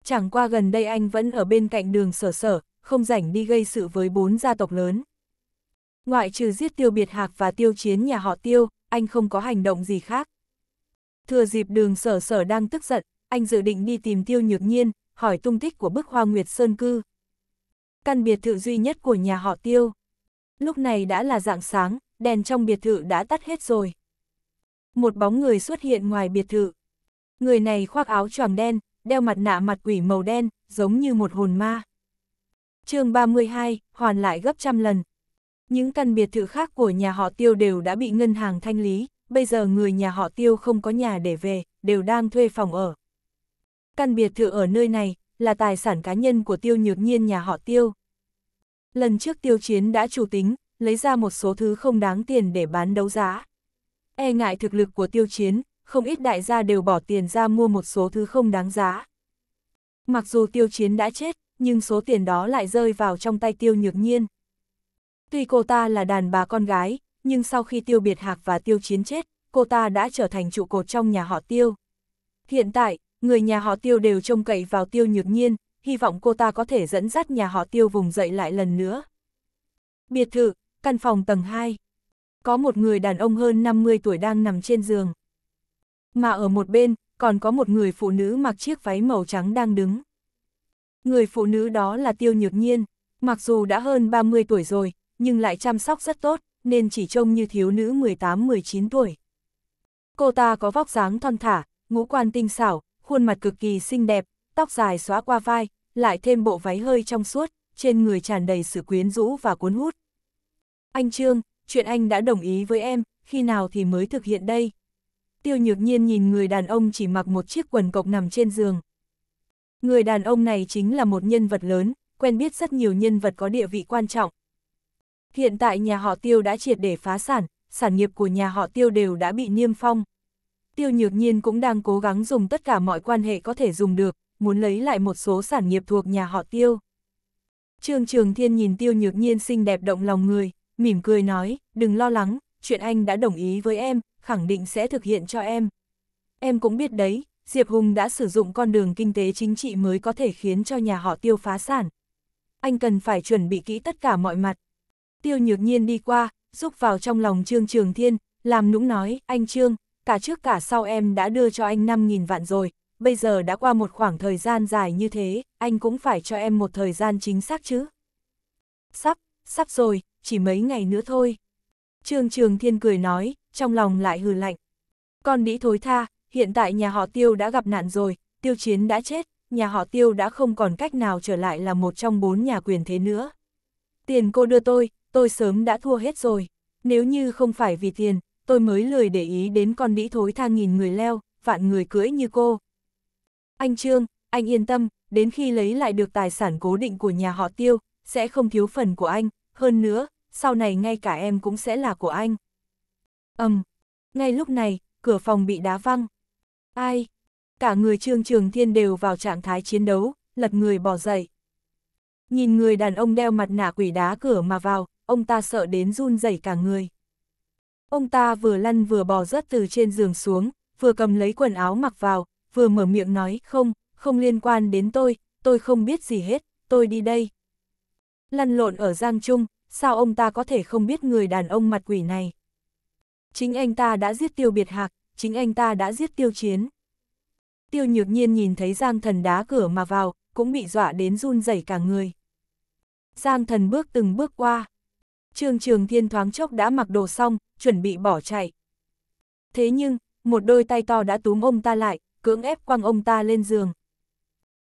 Chẳng qua gần đây anh vẫn ở bên cạnh đường sở sở, không rảnh đi gây sự với bốn gia tộc lớn. Ngoại trừ giết tiêu biệt hạc và tiêu chiến nhà họ tiêu, anh không có hành động gì khác. Thừa dịp đường sở sở đang tức giận, anh dự định đi tìm tiêu nhược nhiên, hỏi tung tích của bức hoa nguyệt sơn cư. Căn biệt thự duy nhất của nhà họ tiêu. Lúc này đã là dạng sáng, đèn trong biệt thự đã tắt hết rồi. Một bóng người xuất hiện ngoài biệt thự. Người này khoác áo choàng đen, đeo mặt nạ mặt quỷ màu đen, giống như một hồn ma. chương 32, hoàn lại gấp trăm lần, những căn biệt thự khác của nhà họ tiêu đều đã bị ngân hàng thanh lý, bây giờ người nhà họ tiêu không có nhà để về, đều đang thuê phòng ở. Căn biệt thự ở nơi này là tài sản cá nhân của tiêu nhược nhiên nhà họ tiêu. Lần trước tiêu chiến đã chủ tính, lấy ra một số thứ không đáng tiền để bán đấu giá. E ngại thực lực của tiêu chiến, không ít đại gia đều bỏ tiền ra mua một số thứ không đáng giá. Mặc dù tiêu chiến đã chết, nhưng số tiền đó lại rơi vào trong tay tiêu nhược nhiên. Tuy cô ta là đàn bà con gái, nhưng sau khi tiêu biệt hạc và tiêu chiến chết, cô ta đã trở thành trụ cột trong nhà họ tiêu. Hiện tại, người nhà họ tiêu đều trông cậy vào tiêu nhược nhiên, hy vọng cô ta có thể dẫn dắt nhà họ tiêu vùng dậy lại lần nữa. Biệt thự, căn phòng tầng 2. Có một người đàn ông hơn 50 tuổi đang nằm trên giường. Mà ở một bên, còn có một người phụ nữ mặc chiếc váy màu trắng đang đứng. Người phụ nữ đó là Tiêu Nhược Nhiên, mặc dù đã hơn 30 tuổi rồi, nhưng lại chăm sóc rất tốt, nên chỉ trông như thiếu nữ 18-19 tuổi. Cô ta có vóc dáng thon thả, ngũ quan tinh xảo, khuôn mặt cực kỳ xinh đẹp, tóc dài xóa qua vai, lại thêm bộ váy hơi trong suốt, trên người tràn đầy sự quyến rũ và cuốn hút. Anh Trương, chuyện anh đã đồng ý với em, khi nào thì mới thực hiện đây? Tiêu nhược nhiên nhìn người đàn ông chỉ mặc một chiếc quần cộc nằm trên giường. Người đàn ông này chính là một nhân vật lớn, quen biết rất nhiều nhân vật có địa vị quan trọng, Hiện tại nhà họ tiêu đã triệt để phá sản, sản nghiệp của nhà họ tiêu đều đã bị niêm phong. Tiêu nhược nhiên cũng đang cố gắng dùng tất cả mọi quan hệ có thể dùng được, muốn lấy lại một số sản nghiệp thuộc nhà họ tiêu. Trương Trường Thiên nhìn tiêu nhược nhiên xinh đẹp động lòng người, mỉm cười nói, đừng lo lắng, chuyện anh đã đồng ý với em, khẳng định sẽ thực hiện cho em. Em cũng biết đấy, Diệp Hùng đã sử dụng con đường kinh tế chính trị mới có thể khiến cho nhà họ tiêu phá sản. Anh cần phải chuẩn bị kỹ tất cả mọi mặt, tiêu nhược nhiên đi qua, rúc vào trong lòng Trương Trường Thiên, làm nũng nói, anh Trương, cả trước cả sau em đã đưa cho anh 5.000 vạn rồi, bây giờ đã qua một khoảng thời gian dài như thế, anh cũng phải cho em một thời gian chính xác chứ. Sắp, sắp rồi, chỉ mấy ngày nữa thôi. Trương Trường Thiên cười nói, trong lòng lại hừ lạnh. Con đĩ thối tha, hiện tại nhà họ tiêu đã gặp nạn rồi, tiêu chiến đã chết, nhà họ tiêu đã không còn cách nào trở lại là một trong bốn nhà quyền thế nữa. Tiền cô đưa tôi, tôi sớm đã thua hết rồi. Nếu như không phải vì tiền, tôi mới lười để ý đến con đĩ thối tha nghìn người leo, vạn người cưỡi như cô. Anh Trương, anh yên tâm, đến khi lấy lại được tài sản cố định của nhà họ tiêu, sẽ không thiếu phần của anh, hơn nữa, sau này ngay cả em cũng sẽ là của anh. Ầm, um, ngay lúc này, cửa phòng bị đá văng. Ai? Cả người Trương Trường Thiên đều vào trạng thái chiến đấu, lật người bỏ dậy. Nhìn người đàn ông đeo mặt nạ quỷ đá cửa mà vào, ông ta sợ đến run rẩy cả người. Ông ta vừa lăn vừa bò rớt từ trên giường xuống, vừa cầm lấy quần áo mặc vào, vừa mở miệng nói, không, không liên quan đến tôi, tôi không biết gì hết, tôi đi đây. Lăn lộn ở Giang Trung, sao ông ta có thể không biết người đàn ông mặt quỷ này? Chính anh ta đã giết tiêu biệt hạc, chính anh ta đã giết tiêu chiến. Tiêu nhược nhiên nhìn thấy Giang thần đá cửa mà vào, cũng bị dọa đến run rẩy cả người. Giang thần bước từng bước qua. Trương Trường Thiên thoáng chốc đã mặc đồ xong, chuẩn bị bỏ chạy. Thế nhưng, một đôi tay to đã túm ông ta lại, cưỡng ép quăng ông ta lên giường.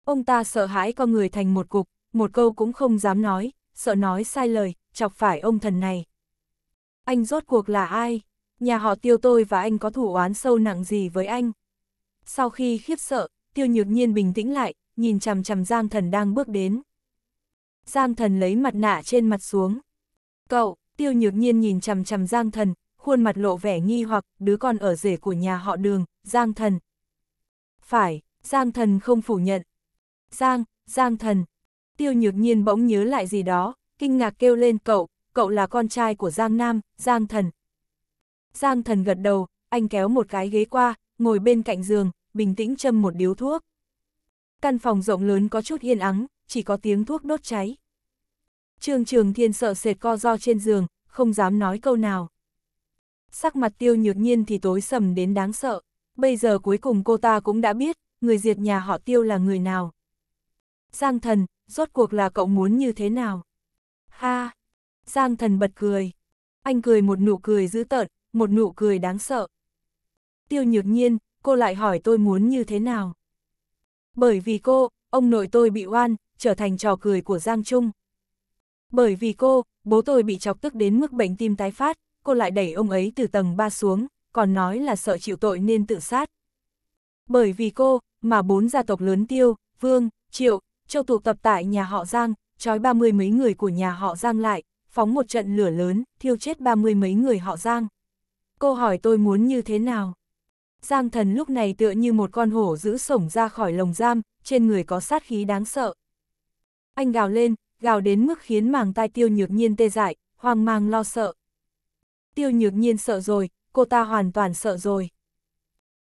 Ông ta sợ hãi con người thành một cục, một câu cũng không dám nói, sợ nói sai lời, chọc phải ông thần này. Anh rốt cuộc là ai? Nhà họ tiêu tôi và anh có thủ oán sâu nặng gì với anh? Sau khi khiếp sợ, tiêu nhược nhiên bình tĩnh lại, nhìn chằm chằm Giang thần đang bước đến. Giang thần lấy mặt nạ trên mặt xuống, Cậu, tiêu nhược nhiên nhìn chằm chằm Giang Thần, khuôn mặt lộ vẻ nghi hoặc đứa con ở rể của nhà họ đường, Giang Thần. Phải, Giang Thần không phủ nhận. Giang, Giang Thần. Tiêu nhược nhiên bỗng nhớ lại gì đó, kinh ngạc kêu lên cậu, cậu là con trai của Giang Nam, Giang Thần. Giang Thần gật đầu, anh kéo một cái ghế qua, ngồi bên cạnh giường, bình tĩnh châm một điếu thuốc. Căn phòng rộng lớn có chút yên ắng, chỉ có tiếng thuốc đốt cháy. Trương Trường Thiên sợ sệt co do trên giường, không dám nói câu nào. Sắc mặt tiêu nhược nhiên thì tối sầm đến đáng sợ, bây giờ cuối cùng cô ta cũng đã biết, người diệt nhà họ tiêu là người nào. Giang thần, rốt cuộc là cậu muốn như thế nào? Ha! Giang thần bật cười. Anh cười một nụ cười dữ tợn, một nụ cười đáng sợ. Tiêu nhược nhiên, cô lại hỏi tôi muốn như thế nào? Bởi vì cô, ông nội tôi bị oan, trở thành trò cười của Giang Trung. Bởi vì cô, bố tôi bị chọc tức đến mức bệnh tim tái phát, cô lại đẩy ông ấy từ tầng 3 xuống, còn nói là sợ chịu tội nên tự sát. Bởi vì cô, mà bốn gia tộc lớn tiêu, vương, triệu, châu tụ tập tại nhà họ Giang, trói ba mươi mấy người của nhà họ Giang lại, phóng một trận lửa lớn, thiêu chết ba mươi mấy người họ Giang. Cô hỏi tôi muốn như thế nào? Giang thần lúc này tựa như một con hổ giữ sổng ra khỏi lồng giam, trên người có sát khí đáng sợ. Anh gào lên, gào đến mức khiến màng tai tiêu nhược nhiên tê dại, hoang mang lo sợ. Tiêu nhược nhiên sợ rồi, cô ta hoàn toàn sợ rồi.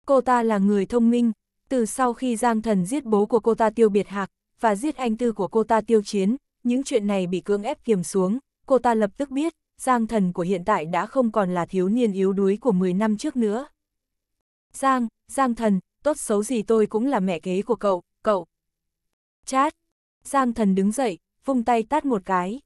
Cô ta là người thông minh, từ sau khi Giang Thần giết bố của cô ta tiêu biệt hạc, và giết anh tư của cô ta tiêu chiến, những chuyện này bị cưỡng ép kiềm xuống, cô ta lập tức biết, Giang Thần của hiện tại đã không còn là thiếu niên yếu đuối của 10 năm trước nữa. Giang, Giang Thần, tốt xấu gì tôi cũng là mẹ kế của cậu, cậu. Chát, Giang Thần đứng dậy, vung tay tát một cái.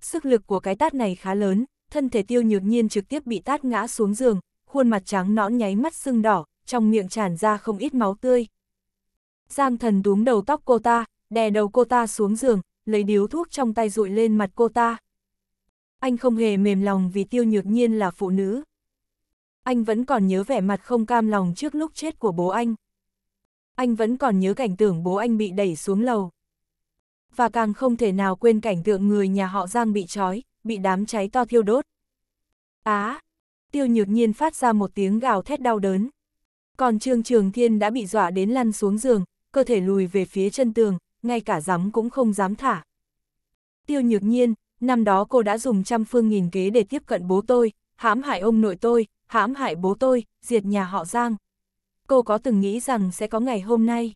Sức lực của cái tát này khá lớn, thân thể tiêu nhược nhiên trực tiếp bị tát ngã xuống giường, khuôn mặt trắng nõn nháy mắt sưng đỏ, trong miệng tràn ra không ít máu tươi. Giang thần túm đầu tóc cô ta, đè đầu cô ta xuống giường, lấy điếu thuốc trong tay rụi lên mặt cô ta. Anh không hề mềm lòng vì tiêu nhược nhiên là phụ nữ. Anh vẫn còn nhớ vẻ mặt không cam lòng trước lúc chết của bố anh. Anh vẫn còn nhớ cảnh tưởng bố anh bị đẩy xuống lầu và càng không thể nào quên cảnh tượng người nhà họ Giang bị trói, bị đám cháy to thiêu đốt. Á! tiêu nhược nhiên phát ra một tiếng gào thét đau đớn. Còn Trương Trường Thiên đã bị dọa đến lăn xuống giường, cơ thể lùi về phía chân tường, ngay cả giấm cũng không dám thả. Tiêu nhược nhiên, năm đó cô đã dùng trăm phương nghìn kế để tiếp cận bố tôi, hãm hại ông nội tôi, hãm hại bố tôi, diệt nhà họ Giang. Cô có từng nghĩ rằng sẽ có ngày hôm nay?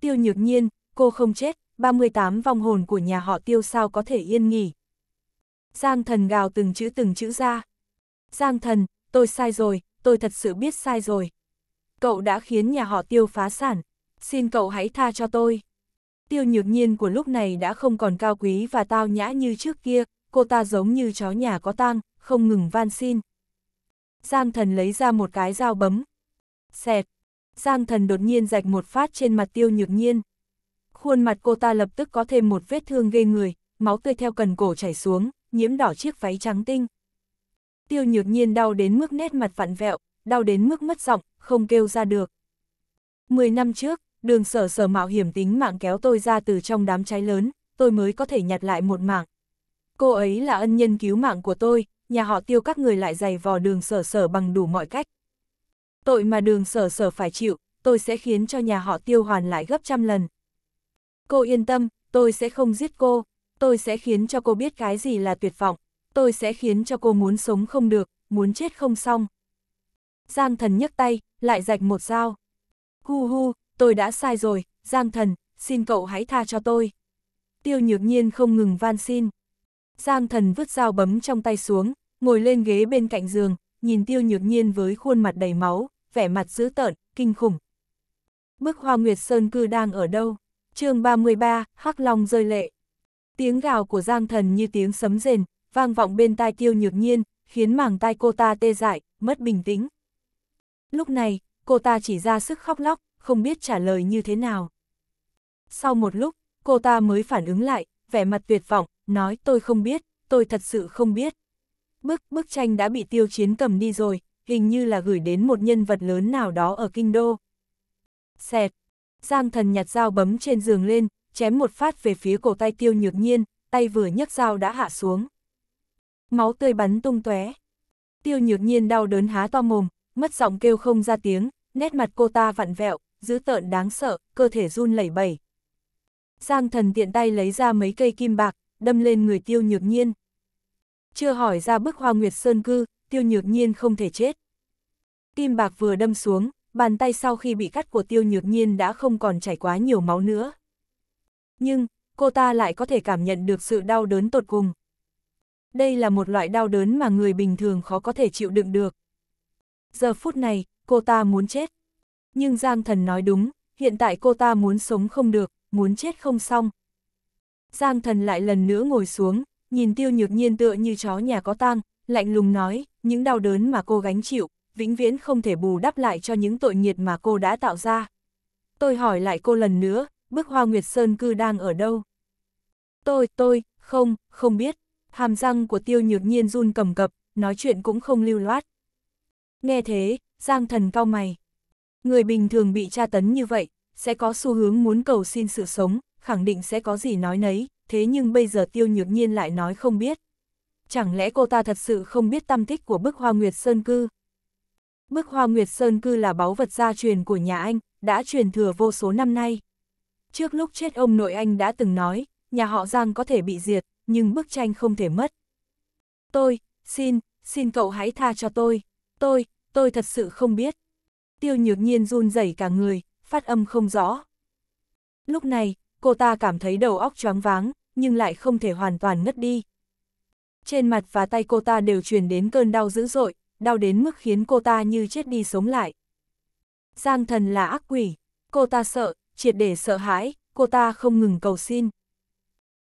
Tiêu nhược nhiên, cô không chết, 38 vong hồn của nhà họ tiêu sao có thể yên nghỉ. Giang thần gào từng chữ từng chữ ra. Giang thần, tôi sai rồi, tôi thật sự biết sai rồi. Cậu đã khiến nhà họ tiêu phá sản, xin cậu hãy tha cho tôi. Tiêu nhược nhiên của lúc này đã không còn cao quý và tao nhã như trước kia, cô ta giống như chó nhà có tang, không ngừng van xin. Giang thần lấy ra một cái dao bấm. Xẹt. Giang thần đột nhiên rạch một phát trên mặt tiêu nhược nhiên. Khuôn mặt cô ta lập tức có thêm một vết thương ghê người, máu tươi theo cần cổ chảy xuống, nhiễm đỏ chiếc váy trắng tinh. Tiêu nhược nhiên đau đến mức nét mặt vặn vẹo, đau đến mức mất giọng, không kêu ra được. Mười năm trước, đường sở sở mạo hiểm tính mạng kéo tôi ra từ trong đám cháy lớn, tôi mới có thể nhặt lại một mạng. Cô ấy là ân nhân cứu mạng của tôi, nhà họ tiêu các người lại giày vò đường sở sở bằng đủ mọi cách. Tội mà đường sở sở phải chịu, tôi sẽ khiến cho nhà họ tiêu hoàn lại gấp trăm lần. Cô yên tâm, tôi sẽ không giết cô, tôi sẽ khiến cho cô biết cái gì là tuyệt vọng, tôi sẽ khiến cho cô muốn sống không được, muốn chết không xong. Giang thần nhấc tay, lại rạch một dao. Hu hu, tôi đã sai rồi, Giang thần, xin cậu hãy tha cho tôi. Tiêu nhược nhiên không ngừng van xin. Giang thần vứt dao bấm trong tay xuống, ngồi lên ghế bên cạnh giường, nhìn tiêu nhược nhiên với khuôn mặt đầy máu, vẻ mặt dữ tợn, kinh khủng. Bức hoa nguyệt sơn cư đang ở đâu? chương 33, Hắc Long rơi lệ. Tiếng gào của Giang Thần như tiếng sấm rền, vang vọng bên tai tiêu nhược nhiên, khiến màng tai cô ta tê dại, mất bình tĩnh. Lúc này, cô ta chỉ ra sức khóc lóc, không biết trả lời như thế nào. Sau một lúc, cô ta mới phản ứng lại, vẻ mặt tuyệt vọng, nói tôi không biết, tôi thật sự không biết. Bức, bức tranh đã bị tiêu chiến cầm đi rồi, hình như là gửi đến một nhân vật lớn nào đó ở kinh đô. Xẹt, Giang thần nhặt dao bấm trên giường lên, chém một phát về phía cổ tay tiêu nhược nhiên, tay vừa nhấc dao đã hạ xuống. Máu tươi bắn tung tóe. Tiêu nhược nhiên đau đớn há to mồm, mất giọng kêu không ra tiếng, nét mặt cô ta vặn vẹo, dữ tợn đáng sợ, cơ thể run lẩy bẩy. Giang thần tiện tay lấy ra mấy cây kim bạc, đâm lên người tiêu nhược nhiên. Chưa hỏi ra bức hoa nguyệt sơn cư, tiêu nhược nhiên không thể chết. Kim bạc vừa đâm xuống, bàn tay sau khi bị cắt của tiêu nhược nhiên đã không còn chảy quá nhiều máu nữa. Nhưng, cô ta lại có thể cảm nhận được sự đau đớn tột cùng. Đây là một loại đau đớn mà người bình thường khó có thể chịu đựng được. Giờ phút này, cô ta muốn chết. Nhưng Giang Thần nói đúng, hiện tại cô ta muốn sống không được, muốn chết không xong. Giang Thần lại lần nữa ngồi xuống, nhìn tiêu nhược nhiên tựa như chó nhà có tang, lạnh lùng nói, những đau đớn mà cô gánh chịu, vĩnh viễn không thể bù đắp lại cho những tội nghiệt mà cô đã tạo ra. Tôi hỏi lại cô lần nữa, bức hoa Nguyệt Sơn cư đang ở đâu? Tôi, tôi, không, không biết. Hàm răng của tiêu nhược nhiên run cầm cập, nói chuyện cũng không lưu loát. Nghe thế, Giang thần cao mày. Người bình thường bị tra tấn như vậy, sẽ có xu hướng muốn cầu xin sự sống, khẳng định sẽ có gì nói nấy, thế nhưng bây giờ tiêu nhược nhiên lại nói không biết. Chẳng lẽ cô ta thật sự không biết tâm tích của bức hoa Nguyệt Sơn Cư? bức hoa Nguyệt Sơn cư là báu vật gia truyền của nhà anh, đã truyền thừa vô số năm nay. Trước lúc chết ông nội anh đã từng nói, nhà họ Giang có thể bị diệt, nhưng bức tranh không thể mất. Tôi, xin, xin cậu hãy tha cho tôi. Tôi, tôi thật sự không biết. Tiêu nhược nhiên run rẩy cả người, phát âm không rõ. Lúc này, cô ta cảm thấy đầu óc choáng váng, nhưng lại không thể hoàn toàn ngất đi. Trên mặt và tay cô ta đều truyền đến cơn đau dữ dội, đau đến mức khiến cô ta như chết đi sống lại. Giang thần là ác quỷ, cô ta sợ, triệt để sợ hãi, cô ta không ngừng cầu xin.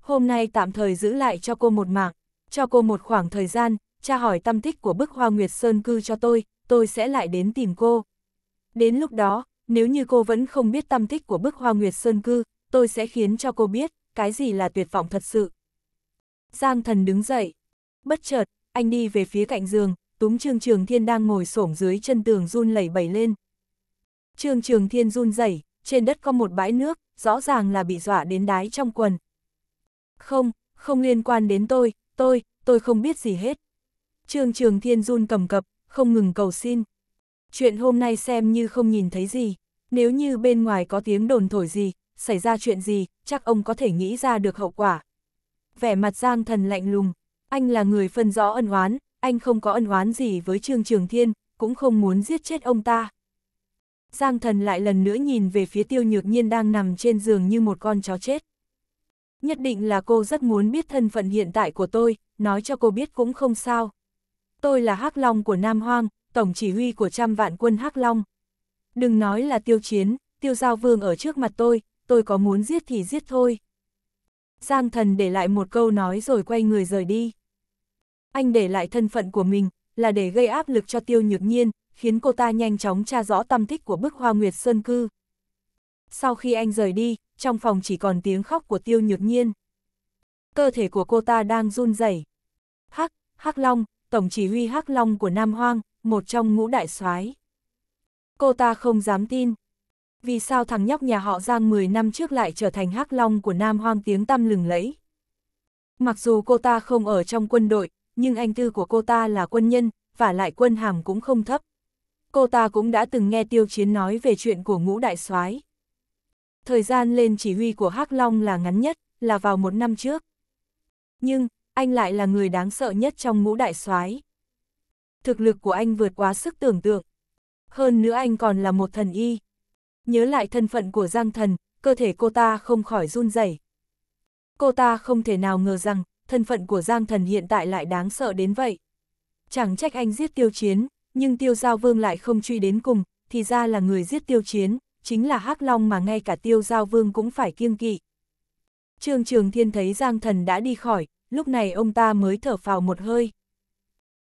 Hôm nay tạm thời giữ lại cho cô một mạng, cho cô một khoảng thời gian, tra hỏi tâm tích của bức hoa nguyệt sơn cư cho tôi, tôi sẽ lại đến tìm cô. Đến lúc đó, nếu như cô vẫn không biết tâm tích của bức hoa nguyệt sơn cư, tôi sẽ khiến cho cô biết, cái gì là tuyệt vọng thật sự. Giang thần đứng dậy. Bất chợt, anh đi về phía cạnh giường, túm Trương Trường Thiên đang ngồi xổm dưới chân tường run lẩy bẩy lên. Trương Trường Thiên run rẩy, trên đất có một bãi nước, rõ ràng là bị dọa đến đái trong quần. Không, không liên quan đến tôi, tôi, tôi không biết gì hết. Trương Trường Thiên run cầm cập, không ngừng cầu xin. Chuyện hôm nay xem như không nhìn thấy gì, nếu như bên ngoài có tiếng đồn thổi gì, xảy ra chuyện gì, chắc ông có thể nghĩ ra được hậu quả. Vẻ mặt Giang thần lạnh lùng, anh là người phân rõ ân oán, anh không có ân oán gì với Trương Trường Thiên, cũng không muốn giết chết ông ta. Giang thần lại lần nữa nhìn về phía tiêu nhược nhiên đang nằm trên giường như một con chó chết. Nhất định là cô rất muốn biết thân phận hiện tại của tôi, nói cho cô biết cũng không sao. Tôi là Hắc Long của Nam Hoang, tổng chỉ huy của trăm vạn quân Hắc Long. Đừng nói là tiêu chiến, tiêu giao vương ở trước mặt tôi, tôi có muốn giết thì giết thôi. Giang thần để lại một câu nói rồi quay người rời đi. Anh để lại thân phận của mình, là để gây áp lực cho tiêu nhược nhiên, khiến cô ta nhanh chóng tra rõ tâm tích của bức hoa nguyệt sơn cư. Sau khi anh rời đi, trong phòng chỉ còn tiếng khóc của tiêu nhược nhiên. Cơ thể của cô ta đang run rẩy. Hắc, Hắc Long, tổng chỉ huy Hắc Long của Nam Hoang, một trong ngũ đại soái. Cô ta không dám tin. Vì sao thằng nhóc nhà họ Giang 10 năm trước lại trở thành Hắc Long của Nam Hoang tiếng tăm lừng lẫy? Mặc dù cô ta không ở trong quân đội, nhưng anh tư của cô ta là quân nhân, và lại quân hàm cũng không thấp. Cô ta cũng đã từng nghe Tiêu Chiến nói về chuyện của ngũ đại soái. Thời gian lên chỉ huy của Hắc Long là ngắn nhất, là vào một năm trước. Nhưng, anh lại là người đáng sợ nhất trong ngũ đại soái. Thực lực của anh vượt quá sức tưởng tượng. Hơn nữa anh còn là một thần y. Nhớ lại thân phận của Giang Thần, cơ thể cô ta không khỏi run rẩy. Cô ta không thể nào ngờ rằng, thân phận của Giang Thần hiện tại lại đáng sợ đến vậy. Chẳng trách anh giết tiêu chiến, nhưng tiêu giao vương lại không truy đến cùng, thì ra là người giết tiêu chiến, chính là hắc Long mà ngay cả tiêu giao vương cũng phải kiêng kỵ. Trương Trường Thiên thấy Giang Thần đã đi khỏi, lúc này ông ta mới thở phào một hơi.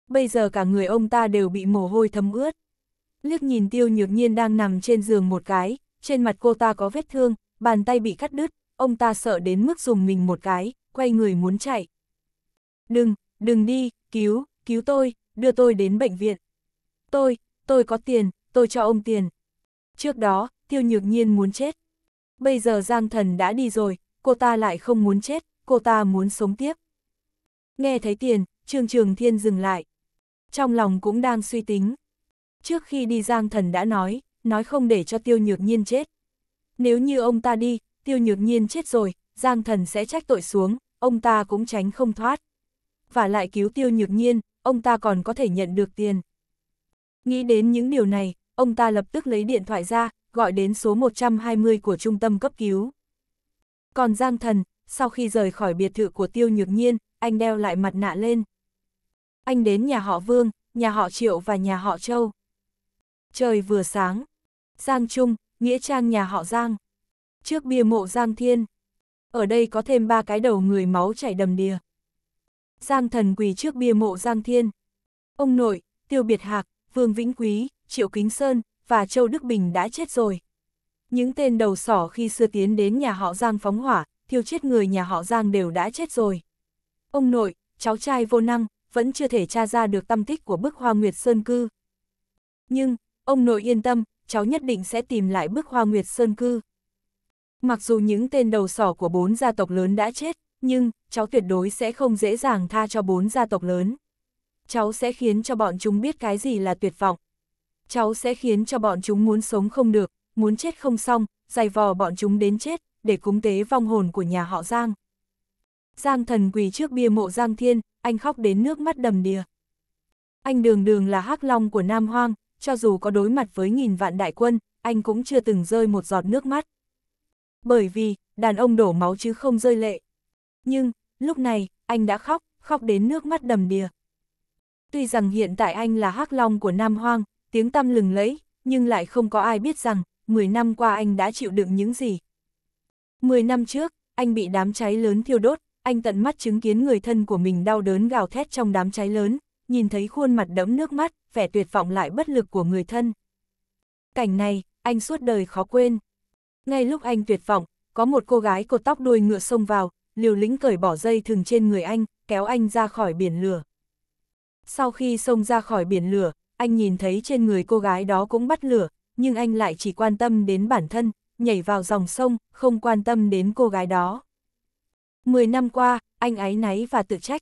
Bây giờ cả người ông ta đều bị mồ hôi thấm ướt. Liếc nhìn tiêu nhược nhiên đang nằm trên giường một cái, trên mặt cô ta có vết thương, bàn tay bị cắt đứt, ông ta sợ đến mức dùng mình một cái, quay người muốn chạy đừng, đừng đi, cứu, cứu tôi, đưa tôi đến bệnh viện. Tôi, tôi có tiền, tôi cho ông tiền. Trước đó, tiêu nhược nhiên muốn chết. Bây giờ Giang Thần đã đi rồi, cô ta lại không muốn chết, cô ta muốn sống tiếp. Nghe thấy tiền, Trương Trường Thiên dừng lại. Trong lòng cũng đang suy tính. Trước khi đi Giang Thần đã nói, nói không để cho tiêu nhược nhiên chết. Nếu như ông ta đi, tiêu nhược nhiên chết rồi, Giang Thần sẽ trách tội xuống, ông ta cũng tránh không thoát và lại cứu tiêu nhược nhiên, ông ta còn có thể nhận được tiền. Nghĩ đến những điều này, ông ta lập tức lấy điện thoại ra, gọi đến số 120 của trung tâm cấp cứu. Còn Giang Thần, sau khi rời khỏi biệt thự của tiêu nhược nhiên, anh đeo lại mặt nạ lên. Anh đến nhà họ Vương, nhà họ Triệu và nhà họ Châu. Trời vừa sáng. Giang Trung, nghĩa trang nhà họ Giang. Trước bia mộ Giang Thiên. Ở đây có thêm ba cái đầu người máu chảy đầm đìa. Giang thần quỳ trước bia mộ Giang Thiên. Ông nội, Tiêu Biệt Hạc, Vương Vĩnh Quý, Triệu Kính Sơn và Châu Đức Bình đã chết rồi. Những tên đầu sỏ khi xưa tiến đến nhà họ Giang phóng hỏa, thiêu chết người nhà họ Giang đều đã chết rồi. Ông nội, cháu trai vô năng, vẫn chưa thể tra ra được tâm tích của bức hoa nguyệt sơn cư. Nhưng, ông nội yên tâm, cháu nhất định sẽ tìm lại bức hoa nguyệt sơn cư. Mặc dù những tên đầu sỏ của bốn gia tộc lớn đã chết, nhưng cháu tuyệt đối sẽ không dễ dàng tha cho bốn gia tộc lớn. Cháu sẽ khiến cho bọn chúng biết cái gì là tuyệt vọng. Cháu sẽ khiến cho bọn chúng muốn sống không được, muốn chết không xong, dày vò bọn chúng đến chết, để cúng tế vong hồn của nhà họ Giang. Giang thần quỳ trước bia mộ Giang Thiên, anh khóc đến nước mắt đầm đìa. Anh đường đường là hắc long của Nam Hoang, cho dù có đối mặt với nghìn vạn đại quân, anh cũng chưa từng rơi một giọt nước mắt. Bởi vì, đàn ông đổ máu chứ không rơi lệ. Nhưng, lúc này, anh đã khóc, khóc đến nước mắt đầm đìa. Tuy rằng hiện tại anh là hắc long của Nam Hoang, tiếng tăm lừng lẫy, nhưng lại không có ai biết rằng, 10 năm qua anh đã chịu đựng những gì. 10 năm trước, anh bị đám cháy lớn thiêu đốt, anh tận mắt chứng kiến người thân của mình đau đớn gào thét trong đám cháy lớn, nhìn thấy khuôn mặt đẫm nước mắt, vẻ tuyệt vọng lại bất lực của người thân. Cảnh này, anh suốt đời khó quên. Ngay lúc anh tuyệt vọng, có một cô gái cột tóc đuôi ngựa xông vào, liều lĩnh cởi bỏ dây thừng trên người anh, kéo anh ra khỏi biển lửa. Sau khi xông ra khỏi biển lửa, anh nhìn thấy trên người cô gái đó cũng bắt lửa, nhưng anh lại chỉ quan tâm đến bản thân, nhảy vào dòng sông, không quan tâm đến cô gái đó. Mười năm qua, anh áy náy và tự trách.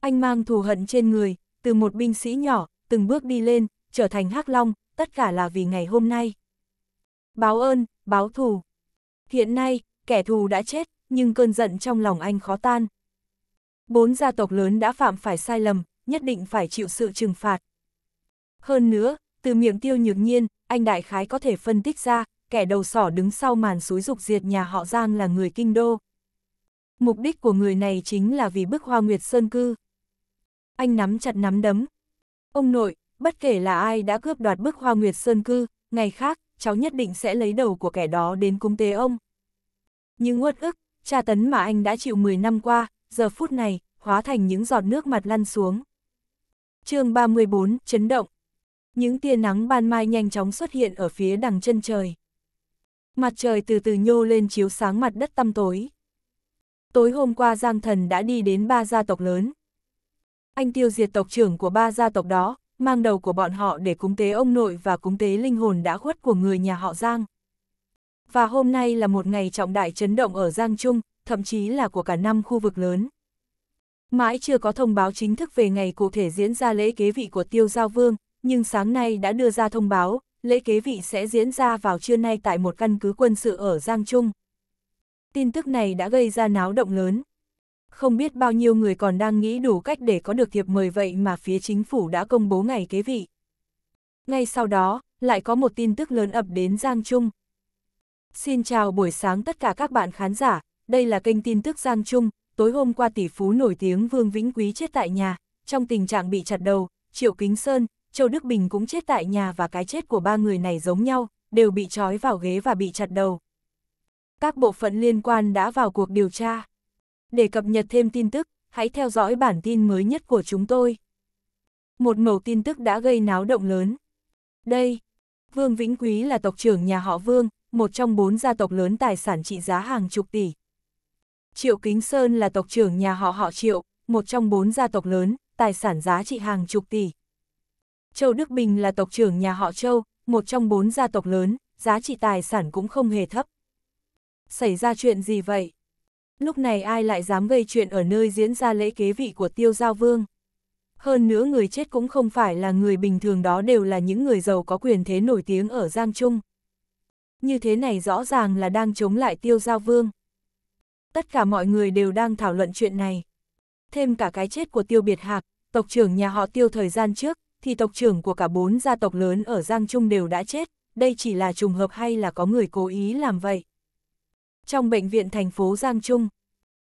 Anh mang thù hận trên người, từ một binh sĩ nhỏ, từng bước đi lên, trở thành hắc long, tất cả là vì ngày hôm nay. Báo ơn, báo thù. Hiện nay, kẻ thù đã chết, nhưng cơn giận trong lòng anh khó tan. Bốn gia tộc lớn đã phạm phải sai lầm, nhất định phải chịu sự trừng phạt. Hơn nữa, từ miệng tiêu nhược nhiên, anh đại khái có thể phân tích ra, kẻ đầu sỏ đứng sau màn suối dục diệt nhà họ Giang là người kinh đô. Mục đích của người này chính là vì bức hoa nguyệt sơn cư. Anh nắm chặt nắm đấm. Ông nội, bất kể là ai đã cướp đoạt bức hoa nguyệt sơn cư, ngày khác, cháu nhất định sẽ lấy đầu của kẻ đó đến cung tế ông. Nhưng uất ức, tra tấn mà anh đã chịu 10 năm qua, giờ phút này, hóa thành những giọt nước mặt lăn xuống. chương 34, chấn động. Những tia nắng ban mai nhanh chóng xuất hiện ở phía đằng chân trời. Mặt trời từ từ nhô lên chiếu sáng mặt đất tăm tối. Tối hôm qua Giang Thần đã đi đến ba gia tộc lớn. Anh tiêu diệt tộc trưởng của ba gia tộc đó, mang đầu của bọn họ để cúng tế ông nội và cúng tế linh hồn đã khuất của người nhà họ Giang và hôm nay là một ngày trọng đại chấn động ở Giang Trung, thậm chí là của cả năm khu vực lớn. Mãi chưa có thông báo chính thức về ngày cụ thể diễn ra lễ kế vị của Tiêu Giao Vương, nhưng sáng nay đã đưa ra thông báo, lễ kế vị sẽ diễn ra vào trưa nay tại một căn cứ quân sự ở Giang Trung. Tin tức này đã gây ra náo động lớn. Không biết bao nhiêu người còn đang nghĩ đủ cách để có được thiệp mời vậy mà phía chính phủ đã công bố ngày kế vị. Ngay sau đó, lại có một tin tức lớn ập đến Giang Trung. Xin chào buổi sáng tất cả các bạn khán giả, đây là kênh tin tức Giang Trung, tối hôm qua tỷ phú nổi tiếng Vương Vĩnh Quý chết tại nhà, trong tình trạng bị chặt đầu, Triệu Kính Sơn, Châu Đức Bình cũng chết tại nhà và cái chết của ba người này giống nhau, đều bị trói vào ghế và bị chặt đầu. Các bộ phận liên quan đã vào cuộc điều tra. Để cập nhật thêm tin tức, hãy theo dõi bản tin mới nhất của chúng tôi. Một mẩu tin tức đã gây náo động lớn. Đây, Vương Vĩnh Quý là tộc trưởng nhà họ Vương, một trong bốn gia tộc lớn tài sản trị giá hàng chục tỷ. Triệu Kính Sơn là tộc trưởng nhà họ họ Triệu, một trong bốn gia tộc lớn, tài sản giá trị hàng chục tỷ. Châu Đức Bình là tộc trưởng nhà họ Châu, một trong bốn gia tộc lớn, giá trị tài sản cũng không hề thấp. Xảy ra chuyện gì vậy? Lúc này ai lại dám gây chuyện ở nơi diễn ra lễ kế vị của Tiêu Giao Vương? Hơn nữa người chết cũng không phải là người bình thường đó đều là những người giàu có quyền thế nổi tiếng ở Giang Trung như thế này rõ ràng là đang chống lại tiêu giao vương. Tất cả mọi người đều đang thảo luận chuyện này. Thêm cả cái chết của tiêu biệt hạc, tộc trưởng nhà họ tiêu thời gian trước, thì tộc trưởng của cả bốn gia tộc lớn ở Giang Trung đều đã chết, đây chỉ là trùng hợp hay là có người cố ý làm vậy. Trong bệnh viện thành phố Giang Trung,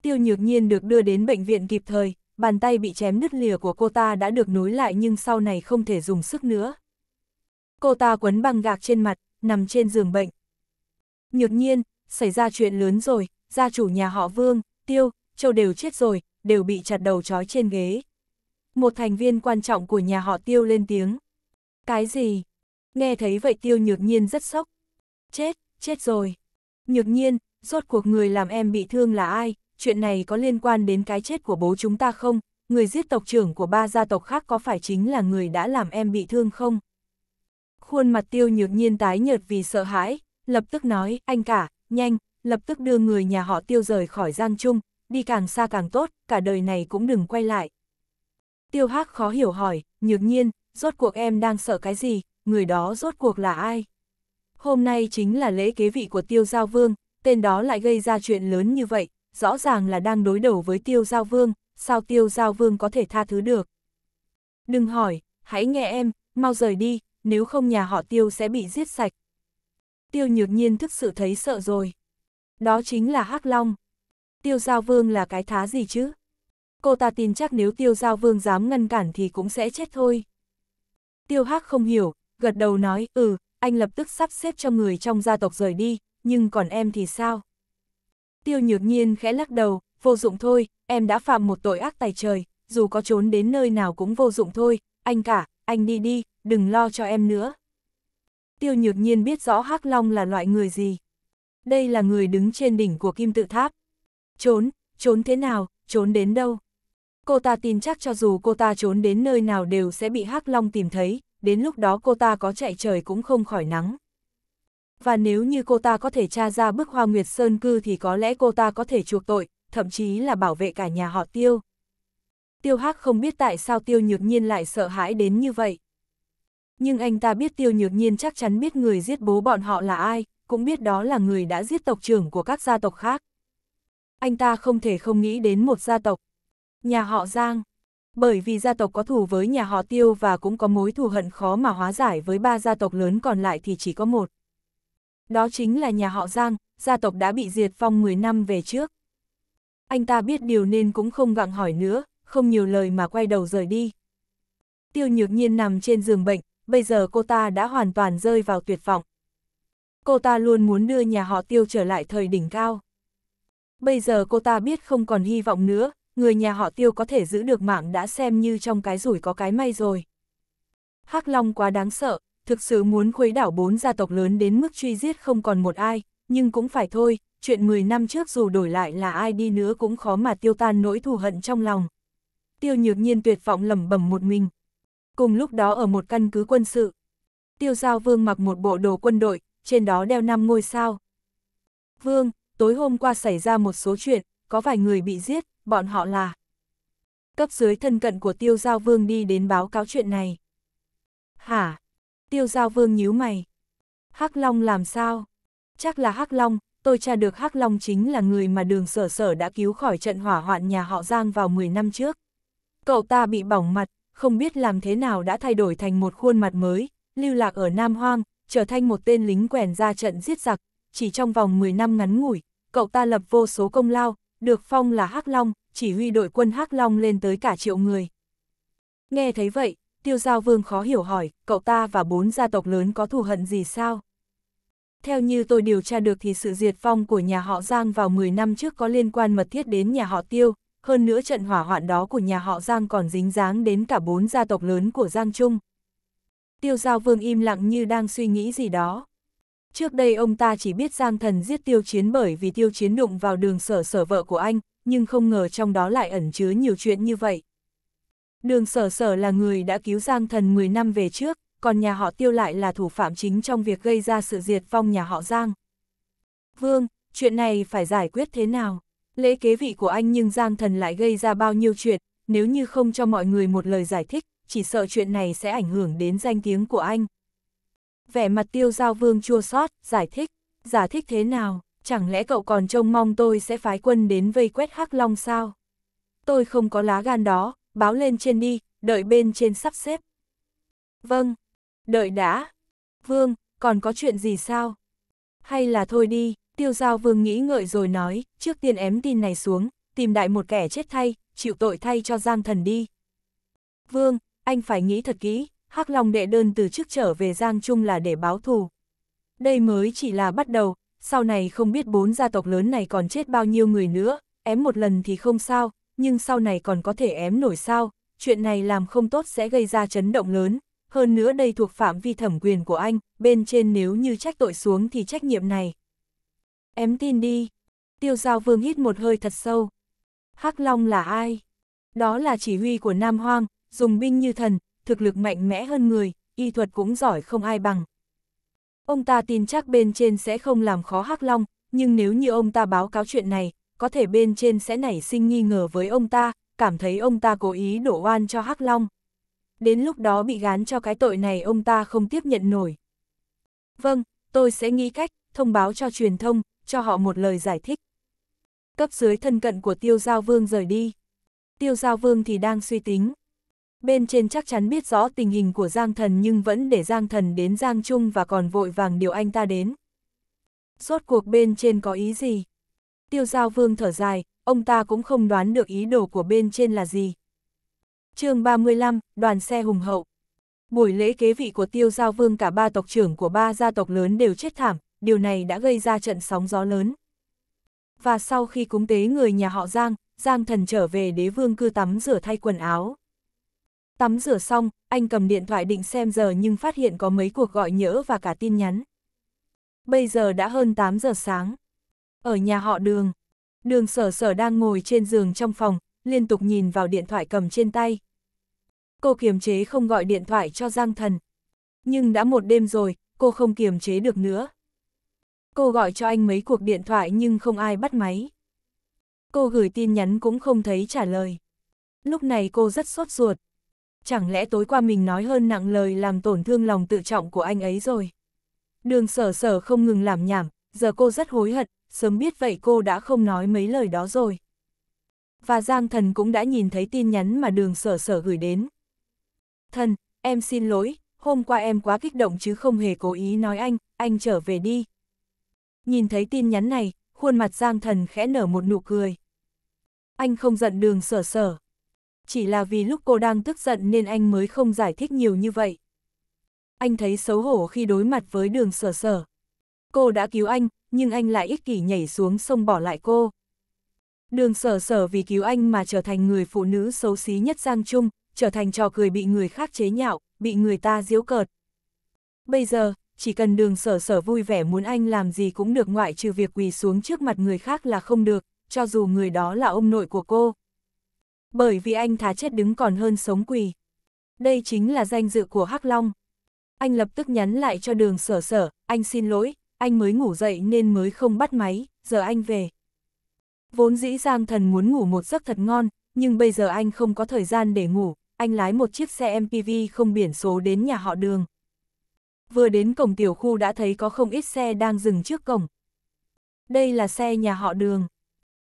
tiêu nhược nhiên được đưa đến bệnh viện kịp thời, bàn tay bị chém nứt lìa của cô ta đã được nối lại nhưng sau này không thể dùng sức nữa. Cô ta quấn băng gạc trên mặt, nằm trên giường bệnh. Nhược nhiên, xảy ra chuyện lớn rồi, gia chủ nhà họ Vương, Tiêu, Châu đều chết rồi, đều bị chặt đầu trói trên ghế. Một thành viên quan trọng của nhà họ Tiêu lên tiếng. Cái gì? Nghe thấy vậy Tiêu nhược nhiên rất sốc. Chết, chết rồi. Nhược nhiên, rốt cuộc người làm em bị thương là ai? Chuyện này có liên quan đến cái chết của bố chúng ta không? Người giết tộc trưởng của ba gia tộc khác có phải chính là người đã làm em bị thương không? khuôn mặt tiêu nhược nhiên tái nhợt vì sợ hãi, lập tức nói, anh cả, nhanh, lập tức đưa người nhà họ tiêu rời khỏi Giang chung, đi càng xa càng tốt, cả đời này cũng đừng quay lại. Tiêu hắc khó hiểu hỏi, nhược nhiên, rốt cuộc em đang sợ cái gì, người đó rốt cuộc là ai? Hôm nay chính là lễ kế vị của tiêu giao vương, tên đó lại gây ra chuyện lớn như vậy, rõ ràng là đang đối đầu với tiêu giao vương, sao tiêu giao vương có thể tha thứ được? Đừng hỏi, hãy nghe em, mau rời đi, nếu không nhà họ tiêu sẽ bị giết sạch. Tiêu nhược nhiên thức sự thấy sợ rồi. Đó chính là hắc Long. Tiêu Giao Vương là cái thá gì chứ? Cô ta tin chắc nếu Tiêu Giao Vương dám ngăn cản thì cũng sẽ chết thôi. Tiêu Hắc không hiểu, gật đầu nói, ừ, anh lập tức sắp xếp cho người trong gia tộc rời đi, nhưng còn em thì sao? Tiêu Nhược Nhiên khẽ lắc đầu, vô dụng thôi, em đã phạm một tội ác tài trời, dù có trốn đến nơi nào cũng vô dụng thôi, anh cả, anh đi đi, đừng lo cho em nữa. Tiêu nhược nhiên biết rõ Hắc Long là loại người gì. Đây là người đứng trên đỉnh của kim tự tháp. Trốn, trốn thế nào, trốn đến đâu. Cô ta tin chắc cho dù cô ta trốn đến nơi nào đều sẽ bị Hắc Long tìm thấy, đến lúc đó cô ta có chạy trời cũng không khỏi nắng. Và nếu như cô ta có thể tra ra bức hoa nguyệt sơn cư thì có lẽ cô ta có thể chuộc tội, thậm chí là bảo vệ cả nhà họ tiêu tiêu hắc không biết tại sao tiêu nhược nhiên lại sợ hãi đến như vậy. Nhưng anh ta biết tiêu nhược nhiên chắc chắn biết người giết bố bọn họ là ai, cũng biết đó là người đã giết tộc trưởng của các gia tộc khác. Anh ta không thể không nghĩ đến một gia tộc, nhà họ Giang. Bởi vì gia tộc có thù với nhà họ Tiêu và cũng có mối thù hận khó mà hóa giải với ba gia tộc lớn còn lại thì chỉ có một. Đó chính là nhà họ Giang, gia tộc đã bị diệt phong 10 năm về trước. Anh ta biết điều nên cũng không gặng hỏi nữa, không nhiều lời mà quay đầu rời đi. Tiêu nhược nhiên nằm trên giường bệnh, bây giờ cô ta đã hoàn toàn rơi vào tuyệt vọng. Cô ta luôn muốn đưa nhà họ tiêu trở lại thời đỉnh cao. Bây giờ cô ta biết không còn hy vọng nữa, người nhà họ tiêu có thể giữ được mạng đã xem như trong cái rủi có cái may rồi. hắc Long quá đáng sợ, thực sự muốn khuấy đảo bốn gia tộc lớn đến mức truy giết không còn một ai, nhưng cũng phải thôi, chuyện 10 năm trước dù đổi lại là ai đi nữa cũng khó mà tiêu tan nỗi thù hận trong lòng tiêu nhược nhiên tuyệt vọng lẩm bẩm một mình. Cùng lúc đó ở một căn cứ quân sự, tiêu giao vương mặc một bộ đồ quân đội, trên đó đeo năm ngôi sao. Vương, tối hôm qua xảy ra một số chuyện, có vài người bị giết, bọn họ là. Cấp dưới thân cận của tiêu giao vương đi đến báo cáo chuyện này. Hả? Tiêu giao vương nhíu mày. Hắc Long làm sao? Chắc là Hắc Long, tôi tra được Hắc Long chính là người mà đường sở sở đã cứu khỏi trận hỏa hoạn nhà họ Giang vào 10 năm trước. Cậu ta bị bỏng mặt, không biết làm thế nào đã thay đổi thành một khuôn mặt mới, lưu lạc ở Nam Hoang, trở thành một tên lính quèn ra trận giết giặc. Chỉ trong vòng 10 năm ngắn ngủi, cậu ta lập vô số công lao, được phong là Hắc Long, chỉ huy đội quân Hắc Long lên tới cả triệu người. Nghe thấy vậy, tiêu giao vương khó hiểu hỏi, cậu ta và bốn gia tộc lớn có thù hận gì sao? Theo như tôi điều tra được thì sự diệt vong của nhà họ Giang vào 10 năm trước có liên quan mật thiết đến nhà họ Tiêu, hơn nữa trận hỏa hoạn đó của nhà họ Giang còn dính dáng đến cả bốn gia tộc lớn của Giang Trung. Tiêu Giao Vương im lặng như đang suy nghĩ gì đó. Trước đây ông ta chỉ biết Giang Thần giết Tiêu Chiến bởi vì Tiêu Chiến đụng vào đường sở sở vợ của anh, nhưng không ngờ trong đó lại ẩn chứa nhiều chuyện như vậy. Đường sở sở là người đã cứu Giang Thần 10 năm về trước, còn nhà họ Tiêu lại là thủ phạm chính trong việc gây ra sự diệt vong nhà họ Giang. Vương, chuyện này phải giải quyết thế nào? Lễ kế vị của anh nhưng Giang Thần lại gây ra bao nhiêu chuyện, nếu như không cho mọi người một lời giải thích, chỉ sợ chuyện này sẽ ảnh hưởng đến danh tiếng của anh. Vẻ mặt tiêu giao vương chua xót giải thích, giả thích thế nào, chẳng lẽ cậu còn trông mong tôi sẽ phái quân đến vây quét hắc long sao? Tôi không có lá gan đó, báo lên trên đi, đợi bên trên sắp xếp. Vâng, đợi đã. Vương, còn có chuyện gì sao? Hay là thôi đi, Tiêu Giao Vương nghĩ ngợi rồi nói, trước tiên ém tin này xuống, tìm đại một kẻ chết thay, chịu tội thay cho Giang Thần đi. Vương, anh phải nghĩ thật kỹ, Hắc Long đệ đơn từ trước trở về Giang Trung là để báo thù. Đây mới chỉ là bắt đầu, sau này không biết bốn gia tộc lớn này còn chết bao nhiêu người nữa, ém một lần thì không sao, nhưng sau này còn có thể ém nổi sao, chuyện này làm không tốt sẽ gây ra chấn động lớn, hơn nữa đây thuộc phạm vi thẩm quyền của anh, bên trên nếu như trách tội xuống thì trách nhiệm này Em tin đi. Tiêu Giao Vương hít một hơi thật sâu. Hắc Long là ai? Đó là chỉ huy của Nam Hoang, dùng binh như thần, thực lực mạnh mẽ hơn người, y thuật cũng giỏi không ai bằng. Ông ta tin chắc bên trên sẽ không làm khó Hắc Long, nhưng nếu như ông ta báo cáo chuyện này, có thể bên trên sẽ nảy sinh nghi ngờ với ông ta, cảm thấy ông ta cố ý đổ oan cho Hắc Long. Đến lúc đó bị gán cho cái tội này ông ta không tiếp nhận nổi. Vâng, tôi sẽ nghĩ cách, thông báo cho truyền thông, cho họ một lời giải thích. Cấp dưới thân cận của tiêu giao vương rời đi. Tiêu giao vương thì đang suy tính. Bên trên chắc chắn biết rõ tình hình của Giang Thần nhưng vẫn để Giang Thần đến Giang Trung và còn vội vàng điều anh ta đến. Rốt cuộc bên trên có ý gì? Tiêu giao vương thở dài, ông ta cũng không đoán được ý đồ của bên trên là gì. chương 35, đoàn xe hùng hậu. Buổi lễ kế vị của tiêu giao vương cả ba tộc trưởng của ba gia tộc lớn đều chết thảm, điều này đã gây ra trận sóng gió lớn. Và sau khi cúng tế người nhà họ Giang, Giang thần trở về đế vương cư tắm rửa thay quần áo. Tắm rửa xong, anh cầm điện thoại định xem giờ nhưng phát hiện có mấy cuộc gọi nhỡ và cả tin nhắn. Bây giờ đã hơn 8 giờ sáng. Ở nhà họ đường, đường sở sở đang ngồi trên giường trong phòng, liên tục nhìn vào điện thoại cầm trên tay. Cô kiềm chế không gọi điện thoại cho Giang Thần. Nhưng đã một đêm rồi, cô không kiềm chế được nữa. Cô gọi cho anh mấy cuộc điện thoại nhưng không ai bắt máy. Cô gửi tin nhắn cũng không thấy trả lời. Lúc này cô rất sốt ruột. Chẳng lẽ tối qua mình nói hơn nặng lời làm tổn thương lòng tự trọng của anh ấy rồi. Đường sở sở không ngừng làm nhảm, giờ cô rất hối hận, sớm biết vậy cô đã không nói mấy lời đó rồi. Và Giang Thần cũng đã nhìn thấy tin nhắn mà đường sở sở gửi đến. Thần, em xin lỗi, hôm qua em quá kích động chứ không hề cố ý nói anh, anh trở về đi, Nhìn thấy tin nhắn này, khuôn mặt Giang Thần khẽ nở một nụ cười. Anh không giận đường sở sở. Chỉ là vì lúc cô đang tức giận nên anh mới không giải thích nhiều như vậy. Anh thấy xấu hổ khi đối mặt với đường sở sở. Cô đã cứu anh, nhưng anh lại ích kỷ nhảy xuống sông bỏ lại cô. Đường sở sở vì cứu anh mà trở thành người phụ nữ xấu xí nhất Giang Trung, trở thành trò cười bị người khác chế nhạo, bị người ta giễu cợt. Bây giờ, chỉ cần đường sở sở vui vẻ muốn anh làm gì cũng được ngoại trừ việc quỳ xuống trước mặt người khác là không được, cho dù người đó là ông nội của cô. Bởi vì anh thá chết đứng còn hơn sống quỳ. Đây chính là danh dự của Hắc Long. Anh lập tức nhắn lại cho đường sở sở, anh xin lỗi, anh mới ngủ dậy nên mới không bắt máy, giờ anh về. Vốn dĩ Giang Thần muốn ngủ một giấc thật ngon, nhưng bây giờ anh không có thời gian để ngủ, anh lái một chiếc xe MPV không biển số đến nhà họ đường, vừa đến cổng tiểu khu đã thấy có không ít xe đang dừng trước cổng. Đây là xe nhà họ đường.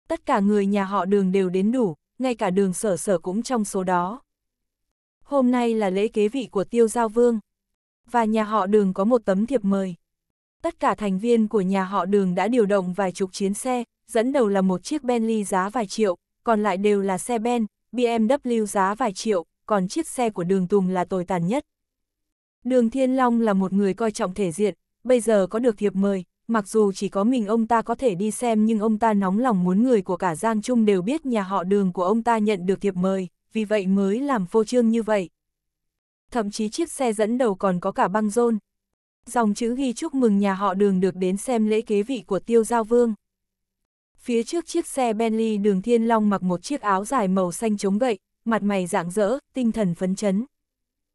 Tất cả người nhà họ đường đều đến đủ, ngay cả đường sở sở cũng trong số đó. Hôm nay là lễ kế vị của tiêu giao vương. Và nhà họ đường có một tấm thiệp mời. Tất cả thành viên của nhà họ đường đã điều động vài chục chiến xe, dẫn đầu là một chiếc Bentley giá vài triệu, còn lại đều là xe Ben, BMW giá vài triệu, còn chiếc xe của đường Tùng là tồi tàn nhất. Đường Thiên Long là một người coi trọng thể diện, bây giờ có được thiệp mời, mặc dù chỉ có mình ông ta có thể đi xem nhưng ông ta nóng lòng muốn người của cả Giang Trung đều biết nhà họ đường của ông ta nhận được thiệp mời, vì vậy mới làm phô trương như vậy. Thậm chí chiếc xe dẫn đầu còn có cả băng rôn. Dòng chữ ghi chúc mừng nhà họ đường được đến xem lễ kế vị của tiêu giao vương. Phía trước chiếc xe Bentley đường Thiên Long mặc một chiếc áo dài màu xanh chống gậy, mặt mày rạng rỡ, tinh thần phấn chấn.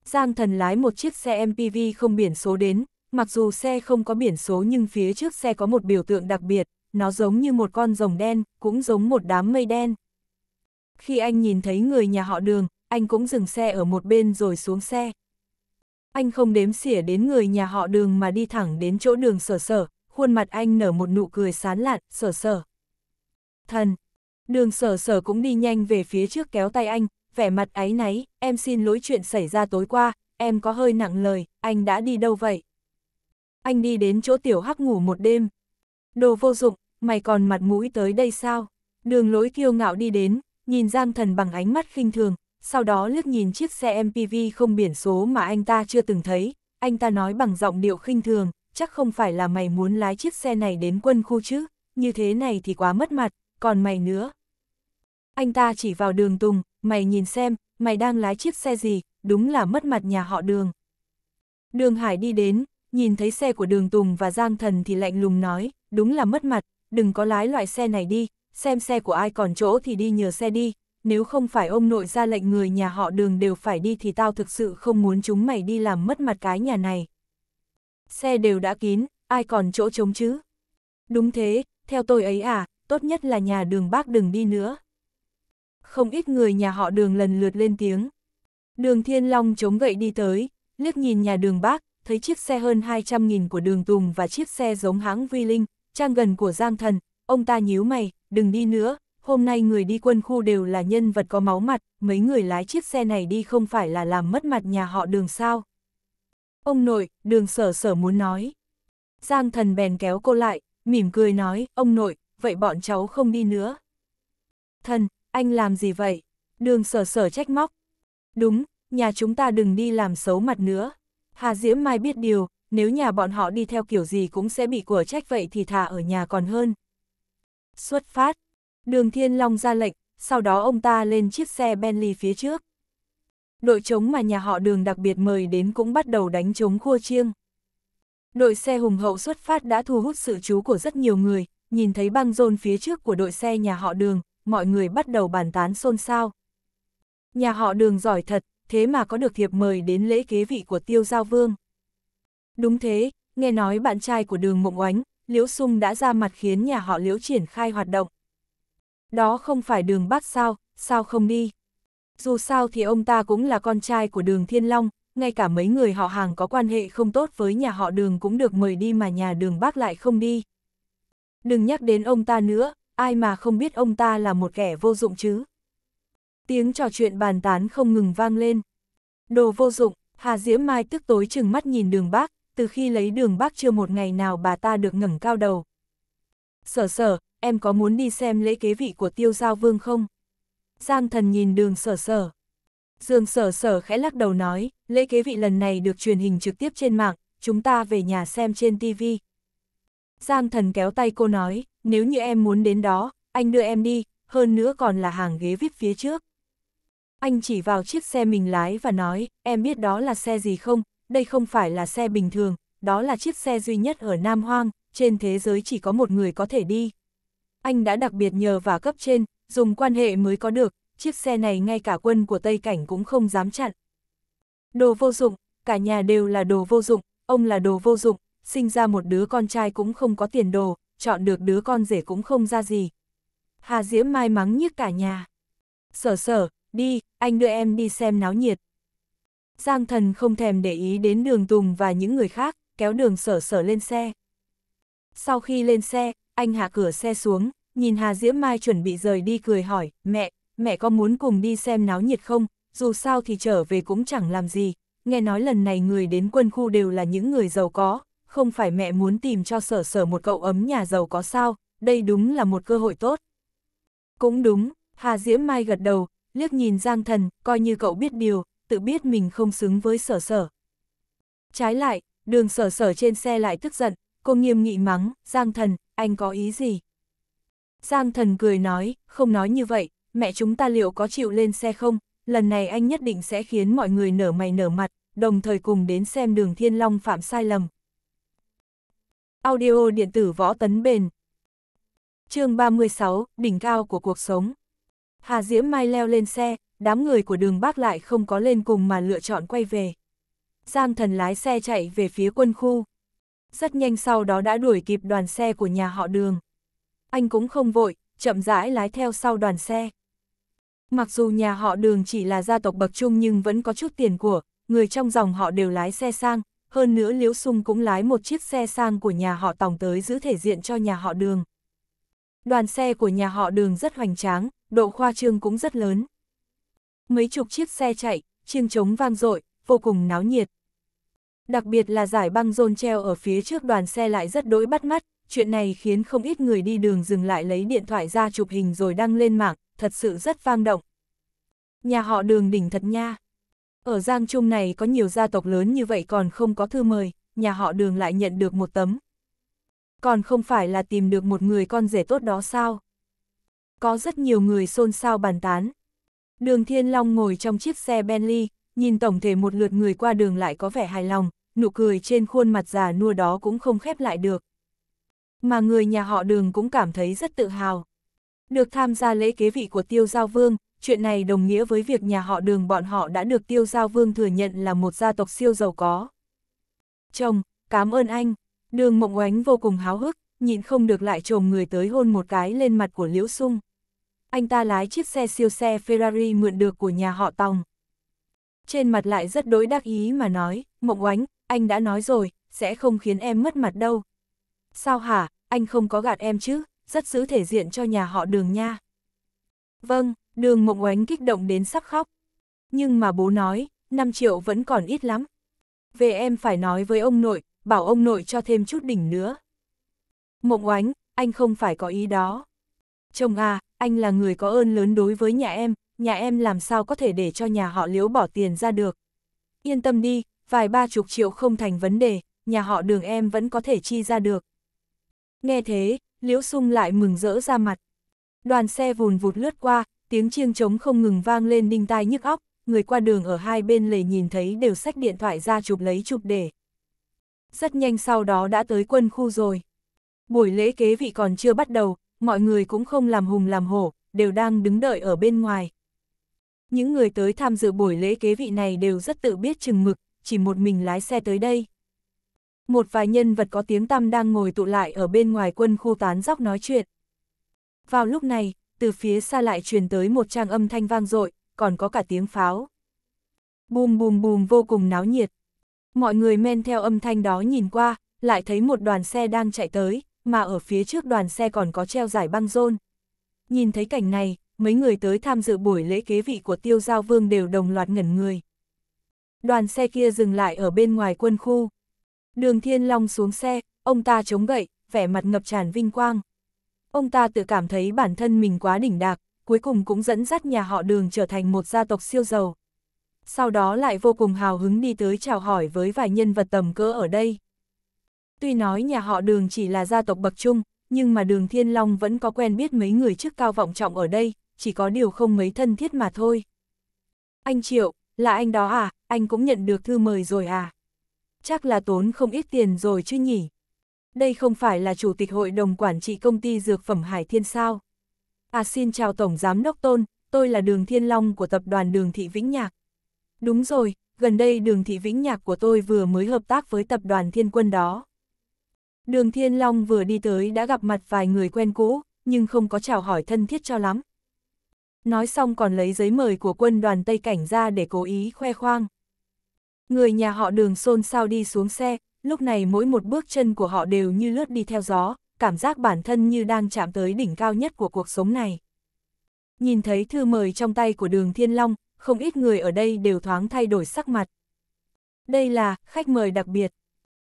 Giang Thần lái một chiếc xe MPV không biển số đến, mặc dù xe không có biển số nhưng phía trước xe có một biểu tượng đặc biệt, nó giống như một con rồng đen, cũng giống một đám mây đen. Khi anh nhìn thấy người nhà họ đường, anh cũng dừng xe ở một bên rồi xuống xe. Anh không đếm xỉa đến người nhà họ đường mà đi thẳng đến chỗ đường sở sở, khuôn mặt anh nở một nụ cười sán lạn, sở sở. Thần, đường sở sở cũng đi nhanh về phía trước kéo tay anh, vẻ mặt áy náy, em xin lỗi chuyện xảy ra tối qua, em có hơi nặng lời, anh đã đi đâu vậy? Anh đi đến chỗ tiểu hắc ngủ một đêm. Đồ vô dụng, mày còn mặt mũi tới đây sao? Đường lối kiêu ngạo đi đến, nhìn Giang Thần bằng ánh mắt khinh thường, sau đó liếc nhìn chiếc xe MPV không biển số mà anh ta chưa từng thấy, anh ta nói bằng giọng điệu khinh thường, chắc không phải là mày muốn lái chiếc xe này đến quân khu chứ, như thế này thì quá mất mặt, còn mày nữa. Anh ta chỉ vào đường Tùng, mày nhìn xem, mày đang lái chiếc xe gì, đúng là mất mặt nhà họ đường. Đường Hải đi đến, nhìn thấy xe của đường Tùng và Giang Thần thì lạnh lùng nói, đúng là mất mặt, đừng có lái loại xe này đi, xem xe của ai còn chỗ thì đi nhờ xe đi, nếu không phải ông nội ra lệnh người nhà họ đường đều phải đi thì tao thực sự không muốn chúng mày đi làm mất mặt cái nhà này. Xe đều đã kín, ai còn chỗ trống chứ? Đúng thế, theo tôi ấy à, tốt nhất là nhà đường bác đừng đi nữa không ít người nhà họ đường lần lượt lên tiếng. Đường Thiên Long chống gậy đi tới, liếc nhìn nhà đường bác, thấy chiếc xe hơn 200.000 của đường Tùng và chiếc xe giống hãng Vi Linh, trang gần của Giang Thần, ông ta nhíu mày, đừng đi nữa, hôm nay người đi quân khu đều là nhân vật có máu mặt, mấy người lái chiếc xe này đi không phải là làm mất mặt nhà họ đường sao. Ông nội, đường sở sở muốn nói. Giang Thần bèn kéo cô lại, mỉm cười nói, ông nội, vậy bọn cháu không đi nữa. Thần, anh làm gì vậy? Đường sở sở trách móc. Đúng, nhà chúng ta đừng đi làm xấu mặt nữa. Hà Diễm Mai biết điều, nếu nhà bọn họ đi theo kiểu gì cũng sẽ bị của trách vậy thì thả ở nhà còn hơn. Xuất phát. Đường Thiên Long ra lệnh, sau đó ông ta lên chiếc xe Bentley phía trước. Đội chống mà nhà họ đường đặc biệt mời đến cũng bắt đầu đánh chống khua chiêng. Đội xe hùng hậu xuất phát đã thu hút sự chú của rất nhiều người, nhìn thấy băng rôn phía trước của đội xe nhà họ đường, mọi người bắt đầu bàn tán xôn xao. Nhà họ đường giỏi thật, thế mà có được thiệp mời đến lễ kế vị của tiêu giao vương. Đúng thế, nghe nói bạn trai của đường mộng oánh, Liễu Sung đã ra mặt khiến nhà họ Liễu triển khai hoạt động. Đó không phải đường bắc sao, sao không đi. Dù sao thì ông ta cũng là con trai của đường Thiên Long, ngay cả mấy người họ hàng có quan hệ không tốt với nhà họ đường cũng được mời đi mà nhà đường bác lại không đi. Đừng nhắc đến ông ta nữa, ai mà không biết ông ta là một kẻ vô dụng chứ. Tiếng trò chuyện bàn tán không ngừng vang lên. Đồ vô dụng, Hà Diễm Mai tức tối chừng mắt nhìn đường bác, từ khi lấy đường bác chưa một ngày nào bà ta được ngẩng cao đầu. Sở sở, em có muốn đi xem lễ kế vị của tiêu giao vương không? Giang thần nhìn đường sở sở. Dương sở sở khẽ lắc đầu nói, lễ kế vị lần này được truyền hình trực tiếp trên mạng, chúng ta về nhà xem trên tivi. Giang thần kéo tay cô nói, nếu như em muốn đến đó, anh đưa em đi, hơn nữa còn là hàng ghế VIP phía trước. Anh chỉ vào chiếc xe mình lái và nói, em biết đó là xe gì không, đây không phải là xe bình thường, đó là chiếc xe duy nhất ở Nam Hoang, trên thế giới chỉ có một người có thể đi. Anh đã đặc biệt nhờ và cấp trên, dùng quan hệ mới có được, chiếc xe này ngay cả quân của Tây Cảnh cũng không dám chặn. Đồ vô dụng, cả nhà đều là đồ vô dụng, ông là đồ vô dụng, sinh ra một đứa con trai cũng không có tiền đồ, chọn được đứa con rể cũng không ra gì. Hà Diễm may mắn nhiếc cả nhà. Sở sở, đi, anh đưa em đi xem náo nhiệt. Giang thần không thèm để ý đến đường Tùng và những người khác, kéo đường sở sở lên xe. Sau khi lên xe, anh hạ cửa xe xuống, nhìn Hà Diễm Mai chuẩn bị rời đi cười hỏi, mẹ, mẹ có muốn cùng đi xem náo nhiệt không, dù sao thì trở về cũng chẳng làm gì, nghe nói lần này người đến quân khu đều là những người giàu có, không phải mẹ muốn tìm cho sở sở một cậu ấm nhà giàu có sao, đây đúng là một cơ hội tốt. Cũng đúng, Hà Diễm Mai gật đầu, liếc nhìn Giang Thần, coi như cậu biết điều, tự biết mình không xứng với sở sở. Trái lại, đường sở sở trên xe lại tức giận, cô nghiêm nghị mắng, Giang Thần, anh có ý gì? Giang Thần cười nói, không nói như vậy, mẹ chúng ta liệu có chịu lên xe không? Lần này anh nhất định sẽ khiến mọi người nở mày nở mặt, đồng thời cùng đến xem đường Thiên Long phạm sai lầm, Audio điện tử võ tấn bền. chương 36, đỉnh cao của cuộc sống. Hà Diễm Mai leo lên xe, đám người của đường bác lại không có lên cùng mà lựa chọn quay về. Giang thần lái xe chạy về phía quân khu. Rất nhanh sau đó đã đuổi kịp đoàn xe của nhà họ đường. Anh cũng không vội, chậm rãi lái theo sau đoàn xe. Mặc dù nhà họ đường chỉ là gia tộc bậc trung nhưng vẫn có chút tiền của, người trong dòng họ đều lái xe sang, hơn nữa Liễu Sung cũng lái một chiếc xe sang của nhà họ Tòng tới giữ thể diện cho nhà họ Đường. Đoàn xe của nhà họ Đường rất hoành tráng, độ khoa trương cũng rất lớn. Mấy chục chiếc xe chạy, chiêng trống vang dội, vô cùng náo nhiệt. Đặc biệt là giải băng rôn treo ở phía trước đoàn xe lại rất đỗi bắt mắt, chuyện này khiến không ít người đi đường dừng lại lấy điện thoại ra chụp hình rồi đăng lên mạng, thật sự rất vang động. Nhà họ đường đỉnh thật nha. Ở Giang Trung này có nhiều gia tộc lớn như vậy còn không có thư mời, nhà họ đường lại nhận được một tấm. Còn không phải là tìm được một người con rể tốt đó sao? Có rất nhiều người xôn xao bàn tán. Đường Thiên Long ngồi trong chiếc xe Bentley, nhìn tổng thể một lượt người qua đường lại có vẻ hài lòng, nụ cười trên khuôn mặt già nua đó cũng không khép lại được. Mà người nhà họ đường cũng cảm thấy rất tự hào. Được tham gia lễ kế vị của tiêu giao vương, chuyện này đồng nghĩa với việc nhà họ đường bọn họ đã được tiêu giao vương thừa nhận là một gia tộc siêu giàu có. Chồng, cảm ơn anh, đường mộng oánh vô cùng háo hức, nhịn không được lại trồm người tới hôn một cái lên mặt của Liễu Sung. Anh ta lái chiếc xe siêu xe Ferrari mượn được của nhà họ Tòng. Trên mặt lại rất đối đắc ý mà nói, mộng oánh, anh đã nói rồi, sẽ không khiến em mất mặt đâu. Sao hả, anh không có gạt em chứ, rất giữ thể diện cho nhà họ đường nha. Vâng, Đường Mộng Oánh kích động đến sắp khóc. Nhưng mà bố nói, 5 triệu vẫn còn ít lắm. Về em phải nói với ông nội, bảo ông nội cho thêm chút đỉnh nữa. Mộng Oánh, anh không phải có ý đó. Chồng à, anh là người có ơn lớn đối với nhà em, nhà em làm sao có thể để cho nhà họ liễu bỏ tiền ra được. Yên tâm đi, vài ba chục triệu không thành vấn đề, nhà họ đường em vẫn có thể chi ra được. Nghe thế, Liễu Sung lại mừng rỡ ra mặt. Đoàn xe vùn vụt lướt qua, tiếng chiêng trống không ngừng vang lên đinh tai nhức óc, người qua đường ở hai bên lề nhìn thấy đều xách điện thoại ra chụp lấy chụp để. Rất nhanh sau đó đã tới quân khu rồi. Buổi lễ kế vị còn chưa bắt đầu, mọi người cũng không làm hùng làm hổ, đều đang đứng đợi ở bên ngoài. Những người tới tham dự buổi lễ kế vị này đều rất tự biết chừng mực, chỉ một mình lái xe tới đây. Một vài nhân vật có tiếng tăm đang ngồi tụ lại ở bên ngoài quân khu tán dóc nói chuyện. Vào lúc này, từ phía xa lại truyền tới một trang âm thanh vang dội, còn có cả tiếng pháo. Bùm bùm bùm vô cùng náo nhiệt. Mọi người men theo âm thanh đó nhìn qua, lại thấy một đoàn xe đang chạy tới, mà ở phía trước đoàn xe còn có treo giải băng rôn. Nhìn thấy cảnh này, mấy người tới tham dự buổi lễ kế vị của tiêu giao vương đều đồng loạt ngẩn người. Đoàn xe kia dừng lại ở bên ngoài quân khu. Đường Thiên Long xuống xe, ông ta chống gậy, vẻ mặt ngập tràn vinh quang. Ông ta tự cảm thấy bản thân mình quá đỉnh đạc, cuối cùng cũng dẫn dắt nhà họ đường trở thành một gia tộc siêu giàu. Sau đó lại vô cùng hào hứng đi tới chào hỏi với vài nhân vật tầm cỡ ở đây. Tuy nói nhà họ đường chỉ là gia tộc bậc trung, nhưng mà đường Thiên Long vẫn có quen biết mấy người chức cao vọng trọng ở đây, chỉ có điều không mấy thân thiết mà thôi. Anh Triệu, là anh đó à, anh cũng nhận được thư mời rồi à? Chắc là tốn không ít tiền rồi chứ nhỉ? Đây không phải là Chủ tịch Hội đồng Quản trị Công ty Dược phẩm Hải Thiên sao? À xin chào Tổng Giám Đốc Tôn, tôi là Đường Thiên Long của Tập đoàn Đường Thị Vĩnh Nhạc. Đúng rồi, gần đây Đường Thị Vĩnh Nhạc của tôi vừa mới hợp tác với Tập đoàn Thiên Quân đó. Đường Thiên Long vừa đi tới đã gặp mặt vài người quen cũ, nhưng không có chào hỏi thân thiết cho lắm. Nói xong còn lấy giấy mời của quân đoàn Tây Cảnh ra để cố ý khoe khoang. Người nhà họ đường xôn xao đi xuống xe, lúc này mỗi một bước chân của họ đều như lướt đi theo gió, cảm giác bản thân như đang chạm tới đỉnh cao nhất của cuộc sống này. Nhìn thấy thư mời trong tay của đường Thiên Long, không ít người ở đây đều thoáng thay đổi sắc mặt. Đây là khách mời đặc biệt.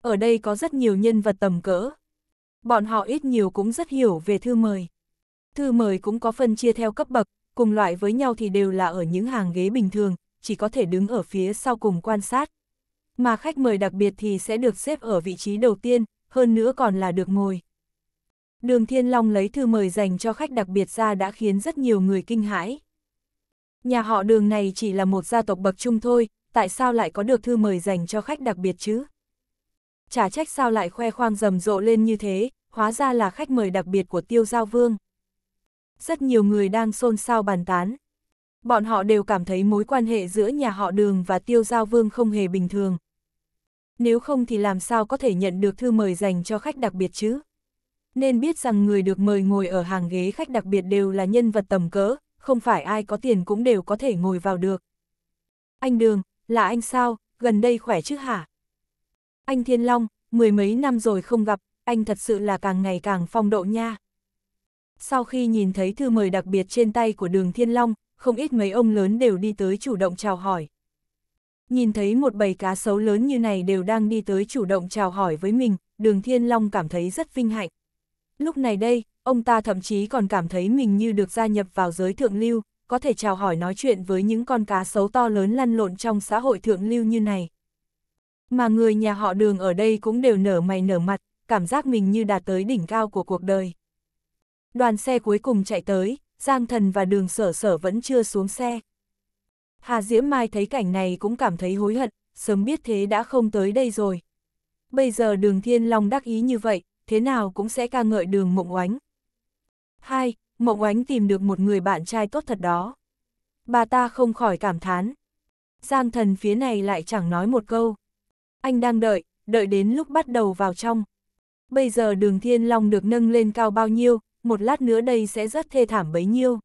Ở đây có rất nhiều nhân vật tầm cỡ. Bọn họ ít nhiều cũng rất hiểu về thư mời. Thư mời cũng có phân chia theo cấp bậc, cùng loại với nhau thì đều là ở những hàng ghế bình thường, chỉ có thể đứng ở phía sau cùng quan sát, mà khách mời đặc biệt thì sẽ được xếp ở vị trí đầu tiên, hơn nữa còn là được ngồi. Đường Thiên Long lấy thư mời dành cho khách đặc biệt ra đã khiến rất nhiều người kinh hãi. Nhà họ đường này chỉ là một gia tộc bậc trung thôi, tại sao lại có được thư mời dành cho khách đặc biệt chứ? Chả trách sao lại khoe khoang rầm rộ lên như thế, hóa ra là khách mời đặc biệt của tiêu giao vương. Rất nhiều người đang xôn xao bàn tán. Bọn họ đều cảm thấy mối quan hệ giữa nhà họ đường và tiêu giao vương không hề bình thường, nếu không thì làm sao có thể nhận được thư mời dành cho khách đặc biệt chứ? Nên biết rằng người được mời ngồi ở hàng ghế khách đặc biệt đều là nhân vật tầm cỡ, không phải ai có tiền cũng đều có thể ngồi vào được. Anh Đường, là anh sao, gần đây khỏe chứ hả? Anh Thiên Long, mười mấy năm rồi không gặp, anh thật sự là càng ngày càng phong độ nha. Sau khi nhìn thấy thư mời đặc biệt trên tay của đường Thiên Long, không ít mấy ông lớn đều đi tới chủ động chào hỏi. Nhìn thấy một bầy cá sấu lớn như này đều đang đi tới chủ động chào hỏi với mình, đường Thiên Long cảm thấy rất vinh hạnh. Lúc này đây, ông ta thậm chí còn cảm thấy mình như được gia nhập vào giới thượng lưu, có thể chào hỏi nói chuyện với những con cá sấu to lớn lăn lộn trong xã hội thượng lưu như này. Mà người nhà họ đường ở đây cũng đều nở mày nở mặt, cảm giác mình như đạt tới đỉnh cao của cuộc đời. Đoàn xe cuối cùng chạy tới, Giang Thần và đường sở sở vẫn chưa xuống xe. Hà Diễm Mai thấy cảnh này cũng cảm thấy hối hận, sớm biết thế đã không tới đây rồi. Bây giờ đường Thiên Long đắc ý như vậy, thế nào cũng sẽ ca ngợi đường Mộng Oánh. Hai, Mộng Oánh tìm được một người bạn trai tốt thật đó. Bà ta không khỏi cảm thán. Giang thần phía này lại chẳng nói một câu. Anh đang đợi, đợi đến lúc bắt đầu vào trong. Bây giờ đường Thiên Long được nâng lên cao bao nhiêu, một lát nữa đây sẽ rất thê thảm bấy nhiêu.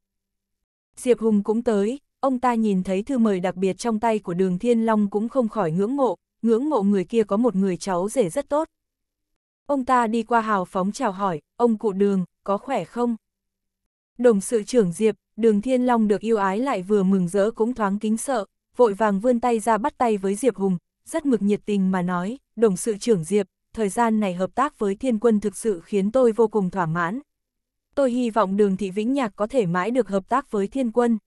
Diệp Hùng cũng tới, ông ta nhìn thấy thư mời đặc biệt trong tay của đường Thiên Long cũng không khỏi ngưỡng mộ, ngưỡng mộ người kia có một người cháu rể rất tốt. Ông ta đi qua hào phóng chào hỏi, ông cụ đường, có khỏe không? Đồng sự trưởng Diệp, đường Thiên Long được yêu ái lại vừa mừng rỡ cũng thoáng kính sợ, vội vàng vươn tay ra bắt tay với Diệp Hùng, rất mực nhiệt tình mà nói, đồng sự trưởng Diệp, thời gian này hợp tác với thiên quân thực sự khiến tôi vô cùng thỏa mãn. Tôi hy vọng đường thị Vĩnh Nhạc có thể mãi được hợp tác với thiên quân.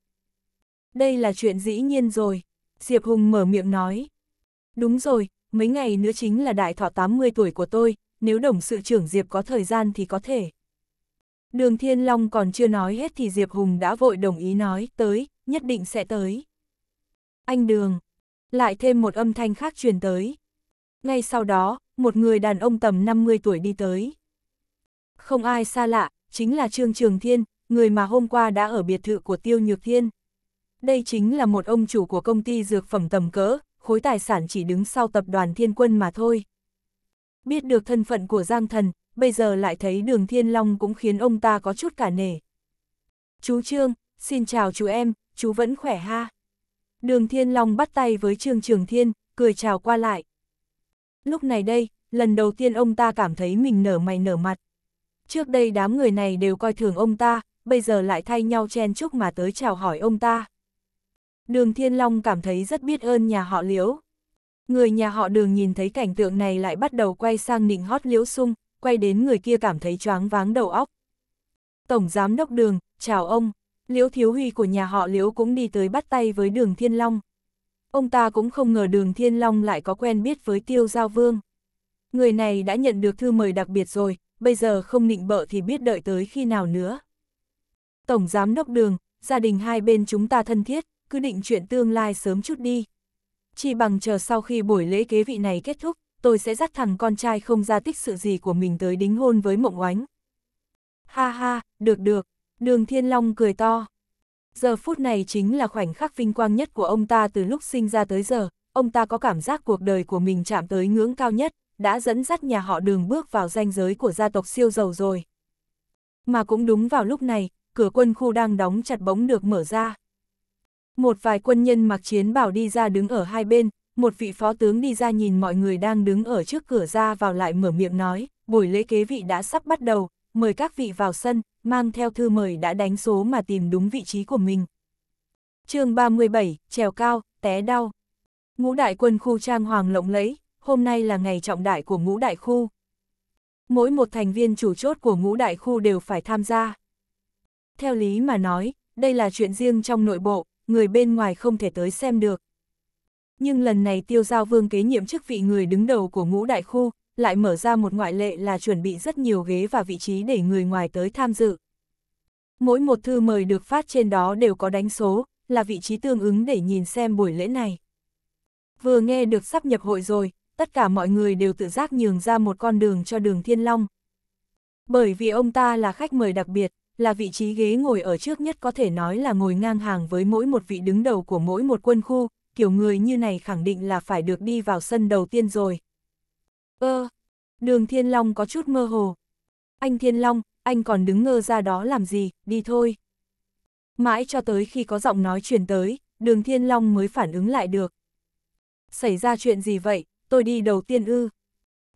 Đây là chuyện dĩ nhiên rồi. Diệp Hùng mở miệng nói. Đúng rồi, mấy ngày nữa chính là đại thọ 80 tuổi của tôi, nếu đồng sự trưởng Diệp có thời gian thì có thể. Đường Thiên Long còn chưa nói hết thì Diệp Hùng đã vội đồng ý nói, tới, nhất định sẽ tới. Anh Đường. Lại thêm một âm thanh khác truyền tới. Ngay sau đó, một người đàn ông tầm 50 tuổi đi tới. Không ai xa lạ, chính là Trương Trường Thiên, người mà hôm qua đã ở biệt thự của Tiêu Nhược Thiên đây chính là một ông chủ của công ty dược phẩm tầm cỡ, khối tài sản chỉ đứng sau tập đoàn thiên quân mà thôi. Biết được thân phận của Giang Thần, bây giờ lại thấy đường thiên long cũng khiến ông ta có chút cả nể. Chú Trương, xin chào chú em, chú vẫn khỏe ha. Đường thiên long bắt tay với Trương Trường Thiên, cười chào qua lại. Lúc này đây, lần đầu tiên ông ta cảm thấy mình nở mày nở mặt. Trước đây đám người này đều coi thường ông ta, bây giờ lại thay nhau chen chúc mà tới chào hỏi ông ta. Đường Thiên Long cảm thấy rất biết ơn nhà họ Liễu. Người nhà họ đường nhìn thấy cảnh tượng này lại bắt đầu quay sang nịnh hót Liễu Sung, quay đến người kia cảm thấy choáng váng đầu óc. Tổng Giám Đốc Đường, chào ông, Liễu Thiếu Huy của nhà họ Liễu cũng đi tới bắt tay với đường Thiên Long. Ông ta cũng không ngờ đường Thiên Long lại có quen biết với Tiêu Giao Vương. Người này đã nhận được thư mời đặc biệt rồi, bây giờ không nịnh bợ thì biết đợi tới khi nào nữa. Tổng Giám Đốc Đường, gia đình hai bên chúng ta thân thiết, cứ định chuyện tương lai sớm chút đi. Chỉ bằng chờ sau khi buổi lễ kế vị này kết thúc, tôi sẽ dắt thằng con trai không ra tích sự gì của mình tới đính hôn với mộng oánh. Ha ha, được được, đường thiên long cười to. Giờ phút này chính là khoảnh khắc vinh quang nhất của ông ta từ lúc sinh ra tới giờ, ông ta có cảm giác cuộc đời của mình chạm tới ngưỡng cao nhất, đã dẫn dắt nhà họ đường bước vào ranh giới của gia tộc siêu giàu rồi. Mà cũng đúng vào lúc này, cửa quân khu đang đóng chặt bỗng được mở ra. Một vài quân nhân mặc chiến bảo đi ra đứng ở hai bên, một vị phó tướng đi ra nhìn mọi người đang đứng ở trước cửa ra vào lại mở miệng nói, buổi lễ kế vị đã sắp bắt đầu, mời các vị vào sân, mang theo thư mời đã đánh số mà tìm đúng vị trí của mình. chương 37, trèo cao, té đau. Ngũ đại quân khu trang hoàng lộng lẫy, hôm nay là ngày trọng đại của ngũ đại khu. Mỗi một thành viên chủ chốt của ngũ đại khu đều phải tham gia. Theo lý mà nói, đây là chuyện riêng trong nội bộ, người bên ngoài không thể tới xem được. Nhưng lần này tiêu giao vương kế nhiệm chức vị người đứng đầu của ngũ đại khu, lại mở ra một ngoại lệ là chuẩn bị rất nhiều ghế và vị trí để người ngoài tới tham dự. Mỗi một thư mời được phát trên đó đều có đánh số, là vị trí tương ứng để nhìn xem buổi lễ này. Vừa nghe được sắp nhập hội rồi, tất cả mọi người đều tự giác nhường ra một con đường cho đường Thiên Long. Bởi vì ông ta là khách mời đặc biệt, là vị trí ghế ngồi ở trước nhất có thể nói là ngồi ngang hàng với mỗi một vị đứng đầu của mỗi một quân khu, kiểu người như này khẳng định là phải được đi vào sân đầu tiên rồi. Ơ, ờ, đường Thiên Long có chút mơ hồ. Anh Thiên Long, anh còn đứng ngơ ra đó làm gì, đi thôi. Mãi cho tới khi có giọng nói truyền tới, đường Thiên Long mới phản ứng lại được. Xảy ra chuyện gì vậy, tôi đi đầu tiên ư.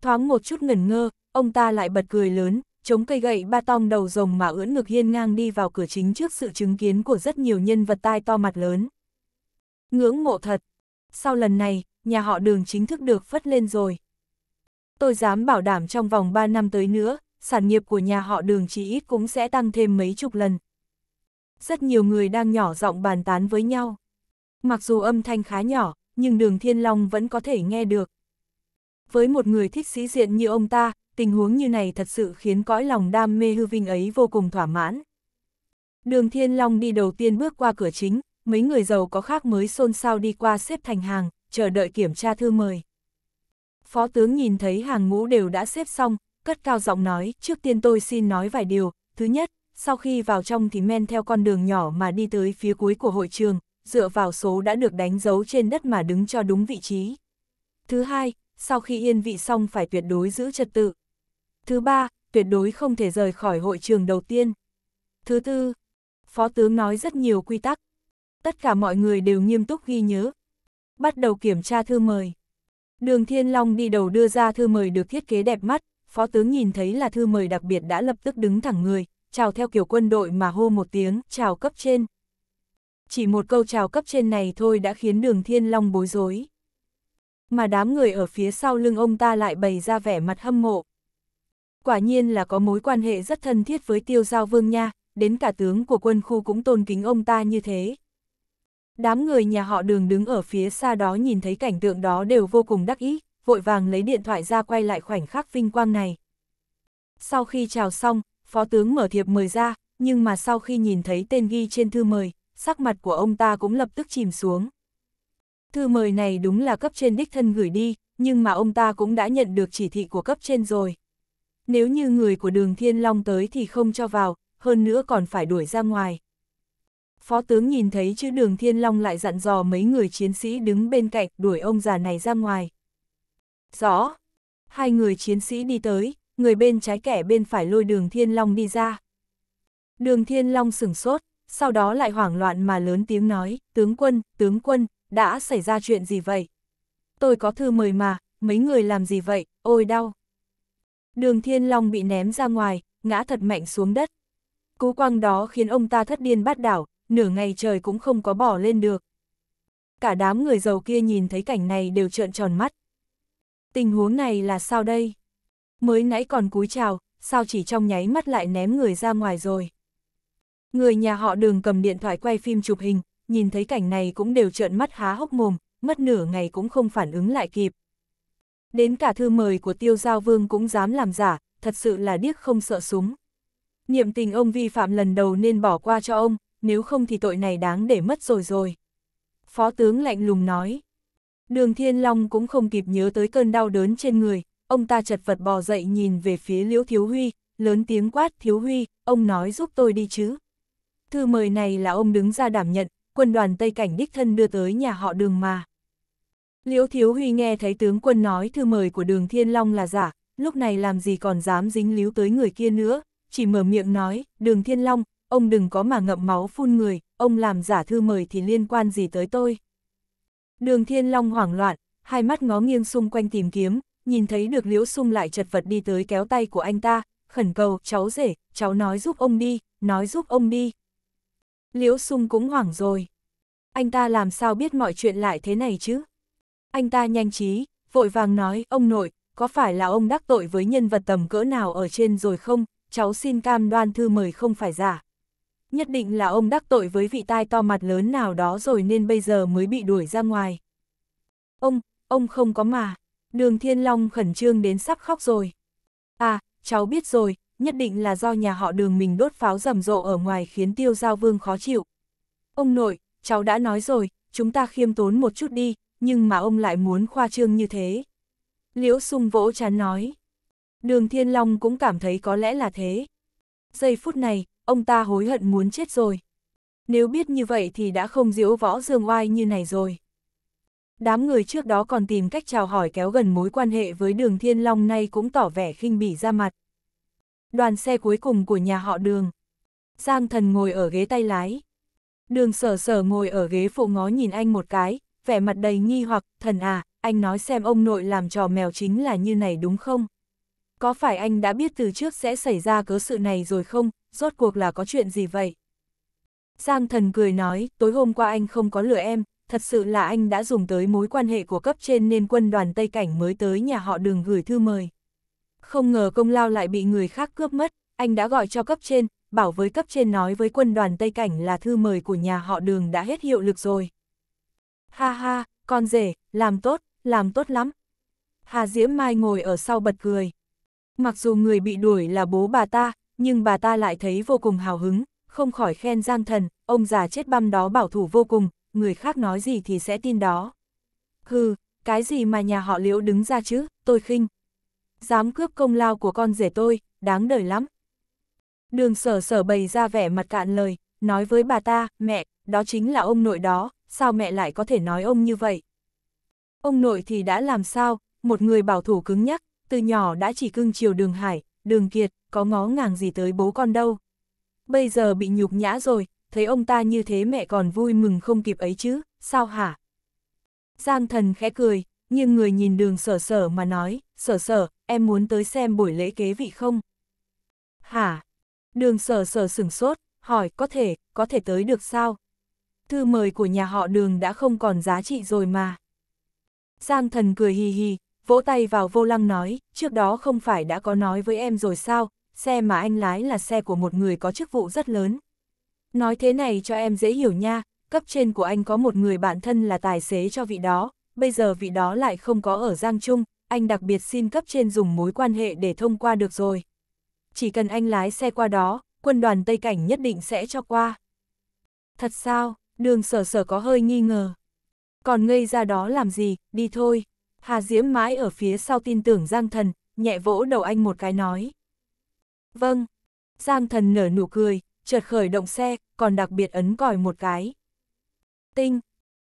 Thoáng một chút ngẩn ngơ, ông ta lại bật cười lớn, chống cây gậy ba tong đầu rồng mà ưỡn ngực hiên ngang đi vào cửa chính trước sự chứng kiến của rất nhiều nhân vật tai to mặt lớn. Ngưỡng mộ thật. Sau lần này, nhà họ đường chính thức được phất lên rồi. Tôi dám bảo đảm trong vòng 3 năm tới nữa, sản nghiệp của nhà họ đường chỉ ít cũng sẽ tăng thêm mấy chục lần. Rất nhiều người đang nhỏ giọng bàn tán với nhau. Mặc dù âm thanh khá nhỏ, nhưng đường Thiên Long vẫn có thể nghe được. Với một người thích sĩ diện như ông ta, tình huống như này thật sự khiến cõi lòng đam mê hư vinh ấy vô cùng thỏa mãn. Đường Thiên Long đi đầu tiên bước qua cửa chính, mấy người giàu có khác mới xôn xao đi qua xếp thành hàng, chờ đợi kiểm tra thư mời. Phó tướng nhìn thấy hàng ngũ đều đã xếp xong, cất cao giọng nói, trước tiên tôi xin nói vài điều, thứ nhất, sau khi vào trong thì men theo con đường nhỏ mà đi tới phía cuối của hội trường, dựa vào số đã được đánh dấu trên đất mà đứng cho đúng vị trí. Thứ hai, sau khi yên vị xong phải tuyệt đối giữ trật tự, Thứ ba, tuyệt đối không thể rời khỏi hội trường đầu tiên. Thứ tư, Phó tướng nói rất nhiều quy tắc. Tất cả mọi người đều nghiêm túc ghi nhớ. Bắt đầu kiểm tra thư mời. Đường Thiên Long đi đầu đưa ra thư mời được thiết kế đẹp mắt, Phó tướng nhìn thấy là thư mời đặc biệt đã lập tức đứng thẳng người, chào theo kiểu quân đội mà hô một tiếng, chào cấp trên. Chỉ một câu chào cấp trên này thôi đã khiến đường Thiên Long bối rối. Mà đám người ở phía sau lưng ông ta lại bày ra vẻ mặt hâm mộ, quả nhiên là có mối quan hệ rất thân thiết với tiêu giao vương nha, đến cả tướng của quân khu cũng tôn kính ông ta như thế. Đám người nhà họ đường đứng ở phía xa đó nhìn thấy cảnh tượng đó đều vô cùng đắc ý, vội vàng lấy điện thoại ra quay lại khoảnh khắc vinh quang này. Sau khi chào xong, phó tướng mở thiệp mời ra, nhưng mà sau khi nhìn thấy tên ghi trên thư mời, sắc mặt của ông ta cũng lập tức chìm xuống. Thư mời này đúng là cấp trên đích thân gửi đi, nhưng mà ông ta cũng đã nhận được chỉ thị của cấp trên rồi nếu như người của đường Thiên Long tới thì không cho vào, hơn nữa còn phải đuổi ra ngoài. Phó tướng nhìn thấy chứ đường Thiên Long lại dặn dò mấy người chiến sĩ đứng bên cạnh đuổi ông già này ra ngoài. Rõ, hai người chiến sĩ đi tới, người bên trái kẻ bên phải lôi đường Thiên Long đi ra. Đường Thiên Long sửng sốt, sau đó lại hoảng loạn mà lớn tiếng nói, tướng quân, tướng quân, đã xảy ra chuyện gì vậy? Tôi có thư mời mà, mấy người làm gì vậy, ôi đau. Đường Thiên Long bị ném ra ngoài, ngã thật mạnh xuống đất. Cú quăng đó khiến ông ta thất điên bát đảo, nửa ngày trời cũng không có bỏ lên được. Cả đám người giàu kia nhìn thấy cảnh này đều trợn tròn mắt. Tình huống này là sao đây? Mới nãy còn cúi chào, sao chỉ trong nháy mắt lại ném người ra ngoài rồi? Người nhà họ đường cầm điện thoại quay phim chụp hình, nhìn thấy cảnh này cũng đều trợn mắt há hốc mồm, mất nửa ngày cũng không phản ứng lại kịp. Đến cả thư mời của tiêu giao vương cũng dám làm giả, thật sự là điếc không sợ súng. Niệm tình ông vi phạm lần đầu nên bỏ qua cho ông, nếu không thì tội này đáng để mất rồi rồi. Phó tướng lạnh lùng nói. Đường Thiên Long cũng không kịp nhớ tới cơn đau đớn trên người, ông ta chật vật bò dậy nhìn về phía Liễu Thiếu Huy, lớn tiếng quát Thiếu Huy, ông nói giúp tôi đi chứ. Thư mời này là ông đứng ra đảm nhận, quân đoàn Tây Cảnh đích thân đưa tới nhà họ đường mà. Liễu Thiếu Huy nghe thấy tướng quân nói thư mời của đường Thiên Long là giả, lúc này làm gì còn dám dính líu tới người kia nữa, chỉ mở miệng nói, đường Thiên Long, ông đừng có mà ngậm máu phun người, ông làm giả thư mời thì liên quan gì tới tôi. Đường Thiên Long hoảng loạn, hai mắt ngó nghiêng xung quanh tìm kiếm, nhìn thấy được Liễu Sung lại chật vật đi tới kéo tay của anh ta, khẩn cầu, cháu rể, cháu nói giúp ông đi, nói giúp ông đi. Liễu Sung cũng hoảng rồi. Anh ta làm sao biết mọi chuyện lại thế này chứ? Anh ta nhanh trí, vội vàng nói, ông nội, có phải là ông đắc tội với nhân vật tầm cỡ nào ở trên rồi không, cháu xin cam đoan thư mời không phải giả. Nhất định là ông đắc tội với vị tai to mặt lớn nào đó rồi nên bây giờ mới bị đuổi ra ngoài. Ông, ông không có mà. Đường Thiên Long khẩn trương đến sắp khóc rồi. À, cháu biết rồi, nhất định là do nhà họ đường mình đốt pháo rầm rộ ở ngoài khiến tiêu giao vương khó chịu. Ông nội, cháu đã nói rồi, chúng ta khiêm tốn một chút đi, nhưng mà ông lại muốn khoa trương như thế. Liễu sung vỗ chán nói. Đường Thiên Long cũng cảm thấy có lẽ là thế. Giây phút này, ông ta hối hận muốn chết rồi. Nếu biết như vậy thì đã không diễu võ dương oai như này rồi. Đám người trước đó còn tìm cách chào hỏi kéo gần mối quan hệ với đường Thiên Long nay cũng tỏ vẻ khinh bỉ ra mặt. Đoàn xe cuối cùng của nhà họ đường. Giang thần ngồi ở ghế tay lái. Đường sở sở ngồi ở ghế phụ ngó nhìn anh một cái, vẻ mặt đầy nghi hoặc, thần à, anh nói xem ông nội làm trò mèo chính là như này đúng không? Có phải anh đã biết từ trước sẽ xảy ra cớ sự này rồi không, rốt cuộc là có chuyện gì vậy? Giang thần cười nói, tối hôm qua anh không có lừa em, thật sự là anh đã dùng tới mối quan hệ của cấp trên nên quân đoàn Tây Cảnh mới tới nhà họ đường gửi thư mời. Không ngờ công lao lại bị người khác cướp mất, anh đã gọi cho cấp trên, bảo với cấp trên nói với quân đoàn Tây Cảnh là thư mời của nhà họ đường đã hết hiệu lực rồi. Ha ha, con rể, làm tốt, làm tốt lắm. Hà Diễm Mai ngồi ở sau bật cười. Mặc dù người bị đuổi là bố bà ta, nhưng bà ta lại thấy vô cùng hào hứng, không khỏi khen Giang Thần, ông già chết băm đó bảo thủ vô cùng, người khác nói gì thì sẽ tin đó. Hừ, cái gì mà nhà họ liễu đứng ra chứ, tôi khinh. Dám cướp công lao của con rể tôi, đáng đời lắm. Đường sở sở bày ra vẻ mặt cạn lời, nói với bà ta, mẹ, đó chính là ông nội đó, sao mẹ lại có thể nói ông như vậy? Ông nội thì đã làm sao, một người bảo thủ cứng nhắc, từ nhỏ đã chỉ cưng chiều đường hải, đường kiệt, có ngó ngàng gì tới bố con đâu. Bây giờ bị nhục nhã rồi, thấy ông ta như thế mẹ còn vui mừng không kịp ấy chứ, sao hả? Giang thần khẽ cười, nhưng người nhìn đường sở sở mà nói, sở sở, em muốn tới xem buổi lễ kế vị không? Hả? Đường sở sở sửng sốt, hỏi có thể, có thể tới được sao? thư mời của nhà họ đường đã không còn giá trị rồi mà. Giang thần cười hì hì, vỗ tay vào vô lăng nói, trước đó không phải đã có nói với em rồi sao, xe mà anh lái là xe của một người có chức vụ rất lớn. Nói thế này cho em dễ hiểu nha, cấp trên của anh có một người bạn thân là tài xế cho vị đó, bây giờ vị đó lại không có ở Giang Trung, anh đặc biệt xin cấp trên dùng mối quan hệ để thông qua được rồi. Chỉ cần anh lái xe qua đó, quân đoàn Tây Cảnh nhất định sẽ cho qua. Thật sao? đường sở sở có hơi nghi ngờ. Còn ngây ra đó làm gì, đi thôi. Hà Diễm mãi ở phía sau tin tưởng Giang Thần, nhẹ vỗ đầu anh một cái nói. Vâng. Giang Thần nở nụ cười, chợt khởi động xe, còn đặc biệt ấn còi một cái. Tinh.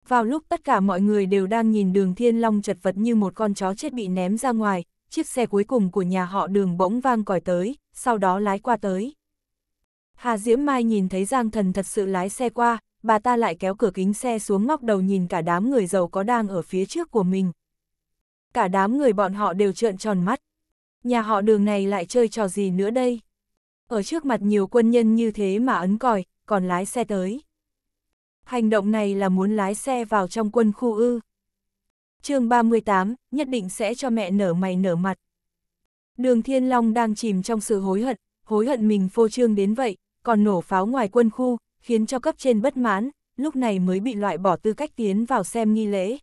Vào lúc tất cả mọi người đều đang nhìn đường Thiên Long chật vật như một con chó chết bị ném ra ngoài, chiếc xe cuối cùng của nhà họ đường bỗng vang còi tới, sau đó lái qua tới. Hà Diễm Mai nhìn thấy Giang Thần thật sự lái xe qua, bà ta lại kéo cửa kính xe xuống ngóc đầu nhìn cả đám người giàu có đang ở phía trước của mình. Cả đám người bọn họ đều trợn tròn mắt. Nhà họ đường này lại chơi trò gì nữa đây? Ở trước mặt nhiều quân nhân như thế mà ấn còi, còn lái xe tới. Hành động này là muốn lái xe vào trong quân khu ư. chương 38, nhất định sẽ cho mẹ nở mày nở mặt. Đường Thiên Long đang chìm trong sự hối hận, hối hận mình phô trương đến vậy, còn nổ pháo ngoài quân khu, khiến cho cấp trên bất mãn, lúc này mới bị loại bỏ tư cách tiến vào xem nghi lễ.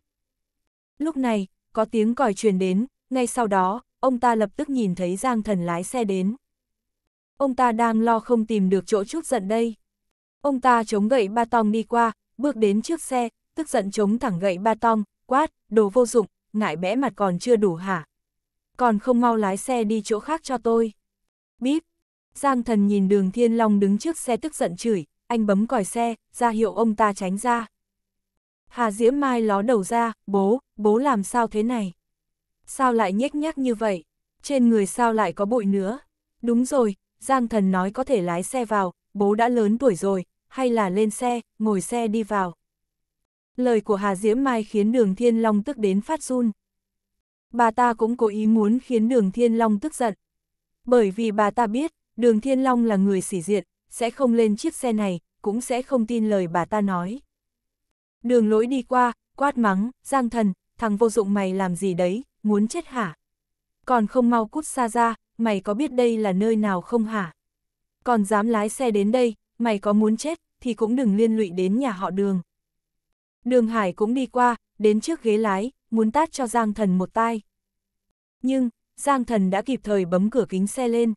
Lúc này, có tiếng còi truyền đến, ngay sau đó, ông ta lập tức nhìn thấy Giang Thần lái xe đến. Ông ta đang lo không tìm được chỗ chút giận đây. Ông ta chống gậy ba tong đi qua, bước đến trước xe, tức giận chống thẳng gậy ba tong, quát, đồ vô dụng, ngại bẽ mặt còn chưa đủ hả? Còn không mau lái xe đi chỗ khác cho tôi. Bíp! Giang thần nhìn đường Thiên Long đứng trước xe tức giận chửi, anh bấm còi xe, ra hiệu ông ta tránh ra. Hà Diễm Mai ló đầu ra, bố, bố làm sao thế này? Sao lại nhếch nhác như vậy? Trên người sao lại có bụi nữa? Đúng rồi, Giang Thần nói có thể lái xe vào, bố đã lớn tuổi rồi, hay là lên xe, ngồi xe đi vào. Lời của Hà Diễm Mai khiến đường Thiên Long tức đến phát run. Bà ta cũng cố ý muốn khiến đường Thiên Long tức giận. Bởi vì bà ta biết, đường Thiên Long là người sỉ diện, sẽ không lên chiếc xe này, cũng sẽ không tin lời bà ta nói. Đường lối đi qua, quát mắng, giang thần, thằng vô dụng mày làm gì đấy, muốn chết hả? Còn không mau cút xa ra, mày có biết đây là nơi nào không hả? Còn dám lái xe đến đây, mày có muốn chết, thì cũng đừng liên lụy đến nhà họ đường. Đường Hải cũng đi qua, đến trước ghế lái, muốn tát cho Giang Thần một tay Nhưng, Giang Thần đã kịp thời bấm cửa kính xe lên.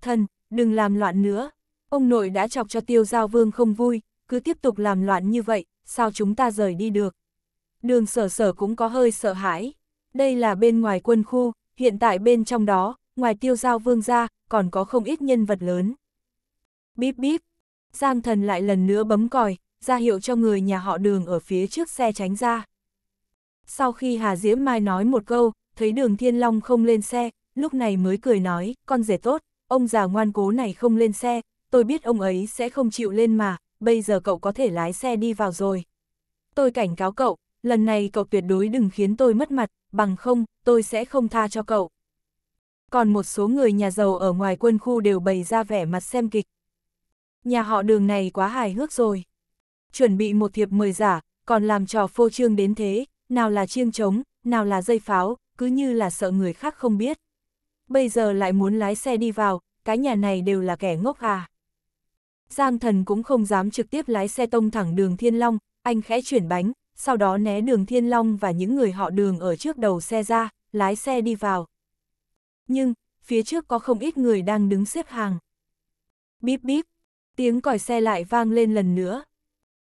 Thần, đừng làm loạn nữa, ông nội đã chọc cho tiêu giao vương không vui, cứ tiếp tục làm loạn như vậy, sao chúng ta rời đi được. Đường sở sở cũng có hơi sợ hãi. Đây là bên ngoài quân khu, hiện tại bên trong đó, ngoài tiêu giao vương ra, còn có không ít nhân vật lớn. Bíp bíp, Giang thần lại lần nữa bấm còi, ra hiệu cho người nhà họ đường ở phía trước xe tránh ra. Sau khi Hà Diễm Mai nói một câu, thấy đường Thiên Long không lên xe, lúc này mới cười nói, con rể tốt, ông già ngoan cố này không lên xe, tôi biết ông ấy sẽ không chịu lên mà, bây giờ cậu có thể lái xe đi vào rồi. Tôi cảnh cáo cậu, lần này cậu tuyệt đối đừng khiến tôi mất mặt, bằng không, tôi sẽ không tha cho cậu. Còn một số người nhà giàu ở ngoài quân khu đều bày ra vẻ mặt xem kịch. Nhà họ đường này quá hài hước rồi. Chuẩn bị một thiệp mời giả, còn làm trò phô trương đến thế, nào là chiêng trống, nào là dây pháo, cứ như là sợ người khác không biết. Bây giờ lại muốn lái xe đi vào, cái nhà này đều là kẻ ngốc à. Giang thần cũng không dám trực tiếp lái xe tông thẳng đường Thiên Long, anh khẽ chuyển bánh, sau đó né đường Thiên Long và những người họ đường ở trước đầu xe ra, lái xe đi vào. Nhưng, phía trước có không ít người đang đứng xếp hàng. Bíp bíp, tiếng còi xe lại vang lên lần nữa.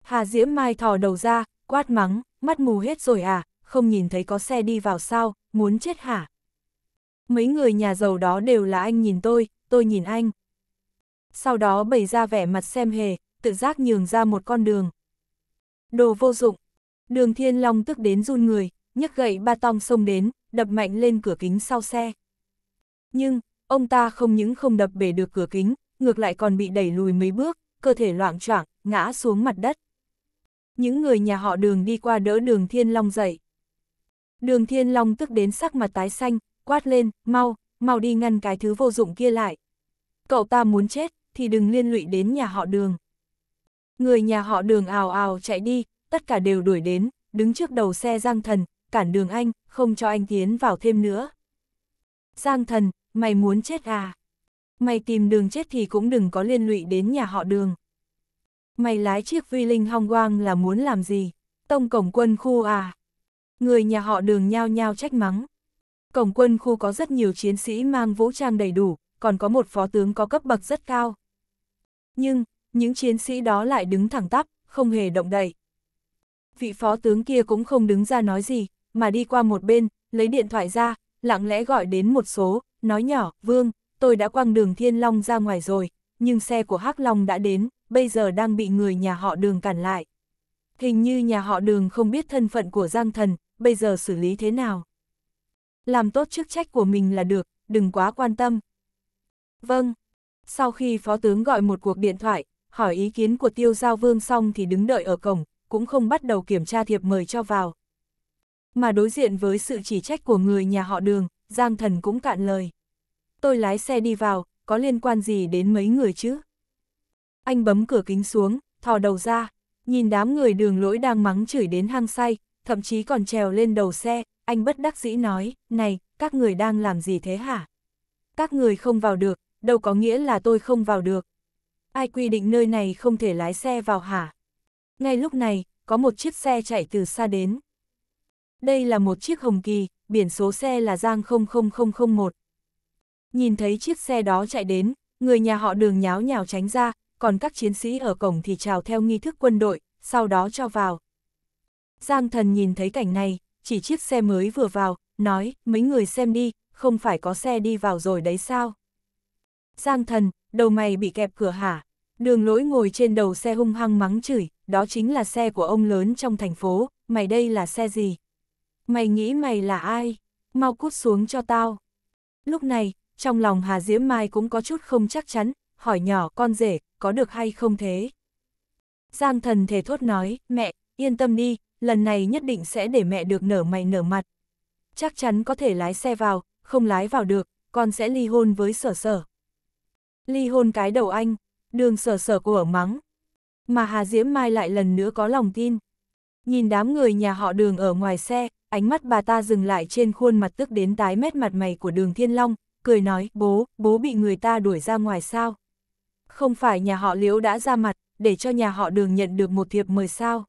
Hà Diễm Mai thò đầu ra, quát mắng, mắt mù hết rồi à, không nhìn thấy có xe đi vào sao, muốn chết hả? Mấy người nhà giàu đó đều là anh nhìn tôi, tôi nhìn anh sau đó bày ra vẻ mặt xem hề, tự giác nhường ra một con đường. Đồ vô dụng, đường thiên long tức đến run người, nhấc gậy ba tong xông đến, đập mạnh lên cửa kính sau xe. Nhưng, ông ta không những không đập bể được cửa kính, ngược lại còn bị đẩy lùi mấy bước, cơ thể loạn choạng, ngã xuống mặt đất. Những người nhà họ đường đi qua đỡ đường thiên long dậy. Đường thiên long tức đến sắc mặt tái xanh, quát lên, mau, mau đi ngăn cái thứ vô dụng kia lại. Cậu ta muốn chết, thì đừng liên lụy đến nhà họ đường. Người nhà họ đường ào ào chạy đi, tất cả đều đuổi đến, đứng trước đầu xe Giang Thần, cản đường anh, không cho anh tiến vào thêm nữa. Giang Thần, mày muốn chết à? Mày tìm đường chết thì cũng đừng có liên lụy đến nhà họ đường. Mày lái chiếc vi linh hong quang là muốn làm gì? Tông cổng quân khu à? Người nhà họ đường nhao nhao trách mắng. Cổng quân khu có rất nhiều chiến sĩ mang vũ trang đầy đủ, còn có một phó tướng có cấp bậc rất cao. Nhưng, những chiến sĩ đó lại đứng thẳng tắp, không hề động đậy. Vị phó tướng kia cũng không đứng ra nói gì, mà đi qua một bên, lấy điện thoại ra, lặng lẽ gọi đến một số, nói nhỏ, Vương, tôi đã quăng đường Thiên Long ra ngoài rồi, nhưng xe của Hắc Long đã đến, bây giờ đang bị người nhà họ đường cản lại. Hình như nhà họ đường không biết thân phận của Giang Thần, bây giờ xử lý thế nào. Làm tốt chức trách của mình là được, đừng quá quan tâm. Vâng, sau khi phó tướng gọi một cuộc điện thoại, hỏi ý kiến của tiêu giao vương xong thì đứng đợi ở cổng, cũng không bắt đầu kiểm tra thiệp mời cho vào. Mà đối diện với sự chỉ trách của người nhà họ đường, Giang Thần cũng cạn lời. Tôi lái xe đi vào, có liên quan gì đến mấy người chứ? Anh bấm cửa kính xuống, thò đầu ra, nhìn đám người đường lỗi đang mắng chửi đến hang say, thậm chí còn trèo lên đầu xe, anh bất đắc dĩ nói, này, các người đang làm gì thế hả? Các người không vào được, đâu có nghĩa là tôi không vào được. Ai quy định nơi này không thể lái xe vào hả? Ngay lúc này, có một chiếc xe chạy từ xa đến. Đây là một chiếc hồng kỳ, biển số xe là Giang 00001. Nhìn thấy chiếc xe đó chạy đến, người nhà họ đường nháo nhào tránh ra, còn các chiến sĩ ở cổng thì chào theo nghi thức quân đội, sau đó cho vào. Giang thần nhìn thấy cảnh này, chỉ chiếc xe mới vừa vào, nói, mấy người xem đi, không phải có xe đi vào rồi đấy sao? Giang thần, đầu mày bị kẹp cửa hả? Đường lỗi ngồi trên đầu xe hung hăng mắng chửi, đó chính là xe của ông lớn trong thành phố, mày đây là xe gì? Mày nghĩ mày là ai? Mau cút xuống cho tao. Lúc này, trong lòng Hà Diễm Mai cũng có chút không chắc chắn, hỏi nhỏ con rể, có được hay không thế? Giang thần thề thốt nói, mẹ, yên tâm đi, lần này nhất định sẽ để mẹ được nở mày nở mặt. Chắc chắn có thể lái xe vào, không lái vào được, con sẽ ly hôn với sở sở. Ly hôn cái đầu anh, đường sở sở của mắng. Mà Hà Diễm Mai lại lần nữa có lòng tin. Nhìn đám người nhà họ đường ở ngoài xe, ánh mắt bà ta dừng lại trên khuôn mặt tức đến tái mét mặt mày của đường Thiên Long, cười nói, bố, bố bị người ta đuổi ra ngoài sao? Không phải nhà họ liễu đã ra mặt, để cho nhà họ đường nhận được một thiệp mời sao?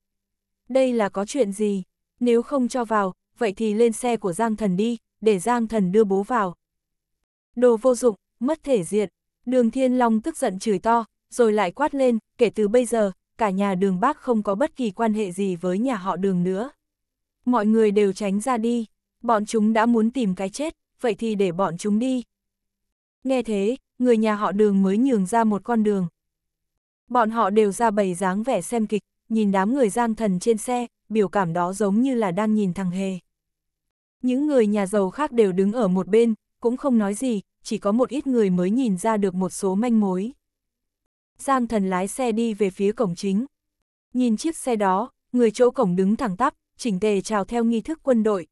Đây là có chuyện gì? Nếu không cho vào, vậy thì lên xe của Giang Thần đi, để Giang Thần đưa bố vào. Đồ vô dụng, mất thể diện, Đường Thiên Long tức giận chửi to, rồi lại quát lên, kể từ bây giờ, cả nhà đường bác không có bất kỳ quan hệ gì với nhà họ đường nữa. Mọi người đều tránh ra đi, bọn chúng đã muốn tìm cái chết, vậy thì để bọn chúng đi. Nghe thế, người nhà họ đường mới nhường ra một con đường. Bọn họ đều ra bầy dáng vẻ xem kịch, nhìn đám người giang thần trên xe, biểu cảm đó giống như là đang nhìn thằng Hề. Những người nhà giàu khác đều đứng ở một bên, cũng không nói gì, chỉ có một ít người mới nhìn ra được một số manh mối. Giang thần lái xe đi về phía cổng chính. Nhìn chiếc xe đó, người chỗ cổng đứng thẳng tắp, chỉnh tề chào theo nghi thức quân đội.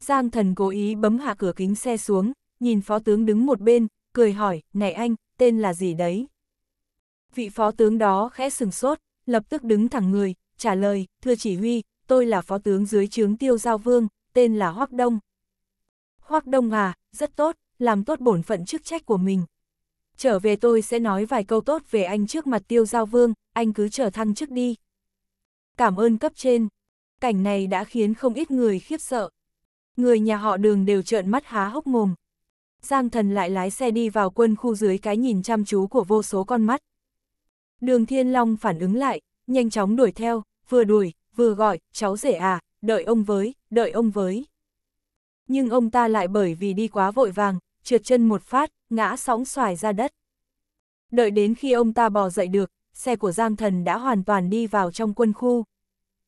Giang thần cố ý bấm hạ cửa kính xe xuống, nhìn phó tướng đứng một bên, cười hỏi, này anh, tên là gì đấy? Vị phó tướng đó khẽ sừng sốt, lập tức đứng thẳng người, trả lời, thưa chỉ huy, tôi là phó tướng dưới trướng tiêu giao vương, tên là Hoác Đông. Hoác Đông à, rất tốt, làm tốt bổn phận chức trách của mình. Trở về tôi sẽ nói vài câu tốt về anh trước mặt tiêu giao vương, anh cứ chờ thăng chức đi. Cảm ơn cấp trên. Cảnh này đã khiến không ít người khiếp sợ. Người nhà họ đường đều trợn mắt há hốc mồm. Giang thần lại lái xe đi vào quân khu dưới cái nhìn chăm chú của vô số con mắt. Đường Thiên Long phản ứng lại, nhanh chóng đuổi theo, vừa đuổi, vừa gọi, cháu rể à, đợi ông với, đợi ông với. Nhưng ông ta lại bởi vì đi quá vội vàng, trượt chân một phát, ngã sóng xoài ra đất. Đợi đến khi ông ta bò dậy được, xe của Giang Thần đã hoàn toàn đi vào trong quân khu.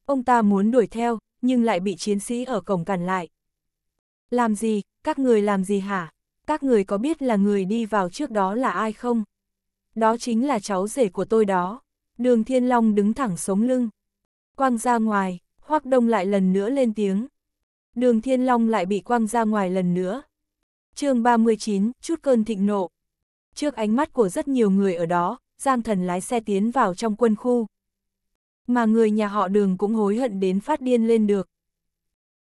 Ông ta muốn đuổi theo, nhưng lại bị chiến sĩ ở cổng cản lại. Làm gì, các người làm gì hả? Các người có biết là người đi vào trước đó là ai không? Đó chính là cháu rể của tôi đó. Đường Thiên Long đứng thẳng sống lưng. Quang ra ngoài, Hoác Đông lại lần nữa lên tiếng. Đường Thiên Long lại bị quang ra ngoài lần nữa chương 39, chút cơn thịnh nộ. Trước ánh mắt của rất nhiều người ở đó, Giang Thần lái xe tiến vào trong quân khu. Mà người nhà họ đường cũng hối hận đến phát điên lên được.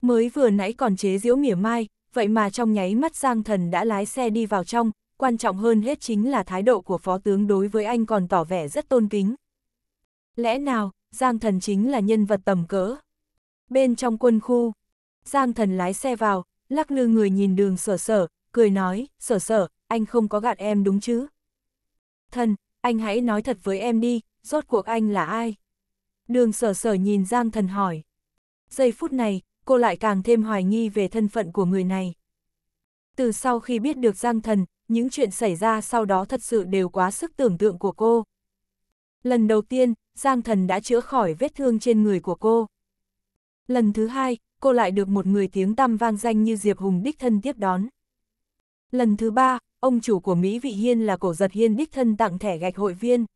Mới vừa nãy còn chế diễu mỉa mai, vậy mà trong nháy mắt Giang Thần đã lái xe đi vào trong, quan trọng hơn hết chính là thái độ của phó tướng đối với anh còn tỏ vẻ rất tôn kính. Lẽ nào, Giang Thần chính là nhân vật tầm cỡ? Bên trong quân khu, Giang Thần lái xe vào, lắc lư người nhìn đường sở sở, cười nói, sở sở, anh không có gạt em đúng chứ? Thần, anh hãy nói thật với em đi, rốt cuộc anh là ai? Đường sở sở nhìn Giang thần hỏi. Giây phút này, cô lại càng thêm hoài nghi về thân phận của người này. Từ sau khi biết được Giang thần, những chuyện xảy ra sau đó thật sự đều quá sức tưởng tượng của cô. Lần đầu tiên, Giang thần đã chữa khỏi vết thương trên người của cô. Lần thứ hai, cô lại được một người tiếng tăm vang danh như Diệp Hùng đích thân tiếp đón. Lần thứ ba, ông chủ của Mỹ Vị Hiên là cổ giật hiên đích thân tặng thẻ gạch hội viên.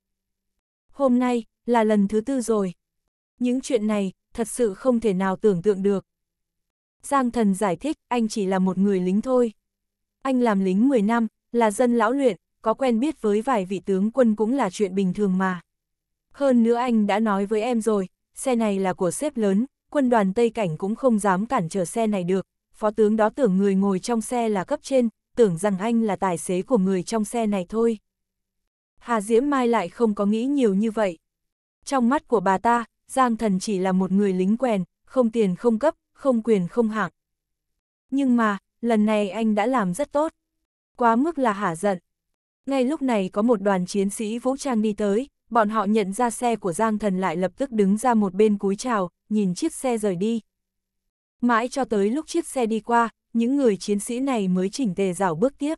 Hôm nay, là lần thứ tư rồi. Những chuyện này, thật sự không thể nào tưởng tượng được. Giang thần giải thích, anh chỉ là một người lính thôi. Anh làm lính 10 năm, là dân lão luyện, có quen biết với vài vị tướng quân cũng là chuyện bình thường mà. Hơn nữa anh đã nói với em rồi, xe này là của sếp lớn, quân đoàn Tây Cảnh cũng không dám cản trở xe này được. Phó tướng đó tưởng người ngồi trong xe là cấp trên, tưởng rằng anh là tài xế của người trong xe này thôi. Hà Diễm Mai lại không có nghĩ nhiều như vậy. Trong mắt của bà ta, Giang Thần chỉ là một người lính quèn, không tiền không cấp, không quyền không hạng. Nhưng mà, lần này anh đã làm rất tốt. Quá mức là hả giận. Ngay lúc này có một đoàn chiến sĩ vũ trang đi tới, bọn họ nhận ra xe của Giang Thần lại lập tức đứng ra một bên cúi chào, nhìn chiếc xe rời đi. Mãi cho tới lúc chiếc xe đi qua, những người chiến sĩ này mới chỉnh tề rảo bước tiếp.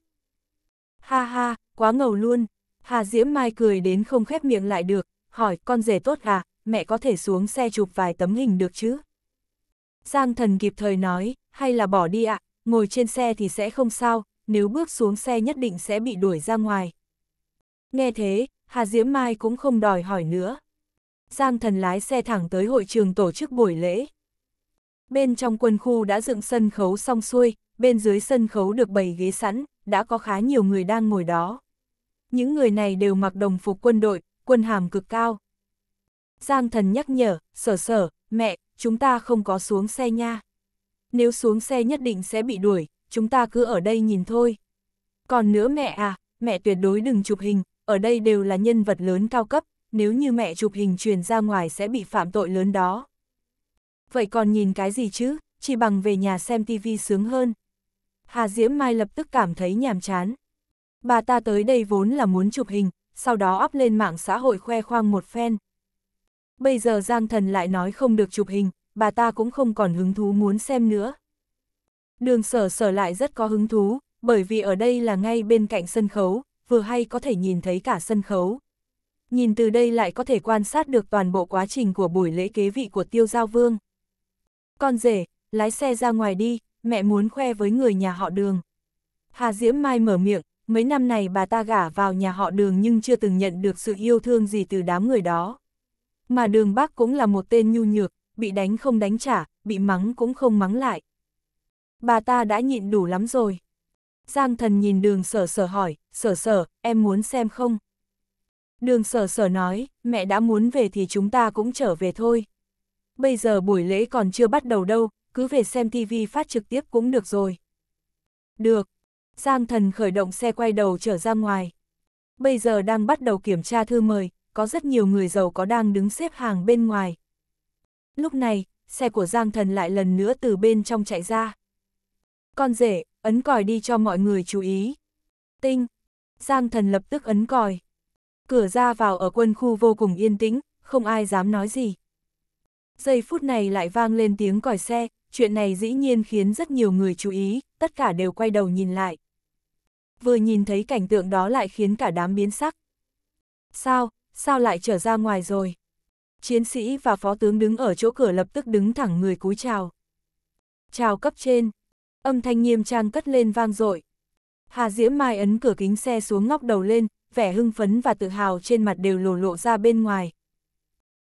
Ha ha, quá ngầu luôn, Hà Diễm Mai cười đến không khép miệng lại được, hỏi con rể tốt à, mẹ có thể xuống xe chụp vài tấm hình được chứ? Giang thần kịp thời nói, hay là bỏ đi ạ, à, ngồi trên xe thì sẽ không sao, nếu bước xuống xe nhất định sẽ bị đuổi ra ngoài. Nghe thế, Hà Diễm Mai cũng không đòi hỏi nữa. Giang thần lái xe thẳng tới hội trường tổ chức buổi lễ. Bên trong quân khu đã dựng sân khấu xong xuôi, bên dưới sân khấu được bày ghế sẵn, đã có khá nhiều người đang ngồi đó. Những người này đều mặc đồng phục quân đội, quân hàm cực cao. Giang thần nhắc nhở, sở sở, mẹ, chúng ta không có xuống xe nha. Nếu xuống xe nhất định sẽ bị đuổi, chúng ta cứ ở đây nhìn thôi. Còn nữa mẹ à, mẹ tuyệt đối đừng chụp hình, ở đây đều là nhân vật lớn cao cấp, nếu như mẹ chụp hình truyền ra ngoài sẽ bị phạm tội lớn đó vậy còn nhìn cái gì chứ, chỉ bằng về nhà xem tivi sướng hơn. Hà Diễm Mai lập tức cảm thấy nhàm chán. Bà ta tới đây vốn là muốn chụp hình, sau đó up lên mạng xã hội khoe khoang một phen. Bây giờ Giang Thần lại nói không được chụp hình, bà ta cũng không còn hứng thú muốn xem nữa. Đường sở sở lại rất có hứng thú, bởi vì ở đây là ngay bên cạnh sân khấu, vừa hay có thể nhìn thấy cả sân khấu. Nhìn từ đây lại có thể quan sát được toàn bộ quá trình của buổi lễ kế vị của Tiêu Giao Vương con rể, lái xe ra ngoài đi, mẹ muốn khoe với người nhà họ đường. Hà Diễm Mai mở miệng, mấy năm này bà ta gả vào nhà họ đường nhưng chưa từng nhận được sự yêu thương gì từ đám người đó. Mà đường bác cũng là một tên nhu nhược, bị đánh không đánh trả, bị mắng cũng không mắng lại. Bà ta đã nhịn đủ lắm rồi. Giang thần nhìn đường sở sở hỏi, sở sở, em muốn xem không? Đường sở sở nói, mẹ đã muốn về thì chúng ta cũng trở về thôi bây giờ buổi lễ còn chưa bắt đầu đâu, cứ về xem TV phát trực tiếp cũng được rồi. Được. Giang thần khởi động xe quay đầu trở ra ngoài. Bây giờ đang bắt đầu kiểm tra thư mời, có rất nhiều người giàu có đang đứng xếp hàng bên ngoài. Lúc này, xe của Giang thần lại lần nữa từ bên trong chạy ra. Con rể, ấn còi đi cho mọi người chú ý. Tinh. Giang thần lập tức ấn còi. Cửa ra vào ở quân khu vô cùng yên tĩnh, không ai dám nói gì. Giây phút này lại vang lên tiếng còi xe, chuyện này dĩ nhiên khiến rất nhiều người chú ý, tất cả đều quay đầu nhìn lại. Vừa nhìn thấy cảnh tượng đó lại khiến cả đám biến sắc. Sao, sao lại trở ra ngoài rồi? Chiến sĩ và phó tướng đứng ở chỗ cửa lập tức đứng thẳng người cúi chào. Chào cấp trên. Âm thanh nghiêm trang cất lên vang dội. Hà Diễm Mai ấn cửa kính xe xuống ngóc đầu lên, vẻ hưng phấn và tự hào trên mặt đều lộ lộ ra bên ngoài.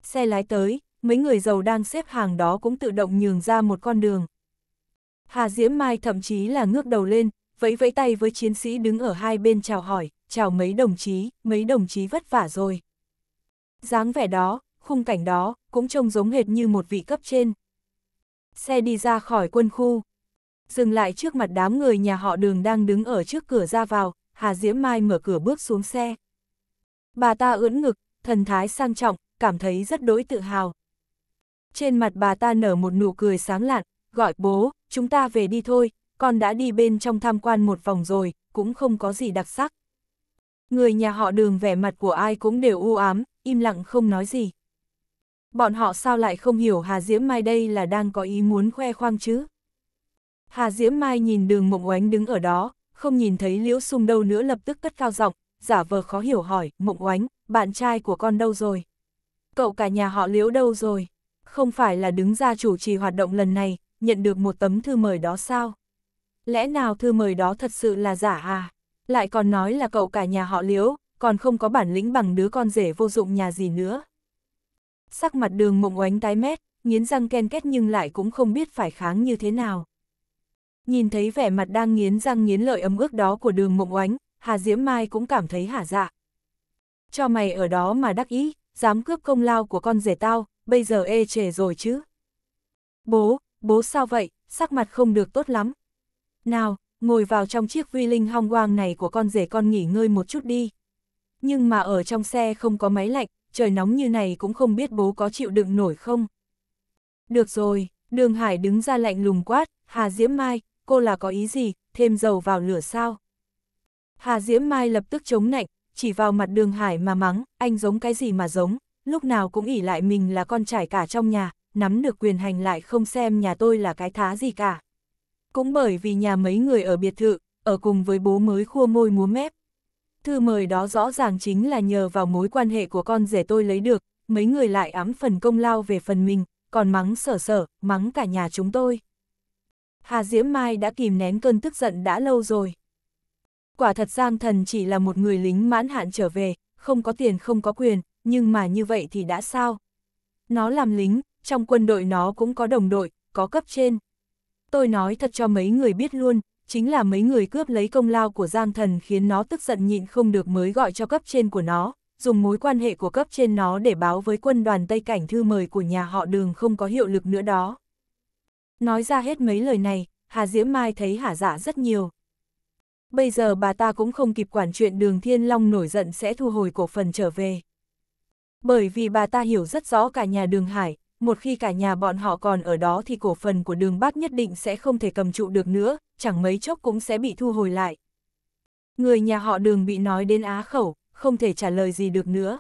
Xe lái tới, mấy người giàu đang xếp hàng đó cũng tự động nhường ra một con đường. Hà Diễm Mai thậm chí là ngước đầu lên, vẫy vẫy tay với chiến sĩ đứng ở hai bên chào hỏi, chào mấy đồng chí, mấy đồng chí vất vả rồi. dáng vẻ đó, khung cảnh đó, cũng trông giống hệt như một vị cấp trên. Xe đi ra khỏi quân khu, dừng lại trước mặt đám người nhà họ đường đang đứng ở trước cửa ra vào, Hà Diễm Mai mở cửa bước xuống xe. Bà ta ưỡn ngực, thần thái sang trọng, cảm thấy rất đối tự hào. Trên mặt bà ta nở một nụ cười sáng lạn, gọi bố, chúng ta về đi thôi, con đã đi bên trong tham quan một vòng rồi, cũng không có gì đặc sắc. Người nhà họ đường vẻ mặt của ai cũng đều u ám, im lặng không nói gì. Bọn họ sao lại không hiểu Hà Diễm Mai đây là đang có ý muốn khoe khoang chứ? Hà Diễm Mai nhìn đường mộng oánh đứng ở đó, không nhìn thấy Liễu Sung đâu nữa lập tức cất cao giọng, giả vờ khó hiểu hỏi, mộng oánh, bạn trai của con đâu rồi? Cậu cả nhà họ Liễu đâu rồi? không phải là đứng ra chủ trì hoạt động lần này, nhận được một tấm thư mời đó sao? Lẽ nào thư mời đó thật sự là giả à? Lại còn nói là cậu cả nhà họ liễu, còn không có bản lĩnh bằng đứa con rể vô dụng nhà gì nữa. Sắc mặt đường mộng oánh tái mét, nghiến răng ken kết nhưng lại cũng không biết phải kháng như thế nào. Nhìn thấy vẻ mặt đang nghiến răng nghiến lợi ấm ước đó của đường mộng oánh, Hà Diễm Mai cũng cảm thấy hả dạ. Cho mày ở đó mà đắc ý, dám cướp công lao của con rể tao, bây giờ ê trẻ rồi chứ. Bố, bố sao vậy, sắc mặt không được tốt lắm. Nào, ngồi vào trong chiếc vi linh hong quang này của con rể con nghỉ ngơi một chút đi. Nhưng mà ở trong xe không có máy lạnh, trời nóng như này cũng không biết bố có chịu đựng nổi không. Được rồi, đường hải đứng ra lạnh lùng quát, Hà Diễm Mai, cô là có ý gì, thêm dầu vào lửa sao? Hà Diễm Mai lập tức chống nạnh, chỉ vào mặt đường hải mà mắng, anh giống cái gì mà giống, lúc nào cũng ỉ lại mình là con trai cả trong nhà, nắm được quyền hành lại không xem nhà tôi là cái thá gì cả. Cũng bởi vì nhà mấy người ở biệt thự, ở cùng với bố mới khua môi múa mép. Thư mời đó rõ ràng chính là nhờ vào mối quan hệ của con rể tôi lấy được, mấy người lại ám phần công lao về phần mình, còn mắng sở sở, mắng cả nhà chúng tôi. Hà Diễm Mai đã kìm nén cơn tức giận đã lâu rồi. Quả thật Giang Thần chỉ là một người lính mãn hạn trở về, không có tiền không có quyền, nhưng mà như vậy thì đã sao? Nó làm lính, trong quân đội nó cũng có đồng đội, có cấp trên. Tôi nói thật cho mấy người biết luôn, chính là mấy người cướp lấy công lao của Giang Thần khiến nó tức giận nhịn không được mới gọi cho cấp trên của nó, dùng mối quan hệ của cấp trên nó để báo với quân đoàn Tây Cảnh thư mời của nhà họ đường không có hiệu lực nữa đó. Nói ra hết mấy lời này, Hà Diễm Mai thấy hả dạ rất nhiều. Bây giờ bà ta cũng không kịp quản chuyện đường Thiên Long nổi giận sẽ thu hồi cổ phần trở về. Bởi vì bà ta hiểu rất rõ cả nhà đường hải, một khi cả nhà bọn họ còn ở đó thì cổ phần của đường Bác nhất định sẽ không thể cầm trụ được nữa, chẳng mấy chốc cũng sẽ bị thu hồi lại. Người nhà họ đường bị nói đến á khẩu, không thể trả lời gì được nữa.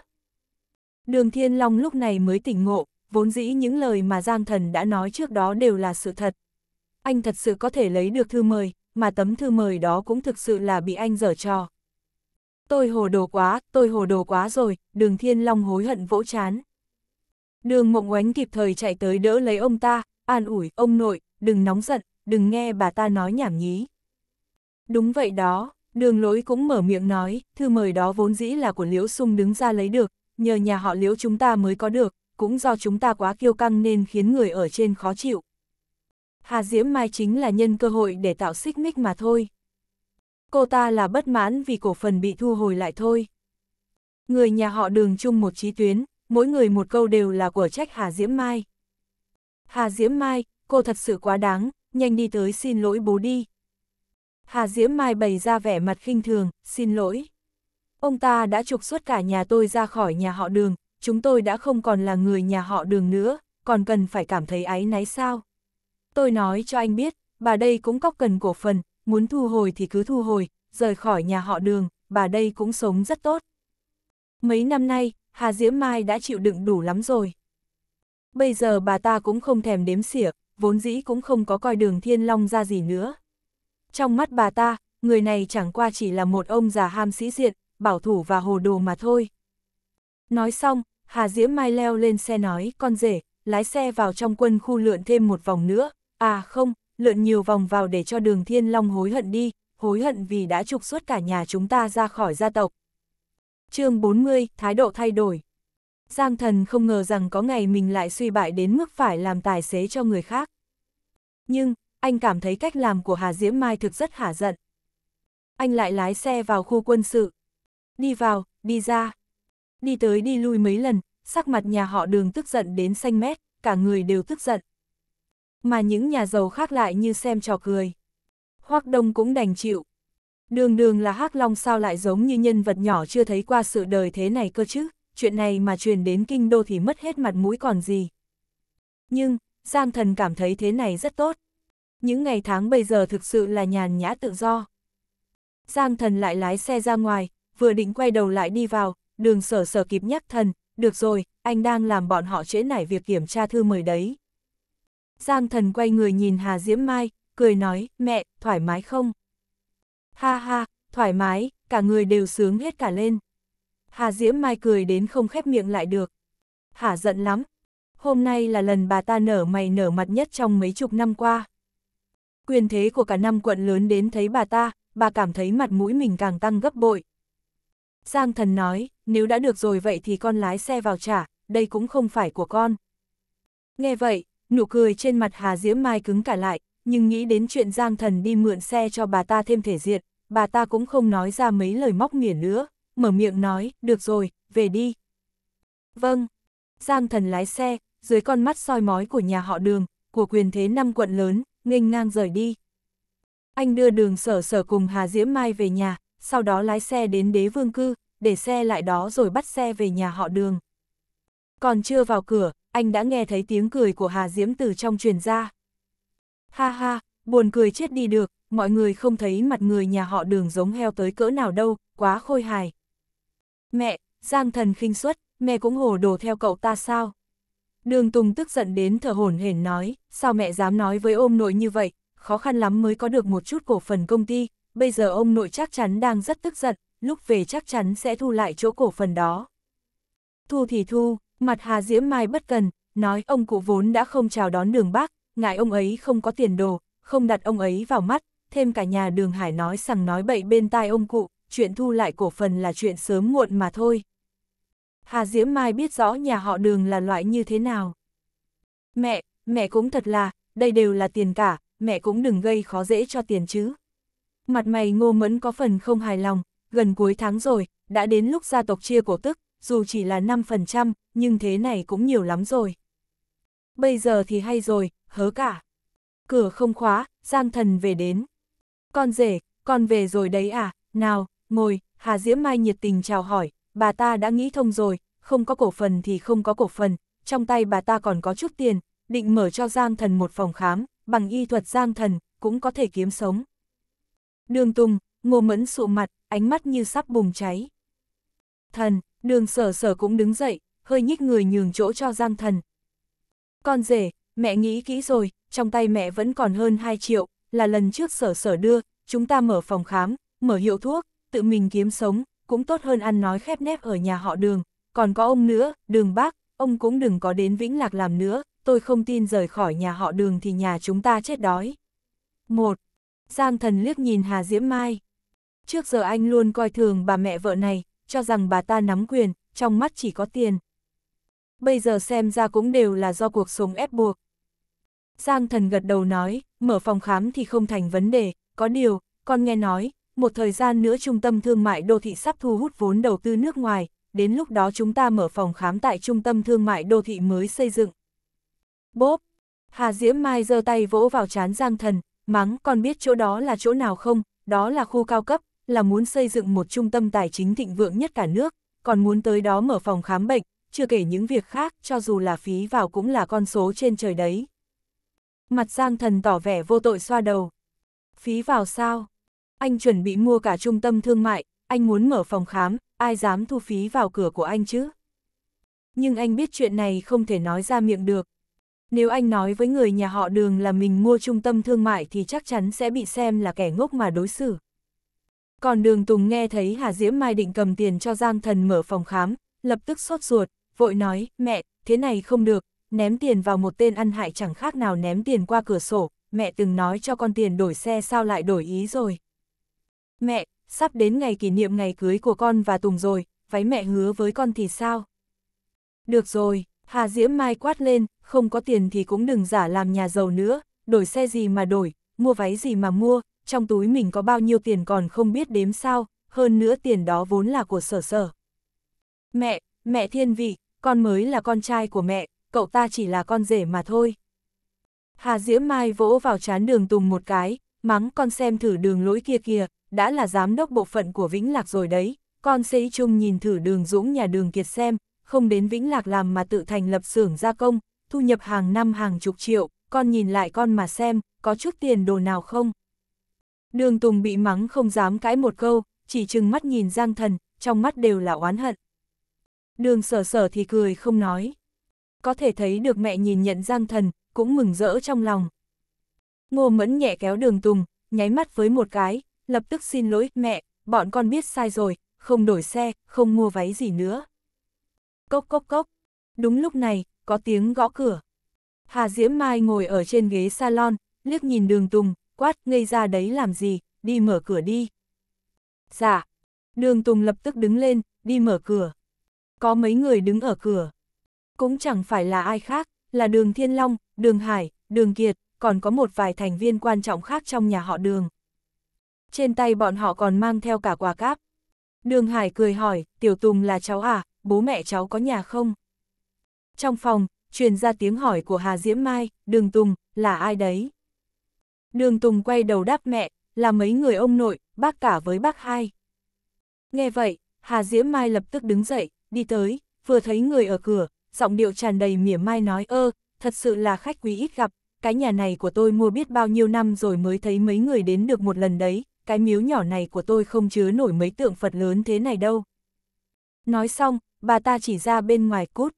Đường Thiên Long lúc này mới tỉnh ngộ, vốn dĩ những lời mà Giang Thần đã nói trước đó đều là sự thật. Anh thật sự có thể lấy được thư mời, mà tấm thư mời đó cũng thực sự là bị anh dở trò tôi hồ đồ quá, tôi hồ đồ quá rồi, đường thiên long hối hận vỗ chán. Đường mộng oánh kịp thời chạy tới đỡ lấy ông ta, an ủi, ông nội, đừng nóng giận, đừng nghe bà ta nói nhảm nhí. Đúng vậy đó, đường lối cũng mở miệng nói, thư mời đó vốn dĩ là của Liễu Sung đứng ra lấy được, nhờ nhà họ Liễu chúng ta mới có được, cũng do chúng ta quá kiêu căng nên khiến người ở trên khó chịu. Hà Diễm Mai chính là nhân cơ hội để tạo xích mích mà thôi cô ta là bất mãn vì cổ phần bị thu hồi lại thôi. Người nhà họ đường chung một trí tuyến, mỗi người một câu đều là của trách Hà Diễm Mai. Hà Diễm Mai, cô thật sự quá đáng, nhanh đi tới xin lỗi bố đi. Hà Diễm Mai bày ra vẻ mặt khinh thường, xin lỗi. Ông ta đã trục xuất cả nhà tôi ra khỏi nhà họ đường, chúng tôi đã không còn là người nhà họ đường nữa, còn cần phải cảm thấy áy náy sao. Tôi nói cho anh biết, bà đây cũng cóc cần cổ phần, muốn thu hồi thì cứ thu hồi, rời khỏi nhà họ đường, bà đây cũng sống rất tốt. Mấy năm nay, Hà Diễm Mai đã chịu đựng đủ lắm rồi. Bây giờ bà ta cũng không thèm đếm xỉa, vốn dĩ cũng không có coi đường thiên long ra gì nữa. Trong mắt bà ta, người này chẳng qua chỉ là một ông già ham sĩ diện, bảo thủ và hồ đồ mà thôi. Nói xong, Hà Diễm Mai leo lên xe nói, con rể, lái xe vào trong quân khu lượn thêm một vòng nữa, à không, lượn nhiều vòng vào để cho đường thiên long hối hận đi, hối hận vì đã trục xuất cả nhà chúng ta ra khỏi gia tộc. chương 40, thái độ thay đổi. Giang thần không ngờ rằng có ngày mình lại suy bại đến mức phải làm tài xế cho người khác. Nhưng, anh cảm thấy cách làm của Hà Diễm Mai thực rất hả giận. Anh lại lái xe vào khu quân sự. Đi vào, đi ra. Đi tới đi lui mấy lần, sắc mặt nhà họ đường tức giận đến xanh mét, cả người đều tức giận mà những nhà giàu khác lại như xem trò cười. Hoắc Đông cũng đành chịu. Đường đường là Hắc Long sao lại giống như nhân vật nhỏ chưa thấy qua sự đời thế này cơ chứ, chuyện này mà truyền đến kinh đô thì mất hết mặt mũi còn gì. Nhưng, Giang Thần cảm thấy thế này rất tốt. Những ngày tháng bây giờ thực sự là nhàn nhã tự do. Giang Thần lại lái xe ra ngoài, vừa định quay đầu lại đi vào, đường sở sở kịp nhắc thần, được rồi, anh đang làm bọn họ trễ nải việc kiểm tra thư mời đấy. Giang thần quay người nhìn Hà Diễm Mai, cười nói, mẹ, thoải mái không? Ha ha, thoải mái, cả người đều sướng hết cả lên. Hà Diễm Mai cười đến không khép miệng lại được. Hà giận lắm. Hôm nay là lần bà ta nở mày nở mặt nhất trong mấy chục năm qua. Quyền thế của cả năm quận lớn đến thấy bà ta, bà cảm thấy mặt mũi mình càng tăng gấp bội. Giang thần nói, nếu đã được rồi vậy thì con lái xe vào trả, đây cũng không phải của con. Nghe vậy, nụ cười trên mặt Hà Diễm Mai cứng cả lại, nhưng nghĩ đến chuyện Giang Thần đi mượn xe cho bà ta thêm thể diện, bà ta cũng không nói ra mấy lời móc miệng nữa, mở miệng nói, được rồi, về đi. Vâng, Giang Thần lái xe, dưới con mắt soi mói của nhà họ đường, của quyền thế năm quận lớn, nghênh ngang rời đi. Anh đưa đường sở sở cùng Hà Diễm Mai về nhà, sau đó lái xe đến đế vương cư, để xe lại đó rồi bắt xe về nhà họ đường. Còn chưa vào cửa, anh đã nghe thấy tiếng cười của Hà Diễm từ trong truyền ra. Ha ha, buồn cười chết đi được, mọi người không thấy mặt người nhà họ đường giống heo tới cỡ nào đâu, quá khôi hài. Mẹ, Giang thần khinh suất, mẹ cũng hồ đồ theo cậu ta sao? Đường Tùng tức giận đến thở hổn hển nói, sao mẹ dám nói với ông nội như vậy, khó khăn lắm mới có được một chút cổ phần công ty, bây giờ ông nội chắc chắn đang rất tức giận, lúc về chắc chắn sẽ thu lại chỗ cổ phần đó. Thu thì thu, Mặt Hà Diễm Mai bất cần, nói ông cụ vốn đã không chào đón đường bác, ngại ông ấy không có tiền đồ, không đặt ông ấy vào mắt, thêm cả nhà đường Hải nói sằng nói bậy bên tai ông cụ, chuyện thu lại cổ phần là chuyện sớm muộn mà thôi. Hà Diễm Mai biết rõ nhà họ đường là loại như thế nào. Mẹ, mẹ cũng thật là, đây đều là tiền cả, mẹ cũng đừng gây khó dễ cho tiền chứ. Mặt mày ngô mẫn có phần không hài lòng, gần cuối tháng rồi, đã đến lúc gia tộc chia cổ tức, dù chỉ là 5%, nhưng thế này cũng nhiều lắm rồi. Bây giờ thì hay rồi, hớ cả. Cửa không khóa, Giang Thần về đến. Con rể, con về rồi đấy à, nào, ngồi, Hà Diễm Mai nhiệt tình chào hỏi, bà ta đã nghĩ thông rồi, không có cổ phần thì không có cổ phần, trong tay bà ta còn có chút tiền, định mở cho Giang Thần một phòng khám, bằng y thuật Giang Thần, cũng có thể kiếm sống. Đường Tùng, ngô mẫn sụ mặt, ánh mắt như sắp bùng cháy. Thần, Đường sở sở cũng đứng dậy, hơi nhích người nhường chỗ cho Giang Thần. Con rể, mẹ nghĩ kỹ rồi, trong tay mẹ vẫn còn hơn 2 triệu, là lần trước sở sở đưa, chúng ta mở phòng khám, mở hiệu thuốc, tự mình kiếm sống, cũng tốt hơn ăn nói khép nép ở nhà họ đường. Còn có ông nữa, đường bác, ông cũng đừng có đến Vĩnh Lạc làm nữa, tôi không tin rời khỏi nhà họ đường thì nhà chúng ta chết đói. một Giang thần liếc nhìn Hà Diễm Mai. Trước giờ anh luôn coi thường bà mẹ vợ này, cho rằng bà ta nắm quyền, trong mắt chỉ có tiền. Bây giờ xem ra cũng đều là do cuộc sống ép buộc. Giang thần gật đầu nói, mở phòng khám thì không thành vấn đề, có điều, con nghe nói, một thời gian nữa trung tâm thương mại đô thị sắp thu hút vốn đầu tư nước ngoài, đến lúc đó chúng ta mở phòng khám tại trung tâm thương mại đô thị mới xây dựng. Bốp! Hà Diễm Mai giơ tay vỗ vào chán Giang Thần, mắng con biết chỗ đó là chỗ nào không, đó là khu cao cấp, là muốn xây dựng một trung tâm tài chính thịnh vượng nhất cả nước, còn muốn tới đó mở phòng khám bệnh, chưa kể những việc khác cho dù là phí vào cũng là con số trên trời đấy. Mặt Giang Thần tỏ vẻ vô tội xoa đầu. Phí vào sao? Anh chuẩn bị mua cả trung tâm thương mại, anh muốn mở phòng khám, ai dám thu phí vào cửa của anh chứ? Nhưng anh biết chuyện này không thể nói ra miệng được. Nếu anh nói với người nhà họ đường là mình mua trung tâm thương mại thì chắc chắn sẽ bị xem là kẻ ngốc mà đối xử. Còn đường Tùng nghe thấy Hà Diễm Mai định cầm tiền cho Giang Thần mở phòng khám, lập tức sốt ruột, vội nói, mẹ, thế này không được, ném tiền vào một tên ăn hại chẳng khác nào ném tiền qua cửa sổ, mẹ từng nói cho con tiền đổi xe sao lại đổi ý rồi. Mẹ, sắp đến ngày kỷ niệm ngày cưới của con và Tùng rồi, váy mẹ hứa với con thì sao? Được rồi, Hà Diễm Mai quát lên, không có tiền thì cũng đừng giả làm nhà giàu nữa, đổi xe gì mà đổi, mua váy gì mà mua, trong túi mình có bao nhiêu tiền còn không biết đếm sao, hơn nữa tiền đó vốn là của sở sở. Mẹ, mẹ thiên vị, con mới là con trai của mẹ, cậu ta chỉ là con rể mà thôi. Hà Diễm Mai vỗ vào chán đường tùng một cái, mắng con xem thử đường lỗi kia kìa, đã là giám đốc bộ phận của Vĩnh Lạc rồi đấy, con sẽ chung nhìn thử đường dũng nhà đường kiệt xem, không đến Vĩnh Lạc làm mà tự thành lập xưởng gia công, thu nhập hàng năm hàng chục triệu, con nhìn lại con mà xem, có chút tiền đồ nào không? Đường Tùng bị mắng không dám cãi một câu, chỉ chừng mắt nhìn Giang Thần, trong mắt đều là oán hận. Đường sở sở thì cười không nói. Có thể thấy được mẹ nhìn nhận Giang Thần, cũng mừng rỡ trong lòng. Ngô Mẫn nhẹ kéo đường Tùng, nháy mắt với một cái, lập tức xin lỗi, mẹ, bọn con biết sai rồi, không đổi xe, không mua váy gì nữa. Cốc cốc cốc, đúng lúc này, có tiếng gõ cửa. Hà Diễm Mai ngồi ở trên ghế salon, liếc nhìn đường Tùng, quát, ngây ra đấy làm gì, đi mở cửa đi. Dạ, đường Tùng lập tức đứng lên, đi mở cửa. Có mấy người đứng ở cửa. Cũng chẳng phải là ai khác, là đường Thiên Long, đường Hải, đường Kiệt, còn có một vài thành viên quan trọng khác trong nhà họ đường. Trên tay bọn họ còn mang theo cả quà cáp. Đường Hải cười hỏi, Tiểu Tùng là cháu à, bố mẹ cháu có nhà không? Trong phòng, truyền ra tiếng hỏi của Hà Diễm Mai, Đường Tùng, là ai đấy? Đường Tùng quay đầu đáp mẹ, là mấy người ông nội, bác cả với bác hai. Nghe vậy, Hà Diễm Mai lập tức đứng dậy, đi tới, vừa thấy người ở cửa, giọng điệu tràn đầy mỉa mai nói ơ, thật sự là khách quý ít gặp, cái nhà này của tôi mua biết bao nhiêu năm rồi mới thấy mấy người đến được một lần đấy, cái miếu nhỏ này của tôi không chứa nổi mấy tượng Phật lớn thế này đâu. Nói xong, bà ta chỉ ra bên ngoài cút.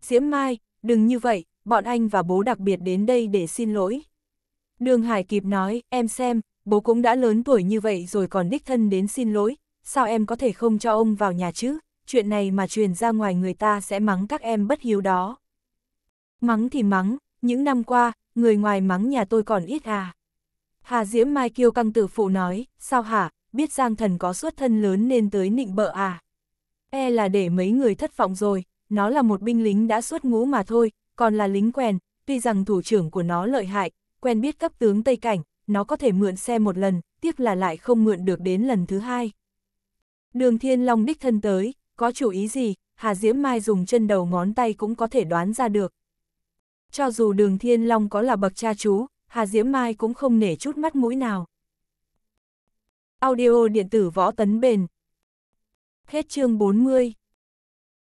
Diễm Mai, đừng như vậy, bọn anh và bố đặc biệt đến đây để xin lỗi. Đường Hải kịp nói, em xem, bố cũng đã lớn tuổi như vậy rồi còn đích thân đến xin lỗi, sao em có thể không cho ông vào nhà chứ, chuyện này mà truyền ra ngoài người ta sẽ mắng các em bất hiếu đó. Mắng thì mắng, những năm qua, người ngoài mắng nhà tôi còn ít à. Hà Diễm Mai Kiêu căng tử phụ nói, sao hả, biết Giang Thần có xuất thân lớn nên tới nịnh bợ à. E là để mấy người thất vọng rồi, nó là một binh lính đã xuất ngũ mà thôi, còn là lính quèn, tuy rằng thủ trưởng của nó lợi hại, quen biết cấp tướng Tây Cảnh, nó có thể mượn xe một lần, tiếc là lại không mượn được đến lần thứ hai. Đường Thiên Long đích thân tới, có chủ ý gì, Hà Diễm Mai dùng chân đầu ngón tay cũng có thể đoán ra được. Cho dù đường Thiên Long có là bậc cha chú, Hà Diễm Mai cũng không nể chút mắt mũi nào. Audio điện tử võ tấn bền. Hết chương 40